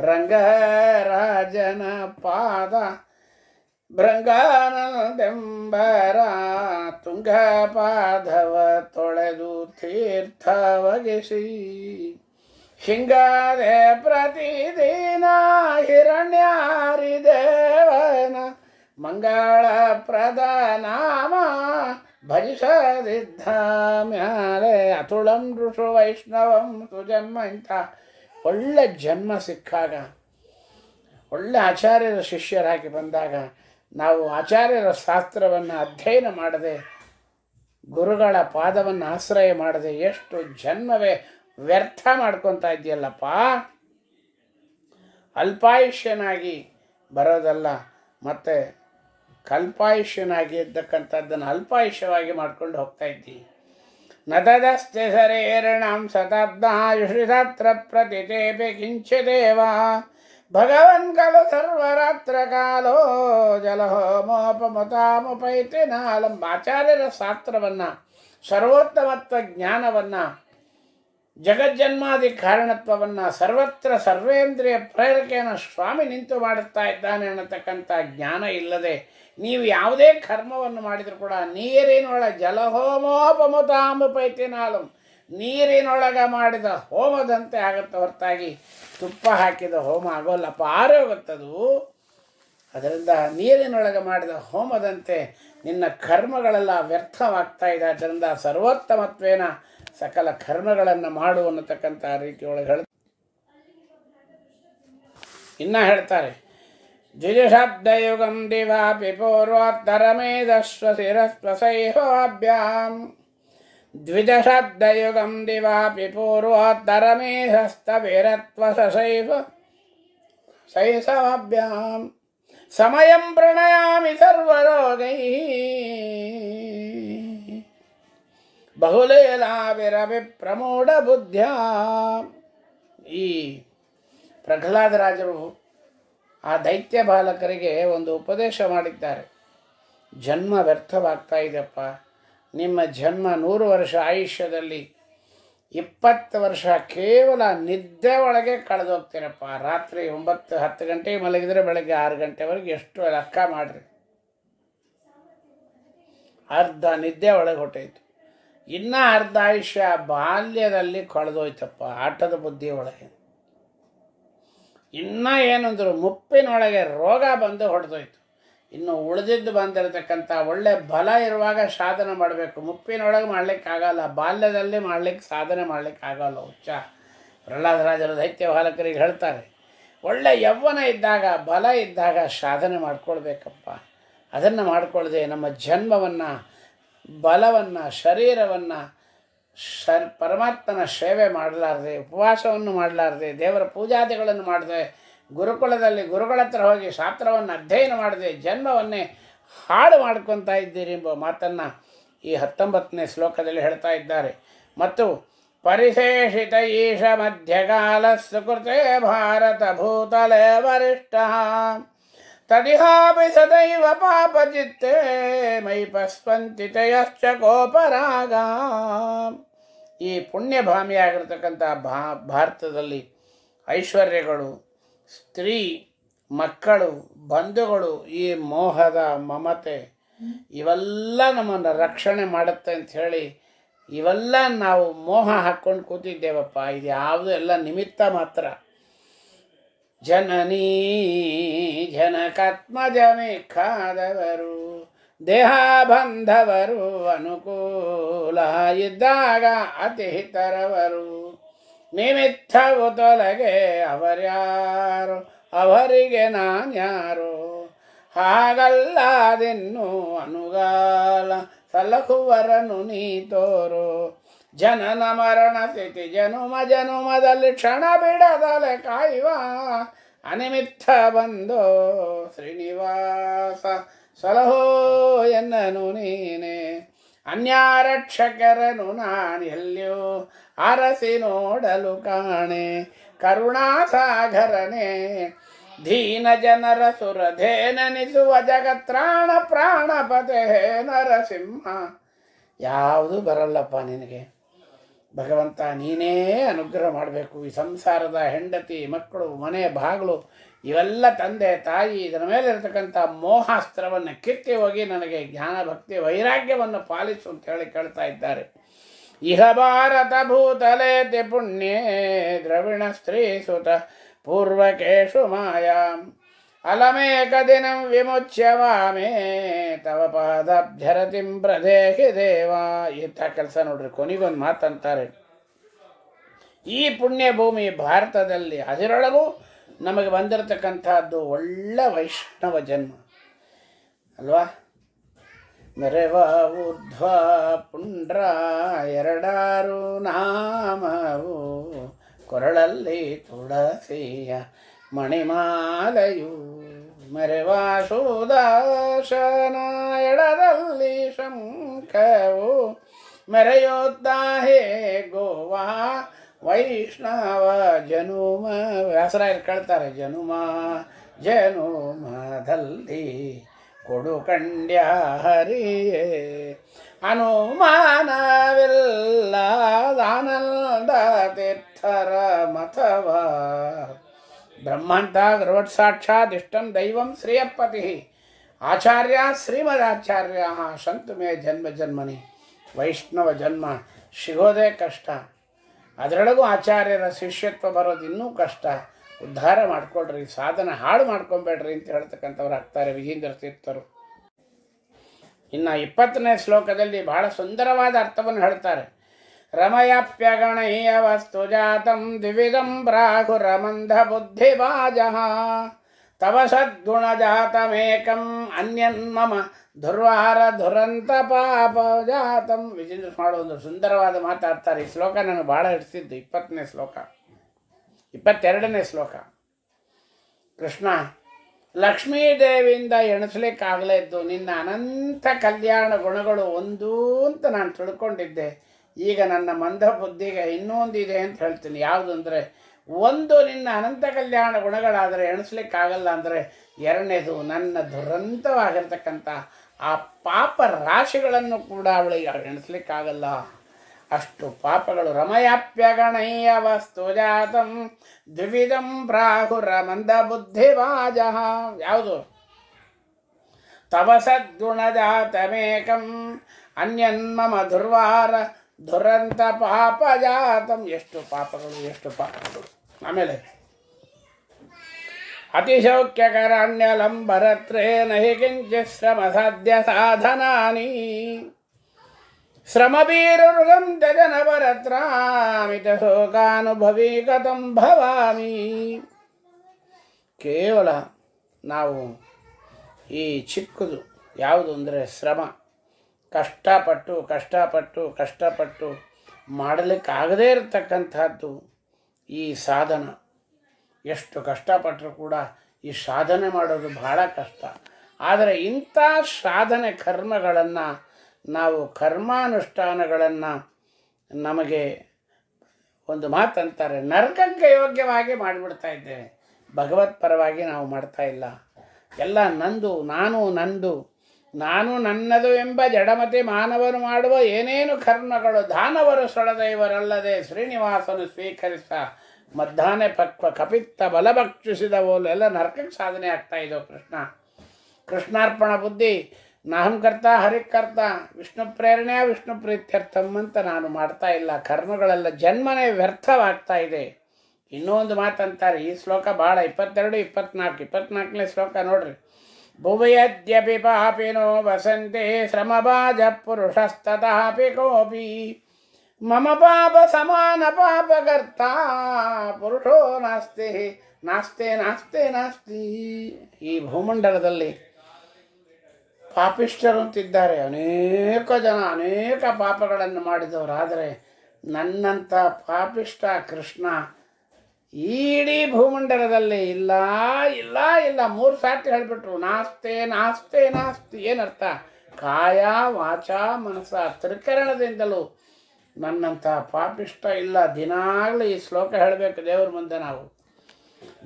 ರಂಗರಾಜನ ಪಾದ ಭೃಂಗಾನಂದೆಂಬರ ತುಂಗಪಾದವ ತೊಳೆದು ತೀರ್ಥವಗಿಸಿ ಹಿಂಗಾದೆ ಪ್ರತಿದಿನ ಹಿರಣ್ಯಾರಿ ದೇವನ ಮಂಗಳ ಪ್ರದನಾಮ ಭಜಿಸದಿದ್ದ ಮ್ಯಾಲೆ ಅತುಳಂ ಋಷು ವೈಷ್ಣವಂ ಇಂಥ ಒಳ್ಳೆ ಜನ್ಮ ಸಿಕ್ಕಾಗ ಒಳ್ಳೆ ಆಚಾರ್ಯರ ಶಿಷ್ಯರಾಗಿ ಬಂದಾಗ ನಾವು ಆಚಾರ್ಯರ ಶಾಸ್ತ್ರವನ್ನು ಅಧ್ಯಯನ ಮಾಡದೆ ಗುರುಗಳ ಪಾದವನ್ನು ಆಶ್ರಯ ಮಾಡದೆ ಎಷ್ಟು ಜನ್ಮವೇ ವ್ಯರ್ಥ ಮಾಡ್ಕೊತಾ ಇದೆಯಲ್ಲಪ್ಪ ಅಲ್ಪಾಯುಷ್ಯನಾಗಿ ಬರೋದಲ್ಲ ಮತ್ತು ಕಲ್ಪಾಯುಷ್ಯನಾಗಿ ಇದ್ದಕ್ಕಂಥದ್ದನ್ನು ಅಲ್ಪಾಯುಷ್ಯವಾಗಿ ಮಾಡ್ಕೊಂಡು ಹೋಗ್ತಾ ಇದ್ದೀವಿ न तदस्ति शरीर्णां शताब्दायुषिधात्र प्रतितेऽपि किञ्चिदेव ಸರ್ವರಾತ್ರ ಕಾಲೋ ಸರ್ವರಾತ್ರಕಾಲೋ ಜಲಹೋಮೋಪಮತಾಮುಪೈತಿನಾಲಂ ಆಚಾರ್ಯರ ಶಾಸ್ತ್ರವನ್ನು ಸರ್ವೋತ್ತಮತ್ವ ಜ್ಞಾನವನ್ನು ಜಗಜ್ಜನ್ಮಾದಿ ಕಾರಣತ್ವವನ್ನು ಸರ್ವತ್ರ ಸರ್ವೇಂದ್ರಿಯ ಪ್ರೇರಕೆಯನ್ನು ಸ್ವಾಮಿ ನಿಂತು ಮಾಡುತ್ತಾ ಇದ್ದಾನೆ ಅನ್ನತಕ್ಕಂಥ ಜ್ಞಾನ ಇಲ್ಲದೆ ನೀವು ಯಾವುದೇ ಕರ್ಮವನ್ನು ಮಾಡಿದರೂ ಕೂಡ ನೀರಿನೊಳ ಪೈತಿನಾಲಂ ನೀರಿನೊಳಗೆ ಮಾಡಿದ ಹೋಮದಂತೆ ಆಗುತ್ತೆ ಹೊರತಾಗಿ ತುಪ್ಪ ಹಾಕಿದ ಹೋಮ ಆಗೋಲ್ಲಪ್ಪ ಆರೋಗುತ್ತದು ಅದರಿಂದ ನೀರಿನೊಳಗೆ ಮಾಡಿದ ಹೋಮದಂತೆ ನಿನ್ನ ಕರ್ಮಗಳೆಲ್ಲ ವ್ಯರ್ಥವಾಗ್ತಾ ಇದೆ ಅದರಿಂದ ಸರ್ವೋತ್ತಮತ್ವೇನ ಸಕಲ ಕರ್ಮಗಳನ್ನು ಮಾಡು ಅನ್ನತಕ್ಕಂತಹ ರೀತಿಯೊಳಗೆ ಹೇಳ ಇನ್ನ ಹೇಳ್ತಾರೆ ದ್ವಿಜಶಬ್ದಯುಗಂ ದಿವಾ ಪೂರ್ವೋತ್ತರ ಮೇಧಸ್ವ ಶಿರಸ್ವಸೈಹೋಭ್ಯಾಂ ದ್ವಿಜಶಬ್ದಯುಗಂ ದಿವಾ ಪೂರ್ವೋತ್ತರ ಮೇಧಸ್ತವಿರತ್ವ ಸೈವ ಸೈಸಮಭ್ಯಾಂ ಸಮಯಂ ಪ್ರಣಯಾಮಿ ಸರ್ವರೋಗೈ ಬಹುಲೇಲಾವಿರವಿ ಪ್ರಮೋಢ ಬುದ್ಧ ಈ ಪ್ರಹ್ಲಾದರಾಜರು ಆ ದೈತ್ಯ ಬಾಲಕರಿಗೆ ಒಂದು ಉಪದೇಶ ಮಾಡಿದ್ದಾರೆ ಜನ್ಮ ವ್ಯರ್ಥವಾಗ್ತಾ ಇದೆಯಪ್ಪ ನಿಮ್ಮ ಜನ್ಮ ನೂರು ವರ್ಷ ಆಯುಷ್ಯದಲ್ಲಿ ಇಪ್ಪತ್ತು ವರ್ಷ ಕೇವಲ ನಿದ್ದೆ ಒಳಗೆ ಕಳೆದೋಗ್ತೀರಪ್ಪ ರಾತ್ರಿ ಒಂಬತ್ತು ಹತ್ತು ಗಂಟೆಗೆ ಮಲಗಿದರೆ ಬೆಳಗ್ಗೆ ಆರು ಗಂಟೆವರೆಗೆ ಎಷ್ಟು ಲೆಕ್ಕ ಮಾಡಿರಿ ಅರ್ಧ ನಿದ್ದೆ ಒಳಗೆ ಹೊಟ್ಟೈತು ಇನ್ನೂ ಅರ್ಧ ಆಯುಷ್ಯ ಬಾಲ್ಯದಲ್ಲಿ ಕಳೆದೋಯ್ತಪ್ಪ ಆಟದ ಬುದ್ಧಿ ಒಳಗೆ ಇನ್ನೂ ಏನಂದ್ರು ಮುಪ್ಪಿನೊಳಗೆ ರೋಗ ಬಂದು ಹೊಡೆದೋಯ್ತು ಇನ್ನು ಉಳಿದಿದ್ದು ಬಂದಿರತಕ್ಕಂಥ ಒಳ್ಳೆ ಬಲ ಇರುವಾಗ ಸಾಧನೆ ಮಾಡಬೇಕು ಮುಪ್ಪಿನೊಳಗೆ ಮಾಡಲಿಕ್ಕಾಗಲ್ಲ ಬಾಲ್ಯದಲ್ಲಿ ಮಾಡ್ಲಿಕ್ಕೆ ಸಾಧನೆ ಮಾಡಲಿಕ್ಕಾಗಲ್ಲ ಹುಚ್ಚ ಪ್ರಹ್ಲಾದರಾಜರ ದೈತ್ಯ ಬಾಲಕರಿಗೆ ಹೇಳ್ತಾರೆ ಒಳ್ಳೆ ಯೌವನ ಇದ್ದಾಗ ಬಲ ಇದ್ದಾಗ ಸಾಧನೆ ಮಾಡಿಕೊಳ್ಬೇಕಪ್ಪ ಅದನ್ನು ಮಾಡಿಕೊಳ್ಳದೆ ನಮ್ಮ ಜನ್ಮವನ್ನು ಬಲವನ್ನು ಶರೀರವನ್ನು ಶರ್ ಪರಮಾತ್ಮನ ಸೇವೆ ಮಾಡಲಾರ್ದೆ ಉಪವಾಸವನ್ನು ಮಾಡಲಾರ್ದೆ ದೇವರ ಪೂಜಾದಿಗಳನ್ನು ಮಾಡದೆ ಗುರುಕುಲದಲ್ಲಿ ಗುರುಗಳ ಹತ್ರ ಹೋಗಿ ಶಾಸ್ತ್ರವನ್ನು ಅಧ್ಯಯನ ಮಾಡದೆ ಜನ್ಮವನ್ನೇ ಹಾಳು ಮಾಡ್ಕೊತಾ ಇದ್ದೀರಿ ಎಂಬ ಮಾತನ್ನು ಈ ಹತ್ತೊಂಬತ್ತನೇ ಶ್ಲೋಕದಲ್ಲಿ ಹೇಳ್ತಾ ಇದ್ದಾರೆ ಮತ್ತು ಪರಿಶೇಷಿತ ಈಶ ಮಧ್ಯಕಾಲ ಸುಕೃತೆ ಭಾರತ ಭೂತಲೇ ವರಿಷ್ಠ तदिहापि सदैव ಪಾಪ मयि ಮೈ ಪಸ್ಪಂತಿತಯಶ್ಚ ಗೋಪರಾಗ ಈ ಪುಣ್ಯಭಾಮಿಯಾಗಿರ್ತಕ್ಕಂಥ ಭಾ ಭಾರತದಲ್ಲಿ ಐಶ್ವರ್ಯಗಳು ಸ್ತ್ರೀ ಮಕ್ಕಳು ಬಂಧುಗಳು ಈ ಮೋಹದ ಮಮತೆ ಇವೆಲ್ಲ ನಮ್ಮನ್ನು ರಕ್ಷಣೆ ಮಾಡುತ್ತೆ ಅಂತ ಹೇಳಿ ಇವೆಲ್ಲ ನಾವು ಮೋಹ ಹಾಕ್ಕೊಂಡು ಕೂತಿದ್ದೇವಪ್ಪ ಇದು ಯಾವುದು ಎಲ್ಲ ನಿಮಿತ್ತ ಮಾತ್ರ ಜನನೀ ಜನಕತ್ಮ ದೇಹ ಬಂಧವರು ಅನುಕೂಲ ಇದ್ದಾಗ ಅತಿಹಿತರವರು ನಿಮಿತ್ತವು ತೊಲಗೆ ಅವರ್ಯಾರು ಅವರಿಗೆ ನಾನ್ಯಾರು ಹಾಗಲ್ಲಾದಿನ್ನು ಅನುಗಾಲ ಸಲಹುವರನು ನೀ ತೋರು ಜನನ ಮರಣ ಸ್ಥಿತಿ ಜನುಮ ಜನುಮದಲ್ಲಿ ಕ್ಷಣ ಬಿಡದಲೆ ಕಾಯುವ ಅನಿಮಿತ್ತ ಬಂದು ಶ್ರೀನಿವಾಸ ಸಲಹೋ ಎನ್ನನು ನೀನೆ ಅನ್ಯಾರಕ್ಷಕರನು ನಾನೆಲ್ಲೋ ಅರಸಿ ನೋಡಲು ಕಾಣೆ ಕರುಣಾಸಾಗರನೇ ದೀನ ಜನರ ನನಿಸುವ ಜಗತ್ರಾಣ ಪ್ರಾಣಪತೆ ನರಸಿಂಹ ಯಾವುದು ಬರಲ್ಲಪ್ಪ ನಿನಗೆ ಭಗವಂತ ನೀನೇ ಅನುಗ್ರಹ ಮಾಡಬೇಕು ಈ ಸಂಸಾರದ ಹೆಂಡತಿ ಮಕ್ಕಳು ಮನೆ ಬಾಗಿಲು ಇವೆಲ್ಲ ತಂದೆ ತಾಯಿ ಇದರ ಮೇಲೆ ಇರತಕ್ಕಂಥ ಮೋಹಾಸ್ತ್ರವನ್ನು ಕಿತ್ತಿ ಹೋಗಿ ನನಗೆ ಜ್ಞಾನ ಭಕ್ತಿ ವೈರಾಗ್ಯವನ್ನು ಪಾಲಿಸು ಅಂತ ಹೇಳಿ ಕೇಳ್ತಾ ಇದ್ದಾರೆ ಇಹ ಭಾರತ ಭೂತಲೆ ಪುಣ್ಯೇ ದ್ರವಿಣ ಸ್ತ್ರೀ ಸುತ ಪೂರ್ವಕೇಶು ಮಾಯಾ ಅಲಮೇಕ विमुच्य मामे ತವ ಪಾದಾಭ್ಯರತಿಂ ಪ್ರದೇಹಿ ದೇವ ಇಂಥ ಕೆಲಸ ನೋಡ್ರಿ ಕೊನಿಗೊಂದು ಮಾತಂತಾರೆ ಈ ಪುಣ್ಯ ಭೂಮಿ ಭಾರತದಲ್ಲಿ ಅದರೊಳಗೂ ನಮಗೆ ಬಂದಿರತಕ್ಕಂಥದ್ದು ಒಳ್ಳೆ ವೈಷ್ಣವ ಜನ್ಮ ಅಲ್ವಾ ಮೆರೆವ ಊರ್ಧ್ವ ಪುಂಡ್ರ ಎರಡಾರು ನಾಮವು ಕೊರಳಲ್ಲಿ ತುಳಸಿಯ ಮಣಿಮಾಲೆಯೂ ಮರೆವಾ ಎಡದಲ್ಲಿ ಶಂಖವು ಹೇ ಗೋವಾ ವೈಷ್ಣವ ಜನುಮ ವ್ಯಾಸರಾಯರು ಕೇಳ್ತಾರೆ ಜನುಮ ಜನುಮದಲ್ಲಿ ಕೊಡು ಕಂಡ್ಯ ಹರಿಯೇ ಅನುಮಾನವಿಲ್ಲ ಆನಂದ ತೀರ್ಥರ ಮಥವಾ ಬ್ರಹ್ಮಂತ ದಿಷ್ಟಂ ದೈವಂ ಶ್ರೀಯಪ್ಪತಿ ಆಚಾರ್ಯ ಶ್ರೀಮದಾಚಾರ್ಯ ಸಂತು ಮೇ ಜನ್ಮ ಜನ್ಮನಿ ವೈಷ್ಣವ ಜನ್ಮ ಸಿಗೋದೇ ಕಷ್ಟ ಅದರೊಳಗೂ ಆಚಾರ್ಯರ ಶಿಷ್ಯತ್ವ ಬರೋದು ಇನ್ನೂ ಕಷ್ಟ ಉದ್ಧಾರ ಮಾಡ್ಕೊಳ್ರಿ ಸಾಧನ ಹಾಳು ಮಾಡ್ಕೊಬೇಡ್ರಿ ಅಂತ ಹೇಳ್ತಕ್ಕಂಥವ್ರು ಆಗ್ತಾರೆ ವಿಜೇಂದ್ರ ತೀರ್ಥರು ಇನ್ನು ಇಪ್ಪತ್ತನೇ ಶ್ಲೋಕದಲ್ಲಿ ಬಹಳ ಸುಂದರವಾದ ಅರ್ಥವನ್ನು ಹೇಳ್ತಾರೆ रमयप्यगणय्य वस्तु जातं ತವ ಸದ್ಗುಣ तव ಅನ್ಯನ್ ಮಮ ದುರ್ವಾರ ದುರಂತ ಪಾಪ ಜಾತಂ ವಿಜೇಂದ್ರ ಮಾಡುವ ಒಂದು ಸುಂದರವಾದ ಮಾತಾಡ್ತಾರೆ ಈ ಶ್ಲೋಕ ನನಗೆ ಭಾಳ ಹಿಡಿಸಿದ್ದು ಇಪ್ಪತ್ತನೇ ಶ್ಲೋಕ ಇಪ್ಪತ್ತೆರಡನೇ ಶ್ಲೋಕ ಕೃಷ್ಣ ಲಕ್ಷ್ಮೀದೇವಿಯಿಂದ ಎಣಿಸ್ಲಿಕ್ಕಾಗಲೇ ಇದ್ದು ನಿನ್ನ ಅನಂತ ಕಲ್ಯಾಣ ಗುಣಗಳು ಒಂದು ಅಂತ ನಾನು ತಿಳ್ಕೊಂಡಿದ್ದೆ ಈಗ ನನ್ನ ಮಂದ ಬುದ್ಧಿಗೆ ಇನ್ನೊಂದು ಇದೆ ಅಂತ ಹೇಳ್ತೀನಿ ಯಾವುದಂದ್ರೆ ಒಂದು ನಿನ್ನ ಅನಂತ ಕಲ್ಯಾಣ ಗುಣಗಳಾದರೆ ಎಣಿಸ್ಲಿಕ್ಕಾಗಲ್ಲ ಅಂದರೆ ಎರಡನೇದು ನನ್ನ ದುರಂತವಾಗಿರ್ತಕ್ಕಂಥ ಆ ಪಾಪ ರಾಶಿಗಳನ್ನು ಕೂಡ ಅವಳಿಗೆ ಎಣಿಸ್ಲಿಕ್ಕಾಗಲ್ಲ ಅಷ್ಟು ಪಾಪಗಳು ರಮಯಾಪ್ಯಗಣಯ್ಯ ವಸ್ತು ಜಾತಂ ದ್ವಿಧಂ ಪ್ರಾಹುರ ಮಂದ ವಾಜ ಯಾವುದು ತವ ತಮೇಕಂ ಅನ್ಯನ್ಮಮ ದುರ್ವಾರ ದುರಂತ ಪಾಪ ಜಾತಂ ಎಷ್ಟು ಪಾಪಗಳು ಎಷ್ಟು ಪಾಪಗಳು ಆಮೇಲೆ ಅತಿಶೌಕ್ಯಕರಣ್ಯಲಂಬರತ್ರೇನ ಕಿಂಚ ಶ್ರಮ ಸಾಧ್ಯ ಸಾಧನಾನಿ ಶ್ರಮಬೀರುಗಂ ತ್ಯಜನ ಪರತ್ರಾಮಿತ ಶೋಕಾನುಭವಿ ಕಥಂ ಭವಾಮಿ ಕೇವಲ ನಾವು ಈ ಚಿಕ್ಕದು ಯಾವುದು ಅಂದರೆ ಶ್ರಮ ಕಷ್ಟಪಟ್ಟು ಕಷ್ಟಪಟ್ಟು ಕಷ್ಟಪಟ್ಟು ಮಾಡಲಿಕ್ಕಾಗದೇ ಇರತಕ್ಕಂಥದ್ದು ಈ ಸಾಧನ ಎಷ್ಟು ಕಷ್ಟಪಟ್ಟರು ಕೂಡ ಈ ಸಾಧನೆ ಮಾಡೋದು ಬಹಳ ಕಷ್ಟ ಆದರೆ ಇಂಥ ಸಾಧನೆ ಕರ್ಮಗಳನ್ನು ನಾವು ಕರ್ಮಾನುಷ್ಠಾನಗಳನ್ನು ನಮಗೆ ಒಂದು ಮಾತಂತಾರೆ ನರಕಕ್ಕೆ ಯೋಗ್ಯವಾಗಿ ಮಾಡಿಬಿಡ್ತಾ ಇದ್ದೇವೆ ಭಗವತ್ ಪರವಾಗಿ ನಾವು ಮಾಡ್ತಾ ಇಲ್ಲ ಎಲ್ಲ ನಂದು ನಾನು ನಂದು ನಾನು ನನ್ನದು ಎಂಬ ಜಡಮತಿ ಮಾನವರು ಮಾಡುವ ಏನೇನು ಕರ್ಮಗಳು ದಾನವರು ಇವರಲ್ಲದೆ ಶ್ರೀನಿವಾಸನು ಸ್ವೀಕರಿಸ ಮಧ್ಯಾಹ್ನ ಪಕ್ವ ಕಪಿತ್ತ ಬಲಭಕ್ಷಿಸಿದ ಎಲ್ಲ ನರಕಕ್ಕೆ ಸಾಧನೆ ಆಗ್ತಾ ಇದ್ದವು ಕೃಷ್ಣ ಕೃಷ್ಣಾರ್ಪಣ ಬುದ್ಧಿ ನಾಹಂಕರ್ತ ಹರಿಕರ್ತ ವಿಷ್ಣು ಪ್ರೇರಣೆಯ ವಿಷ್ಣು ಪ್ರೀತ್ಯರ್ಥಂ ಅಂತ ನಾನು ಮಾಡ್ತಾ ಇಲ್ಲ ಕರ್ಮಗಳೆಲ್ಲ ಜನ್ಮನೇ ವ್ಯರ್ಥವಾಗ್ತಾ ಇದೆ ಇನ್ನೊಂದು ಮಾತಂತಾರೆ ಈ ಶ್ಲೋಕ ಭಾಳ ಇಪ್ಪತ್ತೆರಡು ಇಪ್ಪತ್ನಾಲ್ಕು ಇಪ್ಪತ್ನಾಲ್ಕನೇ ಶ್ಲೋಕ ನೋಡ್ರಿ ಪಾಪಿ ನೋ ವಸಂತೆ ಶ್ರಮಬಾಜ पापिनो ಕೋಪಿ ಮಮ ಪಾಪ ಸಮಾನ ಪಾಪಕರ್ತ ಪುರುಷೋ ನಾಸ್ತಿ ನಾಸ್ತೆ ನಾಸ್ತೆ ನಾಸ್ತಿ ಈ ಭೂಮಂಡಲದಲ್ಲಿ ಪಾಪಿಷ್ಟರು ಅಂತಿದ್ದಾರೆ ಅನೇಕ ಜನ ಅನೇಕ ಪಾಪಗಳನ್ನು ಮಾಡಿದವರು ಆದರೆ ನನ್ನಂಥ ಪಾಪಿಷ್ಠ ಕೃಷ್ಣ ಇಡೀ ಭೂಮಂಡಲದಲ್ಲಿ ಇಲ್ಲ ಇಲ್ಲ ಇಲ್ಲ ಮೂರು ಸಾರ್ತಿ ಹೇಳ್ಬಿಟ್ರು ನಾಸ್ತೆ ನಾಸ್ತೆ ನಾಸ್ತಿ ಏನರ್ಥ ಕಾಯ ವಾಚ ಮನಸ್ಸ ತ್ರಿಕರಣದಿಂದಲೂ ನನ್ನಂಥ ಪಾಪಿಷ್ಟ ಇಲ್ಲ ದಿನಾಗಲೂ ಈ ಶ್ಲೋಕ ಹೇಳಬೇಕು ದೇವ್ರ ಮುಂದೆ ನಾವು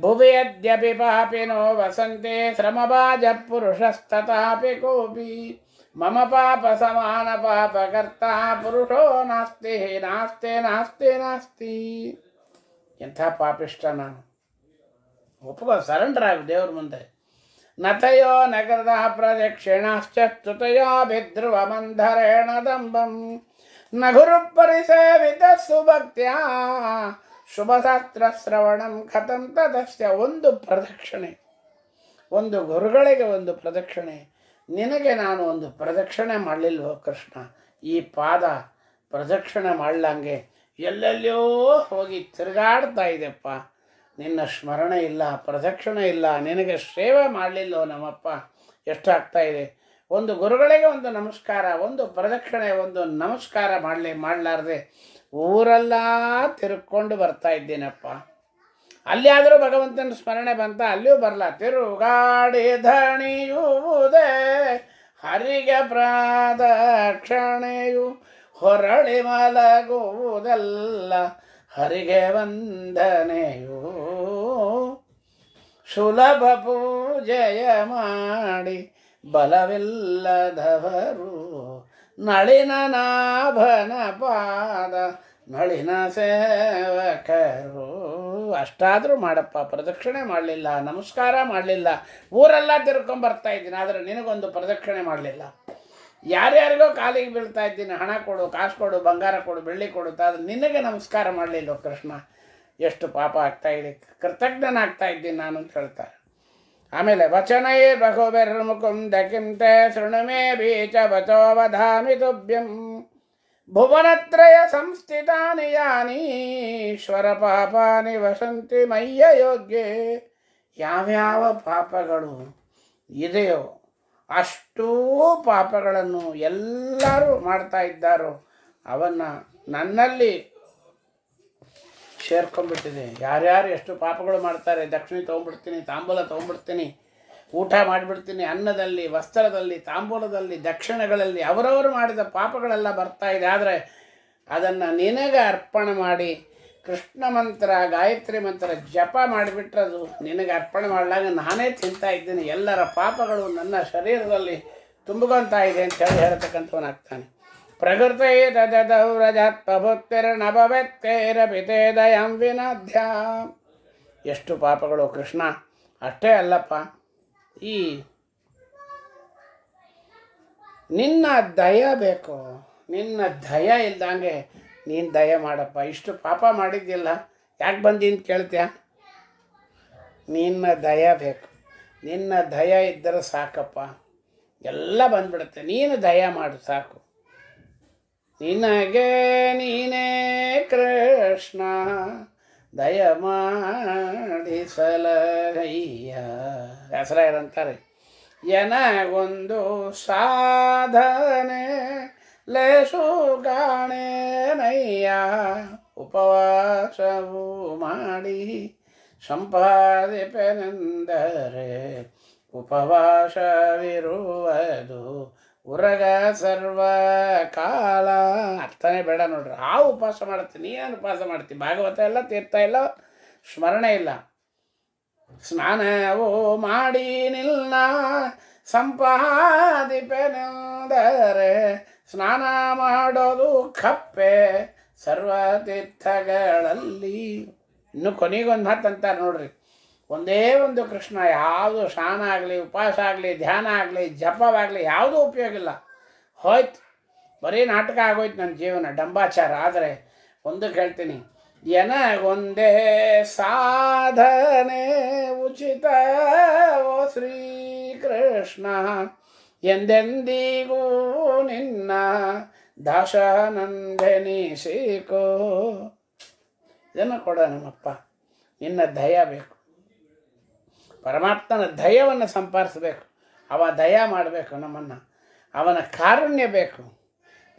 ಭುವಿಯದ್ಯಪಿ ಪಾಪಿನೋ ವಸಂತೆ ಶ್ರಮಭಾಜ ಪುರುಷಸ್ತಥಾಪಿ ಕೋಪಿ ಮಮ ಪಾಪ ಸಮಾನ ಕರ್ತ ಪುರುಷೋ ನಾಸ್ತಿ ನಾಸ್ತೆ ನಾಸ್ತಿ ನಾಸ್ತಿ ಎಂಥ ಪಾಪಿಷ್ಟ ನಾನು ಒಪ್ಪುಗೋ ಸರೆಂಡರ್ ಆಗಿ ದೇವ್ರ ಮುಂದೆ ನತಯೋ ನಗರದ ಪ್ರದಕ್ಷಿಣಾಶ್ಚ ಸ್ತುತಯೋಭಿಧ್ರುವ ಮಂಧರೇಣ ದಂಬಂ ನಗುರು ಪರಿಸೇವಿತ ಸುಭಕ್ತ್ಯ ಶುಭಶಾಸ್ತ್ರ ಶ್ರವಣಂ ಕಥಂ ತದಸ್ಯ ಒಂದು ಪ್ರದಕ್ಷಿಣೆ ಒಂದು ಗುರುಗಳಿಗೆ ಒಂದು ಪ್ರದಕ್ಷಿಣೆ ನಿನಗೆ ನಾನು ಒಂದು ಪ್ರದಕ್ಷಿಣೆ ಮಾಡಲಿಲ್ವೋ ಕೃಷ್ಣ ಈ ಪಾದ ಪ್ರದಕ್ಷಿಣೆ ಮಾಡಲಂಗೆ ಎಲ್ಲೆಲ್ಲೋ ಹೋಗಿ ತಿರುಗಾಡ್ತಾ ಇದೆಪ್ಪ ನಿನ್ನ ಸ್ಮರಣೆ ಇಲ್ಲ ಪ್ರದಕ್ಷಿಣೆ ಇಲ್ಲ ನಿನಗೆ ಸೇವೆ ಮಾಡಲಿಲ್ಲೋ ನಮ್ಮಪ್ಪ ಎಷ್ಟಾಗ್ತಾ ಇದೆ ಒಂದು ಗುರುಗಳಿಗೆ ಒಂದು ನಮಸ್ಕಾರ ಒಂದು ಪ್ರದಕ್ಷಿಣೆ ಒಂದು ನಮಸ್ಕಾರ ಮಾಡಲಿ ಮಾಡಲಾರ್ದೆ ಊರೆಲ್ಲ ತಿರುಕೊಂಡು ಬರ್ತಾ ಇದ್ದೀನಪ್ಪ ಅಲ್ಲಿ ಆದರೂ ಭಗವಂತನ ಸ್ಮರಣೆ ಬಂತ ಅಲ್ಲಿಯೂ ಬರಲ್ಲ ತಿರುಗಾಡಿ ಧಣಿಯುವುದೇ ಹರಿಗೆ ಪ್ರಾದಕ್ಷಣೆಯು ಹೊರಳಿ ಮಲಗುವುದೆಲ್ಲ ಹರಿಗೆ ವಂದನೆಯೂ ಸುಲಭ ಪೂಜೆಯ ಮಾಡಿ ಬಲವಿಲ್ಲದವರು ನಳಿನ ನಾಭನ ಪಾದ ನಳಿನ ಸೇವಕರು ಅಷ್ಟಾದರೂ ಮಾಡಪ್ಪ ಪ್ರದಕ್ಷಿಣೆ ಮಾಡಲಿಲ್ಲ ನಮಸ್ಕಾರ ಮಾಡಲಿಲ್ಲ ಊರೆಲ್ಲ ತಿರ್ಕೊಂಬರ್ತಾ ಇದ್ದೀನಿ ಆದರೆ ನಿನಗೊಂದು ಪ್ರದಕ್ಷಿಣೆ ಮಾಡಲಿಲ್ಲ ಯಾರ್ಯಾರಿಗೋ ಕಾಲಿಗೆ ಬೀಳ್ತಾ ಇದ್ದೀನಿ ಹಣ ಕೊಡು ಕಾಸು ಕೊಡು ಬಂಗಾರ ಕೊಡು ಬೆಳ್ಳಿ ಕೊಡು ಆದರೆ ನಿನಗೆ ನಮಸ್ಕಾರ ಮಾಡಲಿಲ್ಲೋ ಕೃಷ್ಣ ಎಷ್ಟು ಪಾಪ ಆಗ್ತಾ ಆಗ್ತಾಯಿದೆ ಕೃತಜ್ಞನಾಗ್ತಾ ಇದ್ದೀನಿ ನಾನು ಅಂತ ಹೇಳ್ತಾರೆ ಆಮೇಲೆ ವಚನಯೇ ಏ ಬೆರ್ಮುಕುಂದ ಕಿಂತೆ ಶೃಣುಮೇ ಬೀಚ ಬಚೋವಧಾಮಿ ತುಭ್ಯಂ ಭುವನತ್ರಯ ಸಂಸ್ಥಿತಾನಿ ಯಾನೀಶ್ವರ ಪಾಪಾನಿ ವಸಂತಿ ಮಯ್ಯ ಯೋಗ್ಯೆ ಯಾವ್ಯಾವ ಪಾಪಗಳು ಇದೆಯೋ ಅಷ್ಟೋ ಪಾಪಗಳನ್ನು ಎಲ್ಲರೂ ಮಾಡ್ತಾ ಇದ್ದಾರೋ ಅವನ್ನು ನನ್ನಲ್ಲಿ ಸೇರ್ಕೊಂಡ್ಬಿಟ್ಟಿದೆ ಯಾರ್ಯಾರು ಎಷ್ಟು ಪಾಪಗಳು ಮಾಡ್ತಾರೆ ದಕ್ಷಿಣೆ ತೊಗೊಂಡ್ಬಿಡ್ತೀನಿ ತಾಂಬೂಲ ತೊಗೊಂಡ್ಬಿಡ್ತೀನಿ ಊಟ ಮಾಡಿಬಿಡ್ತೀನಿ ಅನ್ನದಲ್ಲಿ ವಸ್ತ್ರದಲ್ಲಿ ತಾಂಬೂಲದಲ್ಲಿ ದಕ್ಷಿಣಗಳಲ್ಲಿ ಅವರವರು ಮಾಡಿದ ಪಾಪಗಳೆಲ್ಲ ಬರ್ತಾ ಇದೆ ಆದರೆ ಅದನ್ನು ನಿನಗೆ ಅರ್ಪಣೆ ಮಾಡಿ ಕೃಷ್ಣ ಮಂತ್ರ ಗಾಯತ್ರಿ ಮಂತ್ರ ಜಪ ಮಾಡಿಬಿಟ್ರೆ ಅದು ನಿನಗೆ ಅರ್ಪಣೆ ಮಾಡಲಾಗ ನಾನೇ ತಿಂತಾ ಇದ್ದೀನಿ ಎಲ್ಲರ ಪಾಪಗಳು ನನ್ನ ಶರೀರದಲ್ಲಿ ತುಂಬಿಕೊಂತ ಇದೆ ಅಂತ ಹೇಳಿ ಹೇಳ್ತಕ್ಕಂಥವನಾಗ್ತಾನೆ ಪ್ರಕೃತಿ ಪಿತೇ ದಯಂ ವಿನಾಧ್ಯ ಎಷ್ಟು ಪಾಪಗಳು ಕೃಷ್ಣ ಅಷ್ಟೇ ಅಲ್ಲಪ್ಪ ಈ ನಿನ್ನ ದಯ ಬೇಕು ನಿನ್ನ ದಯ ಇಲ್ದಂಗೆ ನೀನು ದಯ ಮಾಡಪ್ಪ ಇಷ್ಟು ಪಾಪ ಮಾಡಿದ್ದಿಲ್ಲ ಯಾಕೆ ಬಂದೀನಿ ಕೇಳ್ತೀಯ ನಿನ್ನ ದಯ ಬೇಕು ನಿನ್ನ ದಯ ಇದ್ದರೆ ಸಾಕಪ್ಪ ಎಲ್ಲ ಬಂದ್ಬಿಡುತ್ತೆ ನೀನು ದಯ ಮಾಡು ಸಾಕು ನಿನಗೆ ನೀನೇ ಕೃಷ್ಣ ದಯ ಮಾಡಿಸಲಯ್ಯ ಹೆಸರ ಇರಂತಾರೆ ಎನಗೊಂದು ಸಾಧನೆ ಗಾಣೇನಯ್ಯ ಉಪವಾಸವು ಮಾಡಿ ಸಂಪಾದಿಪೆನೆಂದರೆ ಉಪವಾಸವಿರುವುದು ಉರಗ ಸರ್ವ ಕಾಲ ಅರ್ಥನೇ ಬೇಡ ನೋಡ್ರಿ ಆ ಉಪವಾಸ ಮಾಡ್ತೀನಿ ಏನು ಉಪವಾಸ ಮಾಡ್ತೀನಿ ಭಾಗವತ ಎಲ್ಲ ತೀರ್ಥ ಇಲ್ಲ ಸ್ಮರಣೆ ಇಲ್ಲ ಸ್ನಾನವೋ ಮಾಡಿ ನಿಲ್ಲ ಸಂಪಾದಿಪೆನೆಂದರೆ ಸ್ನಾನ ಮಾಡೋದು ಕಪ್ಪೆ ಸರ್ವ ತೀರ್ಥಗಳಲ್ಲಿ ಇನ್ನು ಕೊನೆಗೊಂದು ಹತ್ತಂತಾರೆ ನೋಡ್ರಿ ಒಂದೇ ಒಂದು ಕೃಷ್ಣ ಯಾವುದು ಸ್ನಾನ ಆಗಲಿ ಉಪವಾಸ ಆಗಲಿ ಧ್ಯಾನ ಆಗಲಿ ಜಪವಾಗಲಿ ಯಾವುದೂ ಉಪಯೋಗ ಇಲ್ಲ ಹೋಯ್ತು ಬರೀ ನಾಟಕ ಆಗೋಯ್ತು ನನ್ನ ಜೀವನ ಡಂಬಾಚಾರ ಆದರೆ ಒಂದು ಹೇಳ್ತೀನಿ ಎನಗೊಂದೇ ಸಾಧನೆ ಉಚಿತ ಓ ಶ್ರೀ ಕೃಷ್ಣ ಎಂದೆಂದಿಗೂ ನಿನ್ನ ದಾಶಾನಂದನಿಸಿಕೋ ಇದನ್ನು ಕೊಡ ನಮ್ಮಪ್ಪ ನಿನ್ನ ದಯ ಬೇಕು ಪರಮಾತ್ಮನ ದಯವನ್ನು ಸಂಪಾದಿಸ್ಬೇಕು ಅವ ದಯ ಮಾಡಬೇಕು ನಮ್ಮನ್ನು ಅವನ ಕಾರುಣ್ಯ ಬೇಕು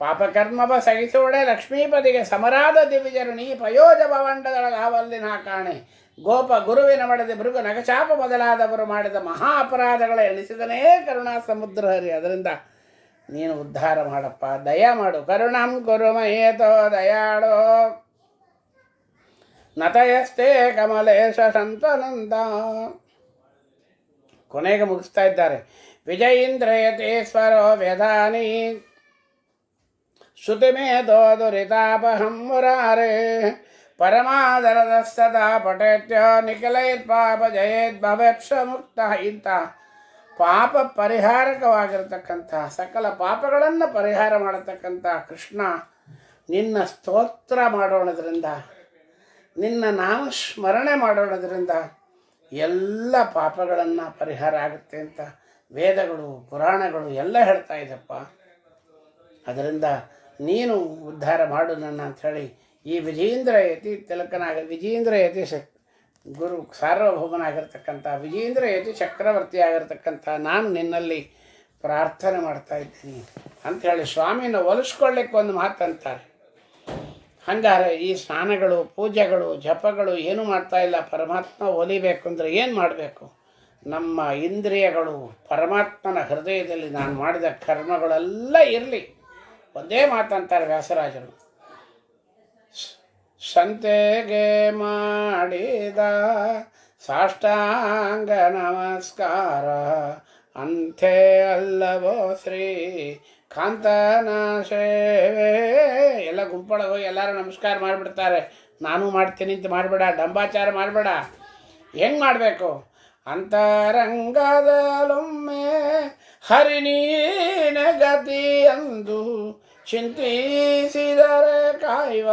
ಪಾಪಕರ್ಮವ ಸಹಿಸೋಡೆ ಲಕ್ಷ್ಮೀಪದಿಗೆ ಸಮರಾದ ದಿವಿಜರು ನೀ ಪಯೋಜ ನಾ ಕಾಣೆ ಗೋಪ ಗುರುವಿನ ಮಡದೆ ಮೃಗ ನಗಚಾಪ ಮೊದಲಾದವರು ಮಾಡಿದ ಮಹಾ ಅಪರಾಧಗಳ ಎಣಿಸಿದನೇ ಕರುಣಾ ಸಮುದ್ರ ಹರಿ ಅದರಿಂದ ನೀನು ಉದ್ಧಾರ ಮಾಡಪ್ಪ ದಯ ಮಾಡು ಕರುಣಂ ಕುರುಮಯೇತೋ ದಯಾಳೋ ನತಯಸ್ತೆ ಕಮಲೇಶ ಸಂತನಂದ ಕೊನೆಗೆ ಮುಗಿಸ್ತಾ ಇದ್ದಾರೆ ವಿಜಯೀಂದ್ರಯತೇಶ್ವರೋ ವ್ಯಧಾನಿ ಮೇಧೋ ದುರಿತಾಪಹಂ ಮುರಾರೇ ಪರಮಾದರದ ಸದಾ ನಿಖಲೈತ್ ಪಾಪ ಜಯೇತ್ ಭವೇಕ್ಷ ಮುಕ್ತ ಇಂತಹ ಪಾಪ ಪರಿಹಾರಕವಾಗಿರತಕ್ಕಂತಹ ಸಕಲ ಪಾಪಗಳನ್ನು ಪರಿಹಾರ ಮಾಡತಕ್ಕಂಥ ಕೃಷ್ಣ ನಿನ್ನ ಸ್ತೋತ್ರ ಮಾಡೋಣದ್ರಿಂದ ನಿನ್ನ ನಾಮಸ್ಮರಣೆ ಸ್ಮರಣೆ ಮಾಡೋಣದ್ರಿಂದ ಎಲ್ಲ ಪಾಪಗಳನ್ನು ಪರಿಹಾರ ಆಗುತ್ತೆ ಅಂತ ವೇದಗಳು ಪುರಾಣಗಳು ಎಲ್ಲ ಹೇಳ್ತಾ ಇದ್ದಪ್ಪ ಅದರಿಂದ ನೀನು ಉದ್ಧಾರ ಮಾಡು ನನ್ನ ಅಂಥೇಳಿ ಈ ವಿಜೇಂದ್ರ ಯತಿ ತಿಲಕನಾಗ ವಿಜೇಂದ್ರ ಯತಿ ಶಕ್ ಗುರು ಸಾರ್ವಭೌಮನಾಗಿರ್ತಕ್ಕಂಥ ವಿಜೇಂದ್ರ ಯತಿ ಚಕ್ರವರ್ತಿ ಆಗಿರ್ತಕ್ಕಂಥ ನಾನು ನಿನ್ನಲ್ಲಿ ಪ್ರಾರ್ಥನೆ ಮಾಡ್ತಾ ಇದ್ದೀನಿ ಅಂಥೇಳಿ ಸ್ವಾಮಿನ ಒಲಿಸ್ಕೊಳ್ಳಿಕ್ಕೆ ಒಂದು ಮಾತಂತಾರೆ ಹಂಗಾರೆ ಈ ಸ್ನಾನಗಳು ಪೂಜೆಗಳು ಜಪಗಳು ಏನು ಮಾಡ್ತಾ ಇಲ್ಲ ಪರಮಾತ್ಮ ಒಲಿಬೇಕು ಅಂದರೆ ಏನು ಮಾಡಬೇಕು ನಮ್ಮ ಇಂದ್ರಿಯಗಳು ಪರಮಾತ್ಮನ ಹೃದಯದಲ್ಲಿ ನಾನು ಮಾಡಿದ ಕರ್ಮಗಳೆಲ್ಲ ಇರಲಿ ಒಂದೇ ಮಾತಂತಾರೆ ವ್ಯಾಸರಾಜರು ಸಂತೆಗೆ ಮಾಡಿದ ಸಾಷ್ಟಾಂಗ ನಮಸ್ಕಾರ ಅಂಥೇ ಅಲ್ಲವೋ ಶ್ರೀ ಕಾಂತನ ಸೇವೆ ಎಲ್ಲ ಗುಂಪೊಳಗೆ ಹೋಗಿ ಎಲ್ಲರೂ ನಮಸ್ಕಾರ ಮಾಡಿಬಿಡ್ತಾರೆ ನಾನು ಮಾಡ್ತೀನಿ ಅಂತ ಮಾಡಬೇಡ ಡಂಬಾಚಾರ ಮಾಡಬೇಡ ಹೆಂಗೆ ಮಾಡಬೇಕು ಅಂತರಂಗದಲೊಮ್ಮೆ ಹರಿಣೀನ ಗತಿ ಅಂದು ಚಿಂತಿಸಿದರೆ ಕಾಯುವ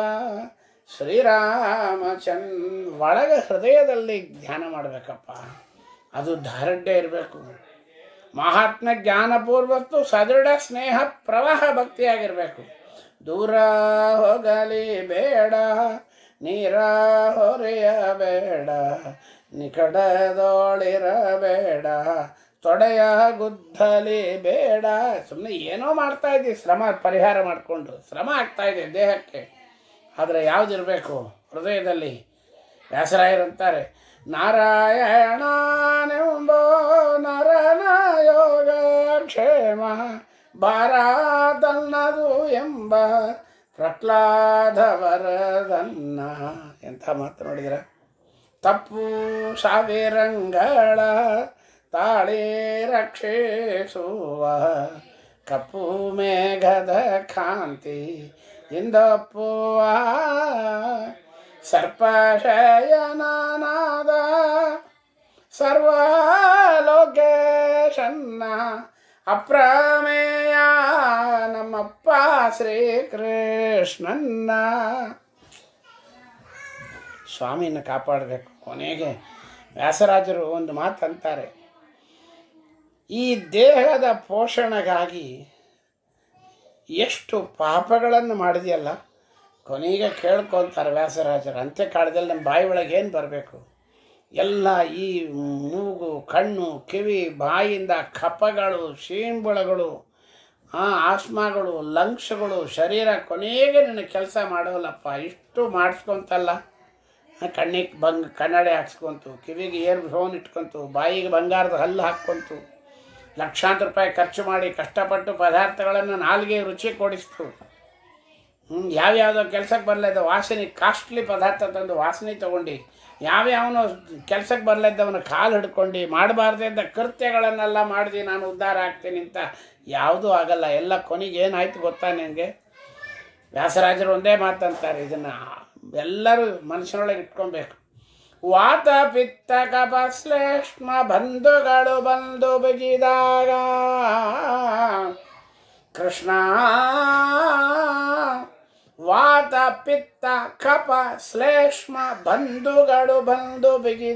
ಶ್ರೀರಾಮಚನ್ ಒಳಗ ಹೃದಯದಲ್ಲಿ ಧ್ಯಾನ ಮಾಡಬೇಕಪ್ಪ ಅದು ಧಾರಢ್ಯ ಇರಬೇಕು ಮಹಾತ್ಮ ಜ್ಞಾನಪೂರ್ವತ್ತು ಸದೃಢ ಸ್ನೇಹ ಪ್ರವಾಹ ಭಕ್ತಿಯಾಗಿರಬೇಕು ದೂರ ಹೋಗಲಿ ಬೇಡ ನೀರ ಹೊರೆಯಬೇಡ ನಿಕಟದೋಳಿರಬೇಡ ತೊಡೆಯ ಗುದ್ದಲಿ ಬೇಡ ಸುಮ್ಮನೆ ಏನೋ ಮಾಡ್ತಾ ಇದ್ದೀವಿ ಶ್ರಮ ಪರಿಹಾರ ಮಾಡಿಕೊಂಡು ಶ್ರಮ ಆಗ್ತಾ ಇದೆ ದೇಹಕ್ಕೆ ಆದರೆ ಯಾವುದಿರಬೇಕು ಹೃದಯದಲ್ಲಿ ವ್ಯಾಸರಾಯರಂತಾರೆ ನಾರಾಯಣನೆಂಬೋ ನರನ ಯೋಗ ಕ್ಷೇಮ ಬಾರಾದನ್ನದು ಎಂಬ ಪ್ರಹ್ಲಾದವರದನ್ನ ಎಂಥ ಮಾತು ನೋಡಿದ್ರ ತಪ್ಪು ಸಾವಿರಂಗಳ ತಾಳಿ ರಕ್ಷಿಸುವ ಕಪ್ಪು ಮೇಘದ ಕಾಂತಿ ಹಿಂದಪ್ಪುವ ಸರ್ಪಶಯನಾದ ಸರ್ವಲೋಕೇಶನ್ನ ಅಪ್ರಮೇಯ ನಮ್ಮಪ್ಪ ಶ್ರೀಕೃಷ್ಣನ್ನ ಸ್ವಾಮಿಯನ್ನು ಕಾಪಾಡಬೇಕು ಕೊನೆಗೆ ವ್ಯಾಸರಾಜರು ಒಂದು ಮಾತಂತಾರೆ ಈ ದೇಹದ ಪೋಷಣೆಗಾಗಿ ಎಷ್ಟು ಪಾಪಗಳನ್ನು ಮಾಡಿದೆಯಲ್ಲ ಕೊನೆಗೆ ಕೇಳ್ಕೊತಾರೆ ವ್ಯಾಸರಾಜರು ಅಂತ್ಯಕಾಲದಲ್ಲಿ ನಮ್ಮ ಬಾಯಿ ಒಳಗೆ ಏನು ಬರಬೇಕು ಎಲ್ಲ ಈ ಮೂಗು ಕಣ್ಣು ಕಿವಿ ಬಾಯಿಂದ ಕಪಗಳು ಶೀಂಬುಳಗಳು ಆಸ್ಮಾಗಳು ಲಂಗ್ಸ್ಗಳು ಶರೀರ ಕೊನೆಗೆ ನಿನ್ನ ಕೆಲಸ ಮಾಡೋಲ್ಲಪ್ಪ ಇಷ್ಟು ಮಾಡಿಸ್ಕೊತಲ್ಲ ಕಣ್ಣಿಗೆ ಬಂಗ್ ಕನ್ನಡಿ ಹಾಕ್ಸ್ಕೊಂತು ಕಿವಿಗೆ ಏರ್ ಫೋನ್ ಇಟ್ಕೊಂತು ಬಾಯಿಗೆ ಬಂಗಾರದ ಹಲ್ಲು ಹಾಕ್ಕೊಂತು ಲಕ್ಷಾಂತರ ರೂಪಾಯಿ ಖರ್ಚು ಮಾಡಿ ಕಷ್ಟಪಟ್ಟು ಪದಾರ್ಥಗಳನ್ನು ನಾಲ್ಗೆ ರುಚಿ ಕೊಡಿಸ್ತು ಯಾವ್ಯಾವುದೋ ಕೆಲಸಕ್ಕೆ ಬರಲಿದ್ದ ವಾಸನೆ ಕಾಸ್ಟ್ಲಿ ಪದಾರ್ಥ ತಂದು ವಾಸನೆ ತೊಗೊಂಡು ಯಾವ್ಯಾವನು ಕೆಲಸಕ್ಕೆ ಬರಲಿದ್ದವನು ಕಾಲು ಹಿಡ್ಕೊಂಡು ಮಾಡಬಾರ್ದೇ ಕೃತ್ಯಗಳನ್ನೆಲ್ಲ ಮಾಡಿದೆ ನಾನು ಉದ್ಧಾರ ಆಗ್ತೀನಿ ಅಂತ ಯಾವುದೂ ಆಗಲ್ಲ ಎಲ್ಲ ಕೊನೆಗೆ ಏನಾಯ್ತು ಗೊತ್ತಾ ನಿನಗೆ ವ್ಯಾಸರಾಜರು ಒಂದೇ ಮಾತಂತಾರೆ ಇದನ್ನು ಎಲ್ಲರೂ ಮನುಷ್ಯನೊಳಗೆ ಇಟ್ಕೊಬೇಕು ವಾತ ಪಿತ್ತ ಕಪ ಶ್ಲೇಷ್ಮ ಬಂಧುಗಳು ಬಂದು ಬಿಗಿದಾಗ ಕೃಷ್ಣ ವಾತ ಪಿತ್ತ ಕಪ ಶ್ಲೇಷ್ಮ ಬಂಧುಗಳು ಬಂದು ಬಿಗಿದಾಗ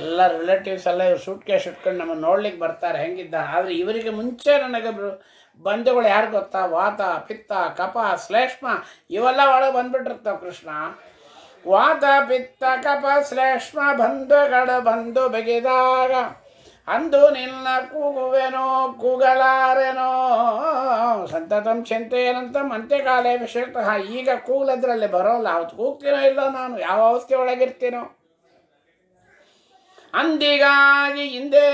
ಎಲ್ಲ ರಿಲೇಟಿವ್ಸ್ ಎಲ್ಲ ಇವ್ರು ಸುಟ್ಕೆ ಸುಟ್ಕೊಂಡು ನಮ್ಮ ನೋಡ್ಲಿಕ್ಕೆ ಬರ್ತಾರೆ ಹೆಂಗಿದ್ದ ಆದರೆ ಇವರಿಗೆ ಮುಂಚೆ ನನಗೆ ಬಂಧುಗಳು ಯಾರು ಗೊತ್ತಾ ವಾತ ಪಿತ್ತ ಕಪ ಶ್ಲೇಷ್ಮ ಇವೆಲ್ಲ ಒಳಗೆ ಬಂದ್ಬಿಟ್ಟಿರ್ತಾವೆ ಕೃಷ್ಣ ವಾದ ಪಿತ್ತ ಕಪ ಶ್ಲೇಷ್ಮ ಬಂಧುಗಳು ಬಂದು ಬಗೆದಾಗ ಅಂದು ನಿನ್ನ ಕೂಗುವೆನೋ ಕೂಗಲಾರೆನೋ ಸಂತತಂ ಏನಂತ ಅಂತ್ಯಕಾಲೇ ವಿಶೇಷ ಈಗ ಕೂಗಲದ್ರಲ್ಲಿ ಬರೋಲ್ಲ ಅವತ್ತು ಕೂಗ್ತೀನೋ ಇಲ್ಲ ನಾನು ಯಾವ ಅವಸ್ಥೆ ಒಳಗಿರ್ತೀನೋ ಅಂದಿಗಾಗಿ ಹಿಂದೆ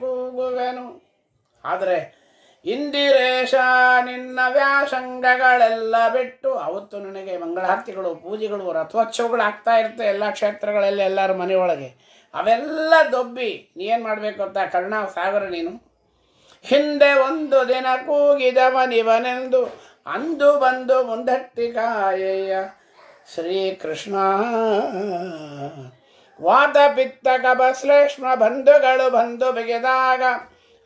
ಕೂಗುವೆನು ಆದರೆ ಇಂದಿರೇಶ ನಿನ್ನ ವ್ಯಾಸಂಗಗಳೆಲ್ಲ ಬಿಟ್ಟು ಅವತ್ತು ನನಗೆ ಮಂಗಳಾರತಿಗಳು ಪೂಜೆಗಳು ರಥೋತ್ಸವಗಳು ಆಗ್ತಾ ಇರುತ್ತೆ ಎಲ್ಲ ಕ್ಷೇತ್ರಗಳಲ್ಲಿ ಎಲ್ಲರ ಮನೆಯೊಳಗೆ ಅವೆಲ್ಲ ದೊಬ್ಬಿ ನೀ ಏನು ಮಾಡಬೇಕು ಅಂತ ಕರ್ಣ ಸಾಗರ ನೀನು ಹಿಂದೆ ಒಂದು ದಿನ ಕೂಗಿದವನಿವನೆಂದು ಅಂದು ಬಂದು ಮುಂದಟ್ಟಿ ಕಾಯಯ್ಯ ಶ್ರೀಕೃಷ್ಣ ವಾತ ಪಿತ್ತ ಕಬ ಶ್ಲೇಷ್ಮ ಬಂಧುಗಳು ಬಂದು ಬಿಗಿದಾಗ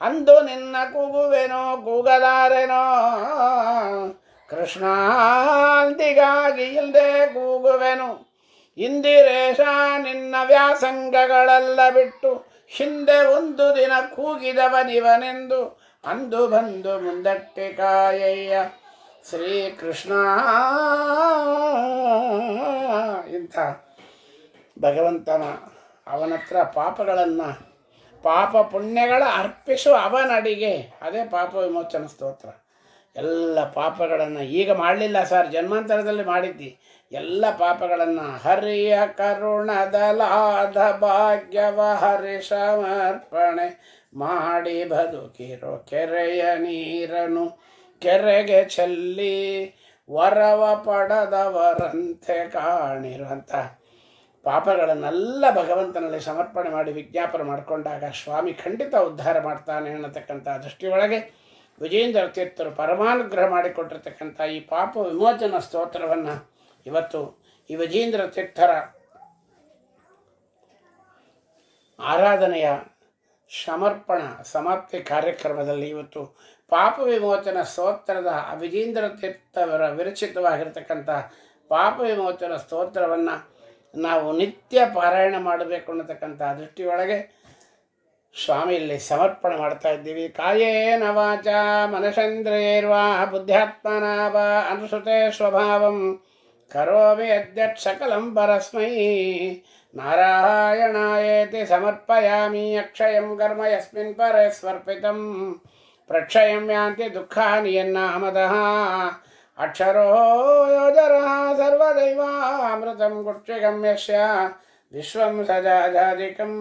ಅಂದು ನಿನ್ನ ಕೂಗುವೆನೋ ಕೂಗಲಾರೆನೋ ಕೃಷ್ಣಾಂತಿಗಾಗಿ ಇಲ್ಲದೆ ಕೂಗುವೆನು ಇಂದಿರೇಶ ನಿನ್ನ ವ್ಯಾಸಂಗಗಳೆಲ್ಲ ಬಿಟ್ಟು ಹಿಂದೆ ಒಂದು ದಿನ ಕೂಗಿದವನಿವನೆಂದು ಅಂದು ಬಂದು ಮುಂದಕ್ಕೆ ಕಾಯಯ್ಯ ಕೃಷ್ಣ ಇಂಥ ಭಗವಂತನ ಅವನತ್ರ ಪಾಪಗಳನ್ನು ಪಾಪ ಪುಣ್ಯಗಳ ಅರ್ಪಿಸು ಅವನಡಿಗೆ ಅದೇ ಪಾಪ ವಿಮೋಚನ ಸ್ತೋತ್ರ ಎಲ್ಲ ಪಾಪಗಳನ್ನು ಈಗ ಮಾಡಲಿಲ್ಲ ಸರ್ ಜನ್ಮಾಂತರದಲ್ಲಿ ಮಾಡಿದ್ದಿ ಎಲ್ಲ ಪಾಪಗಳನ್ನು ಹರಿಯ ಕರುಣದಲಾದ ಭಾಗ್ಯವ ಹರಿ ಸಮರ್ಪಣೆ ಮಾಡಿ ಬದುಕಿರೋ ಕೆರೆಯ ನೀರನು ಕೆರೆಗೆ ಚೆಲ್ಲಿ ವರವ ಪಡದವರಂತೆ ಕಾಣಿರುವಂಥ ಪಾಪಗಳನ್ನೆಲ್ಲ ಭಗವಂತನಲ್ಲಿ ಸಮರ್ಪಣೆ ಮಾಡಿ ವಿಜ್ಞಾಪನೆ ಮಾಡಿಕೊಂಡಾಗ ಸ್ವಾಮಿ ಖಂಡಿತ ಉದ್ಧಾರ ಮಾಡ್ತಾನೆ ಅನ್ನತಕ್ಕಂಥ ದೃಷ್ಟಿಯೊಳಗೆ ವಿಜೇಂದ್ರ ತೀರ್ಥರು ಪರಮಾನುಗ್ರಹ ಮಾಡಿಕೊಟ್ಟಿರ್ತಕ್ಕಂಥ ಈ ಪಾಪ ವಿಮೋಚನ ಸ್ತೋತ್ರವನ್ನು ಇವತ್ತು ಈ ವಿಜೇಂದ್ರ ತೀರ್ಥರ ಆರಾಧನೆಯ ಸಮರ್ಪಣ ಸಮಾಪ್ತಿ ಕಾರ್ಯಕ್ರಮದಲ್ಲಿ ಇವತ್ತು ಪಾಪ ವಿಮೋಚನ ಸ್ತೋತ್ರದ ವಿಜೇಂದ್ರ ತೀರ್ಥವರ ವಿರಚಿತವಾಗಿರ್ತಕ್ಕಂಥ ಪಾಪ ವಿಮೋಚನ ಸ್ತೋತ್ರವನ್ನು ನಾವು ನಿತ್ಯ ಪಾರಾಯಣ ಮಾಡಬೇಕು ಅನ್ನತಕ್ಕಂಥ ದೃಷ್ಟಿಯೊಳಗೆ ಸ್ವಾಮಿ ಸಮರ್ಪಣೆ ಮಾಡ್ತಾ ಇದ್ದೀವಿ ಕಾಯೇನ ವಾಚ ಮನಸಂದ್ರೇರ್ವಾ ಬುದ್ಧ್ಯಾತ್ಮನಾವ ಅನುಸೃತೆ ಸ್ವಭಾವಂ ಕರೋಮಿ ಅಧ್ಯಕ್ಷ ಸಕಲಂ ಪರಸ್ಮೈ ನಾರಾಯಣಾಯೇತಿ ಸಮರ್ಪಯಾಮಿ ಅಕ್ಷಯಂ ಕರ್ಮ ಯಸ್ಮಿನ್ ಪರ ಸ್ವರ್ಪಿತಂ ಪ್ರಕ್ಷಯಂ ಯಾಂತಿ ನಿಯನ್ನ ಎನ್ನಾಮದಃ अक्षरो योजरः सर्वदैवामृतं कुक्षिकं यस्य विश्वं सजाजादिकं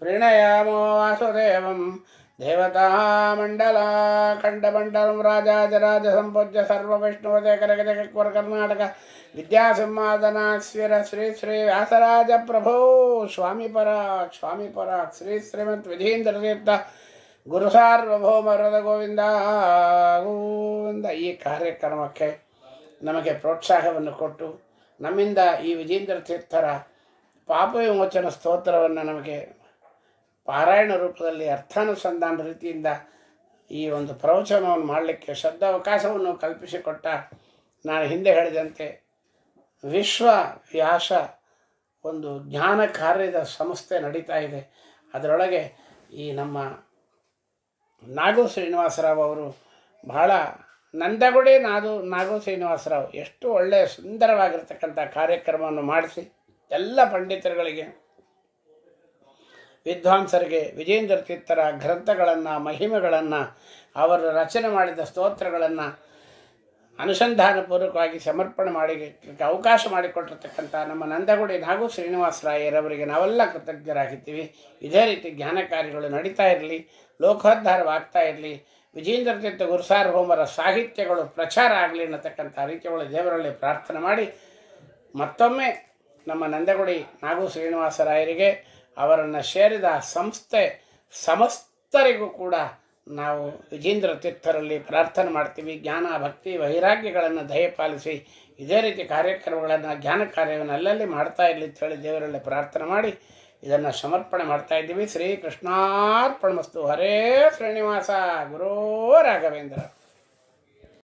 प्रीणयामो वासुदेवं देवताः मण्डलाखण्डमण्डलं राजाजराजसम्पूज्य सर्वविष्णुवते करकजगत्वरकर्णाटक शिविर श्री श्री व्यासराजप्रभो स्वामी स्वामिपराक् श्री श्रीमद्विधीन्द्रतीर्थ ಗುರು ಹೃದ ಗೋವಿಂದ ಗೋವಿಂದ ಈ ಕಾರ್ಯಕ್ರಮಕ್ಕೆ ನಮಗೆ ಪ್ರೋತ್ಸಾಹವನ್ನು ಕೊಟ್ಟು ನಮ್ಮಿಂದ ಈ ವಿಜೇಂದ್ರ ತೀರ್ಥರ ಪಾಪ ವಿಮೋಚನ ಸ್ತೋತ್ರವನ್ನು ನಮಗೆ ಪಾರಾಯಣ ರೂಪದಲ್ಲಿ ಅರ್ಥಾನುಸಂಧಾನ ರೀತಿಯಿಂದ ಈ ಒಂದು ಪ್ರವಚನವನ್ನು ಮಾಡಲಿಕ್ಕೆ ಶ್ರದ್ಧಾವಕಾಶವನ್ನು ಕಲ್ಪಿಸಿಕೊಟ್ಟ ನಾನು ಹಿಂದೆ ಹೇಳಿದಂತೆ ವಿಶ್ವ ವ್ಯಾಸ ಒಂದು ಜ್ಞಾನ ಕಾರ್ಯದ ಸಂಸ್ಥೆ ನಡೀತಾ ಇದೆ ಅದರೊಳಗೆ ಈ ನಮ್ಮ ನಾಗೋ ಶ್ರೀನಿವಾಸರಾವ್ ಅವರು ಬಹಳ ನಂದಗುಡೆ ನಾದು ನಾಗೋ ಶ್ರೀನಿವಾಸರಾವ್ ಎಷ್ಟು ಒಳ್ಳೆಯ ಸುಂದರವಾಗಿರ್ತಕ್ಕಂಥ ಕಾರ್ಯಕ್ರಮವನ್ನು ಮಾಡಿಸಿ ಎಲ್ಲ ಪಂಡಿತರುಗಳಿಗೆ ವಿದ್ವಾಂಸರಿಗೆ ವಿಜೇಂದ್ರ ತೀರ್ಥರ ಗ್ರಂಥಗಳನ್ನು ಮಹಿಮೆಗಳನ್ನು ಅವರು ರಚನೆ ಮಾಡಿದ ಸ್ತೋತ್ರಗಳನ್ನು ಅನುಸಂಧಾನಪೂರ್ವಕವಾಗಿ ಸಮರ್ಪಣೆ ಮಾಡಿ ಅವಕಾಶ ಮಾಡಿಕೊಟ್ಟಿರ್ತಕ್ಕಂಥ ನಮ್ಮ ನಂದಗುಡಿ ನಾಗು ಶ್ರೀನಿವಾಸರಾಯರವರಿಗೆ ನಾವೆಲ್ಲ ಕೃತಜ್ಞರಾಗಿದ್ದೀವಿ ಇದೇ ರೀತಿ ಜ್ಞಾನ ಕಾರ್ಯಗಳು ನಡೀತಾ ಇರಲಿ ಲೋಕೋದ್ಧಾರವಾಗ್ತಾ ಇರಲಿ ವಿಜೇಂದ್ರ ತೀರ್ಥ ಗುರುಸಾರ್ವಭೌಮರ ಸಾಹಿತ್ಯಗಳು ಪ್ರಚಾರ ಆಗಲಿ ಅನ್ನತಕ್ಕಂಥ ರೀತಿಯೊಳಗೆ ದೇವರಲ್ಲಿ ಪ್ರಾರ್ಥನೆ ಮಾಡಿ ಮತ್ತೊಮ್ಮೆ ನಮ್ಮ ನಂದಗುಡಿ ನಾಗು ಶ್ರೀನಿವಾಸರಾಯರಿಗೆ ಅವರನ್ನು ಸೇರಿದ ಸಂಸ್ಥೆ ಸಮಸ್ತರಿಗೂ ಕೂಡ ನಾವು ವಿಜೇಂದ್ರ ತೀರ್ಥರಲ್ಲಿ ಪ್ರಾರ್ಥನೆ ಮಾಡ್ತೀವಿ ಜ್ಞಾನ ಭಕ್ತಿ ವೈರಾಗ್ಯಗಳನ್ನು ದಯಪಾಲಿಸಿ ಇದೇ ರೀತಿ ಕಾರ್ಯಕ್ರಮಗಳನ್ನು ಜ್ಞಾನ ಕಾರ್ಯವನ್ನು ಅಲ್ಲಲ್ಲಿ ಮಾಡ್ತಾ ಇರಲಿ ಅಂತ ಹೇಳಿ ದೇವರಲ್ಲಿ ಪ್ರಾರ್ಥನೆ ಮಾಡಿ ಇದನ್ನು ಸಮರ್ಪಣೆ ಮಾಡ್ತಾ ಇದ್ದೀವಿ ಶ್ರೀಕೃಷ್ಣಾರ್ಪಣಮಸ್ತು ಮಸ್ತು ಹರೇ ಶ್ರೀನಿವಾಸ ಗುರು ರಾಘವೇಂದ್ರ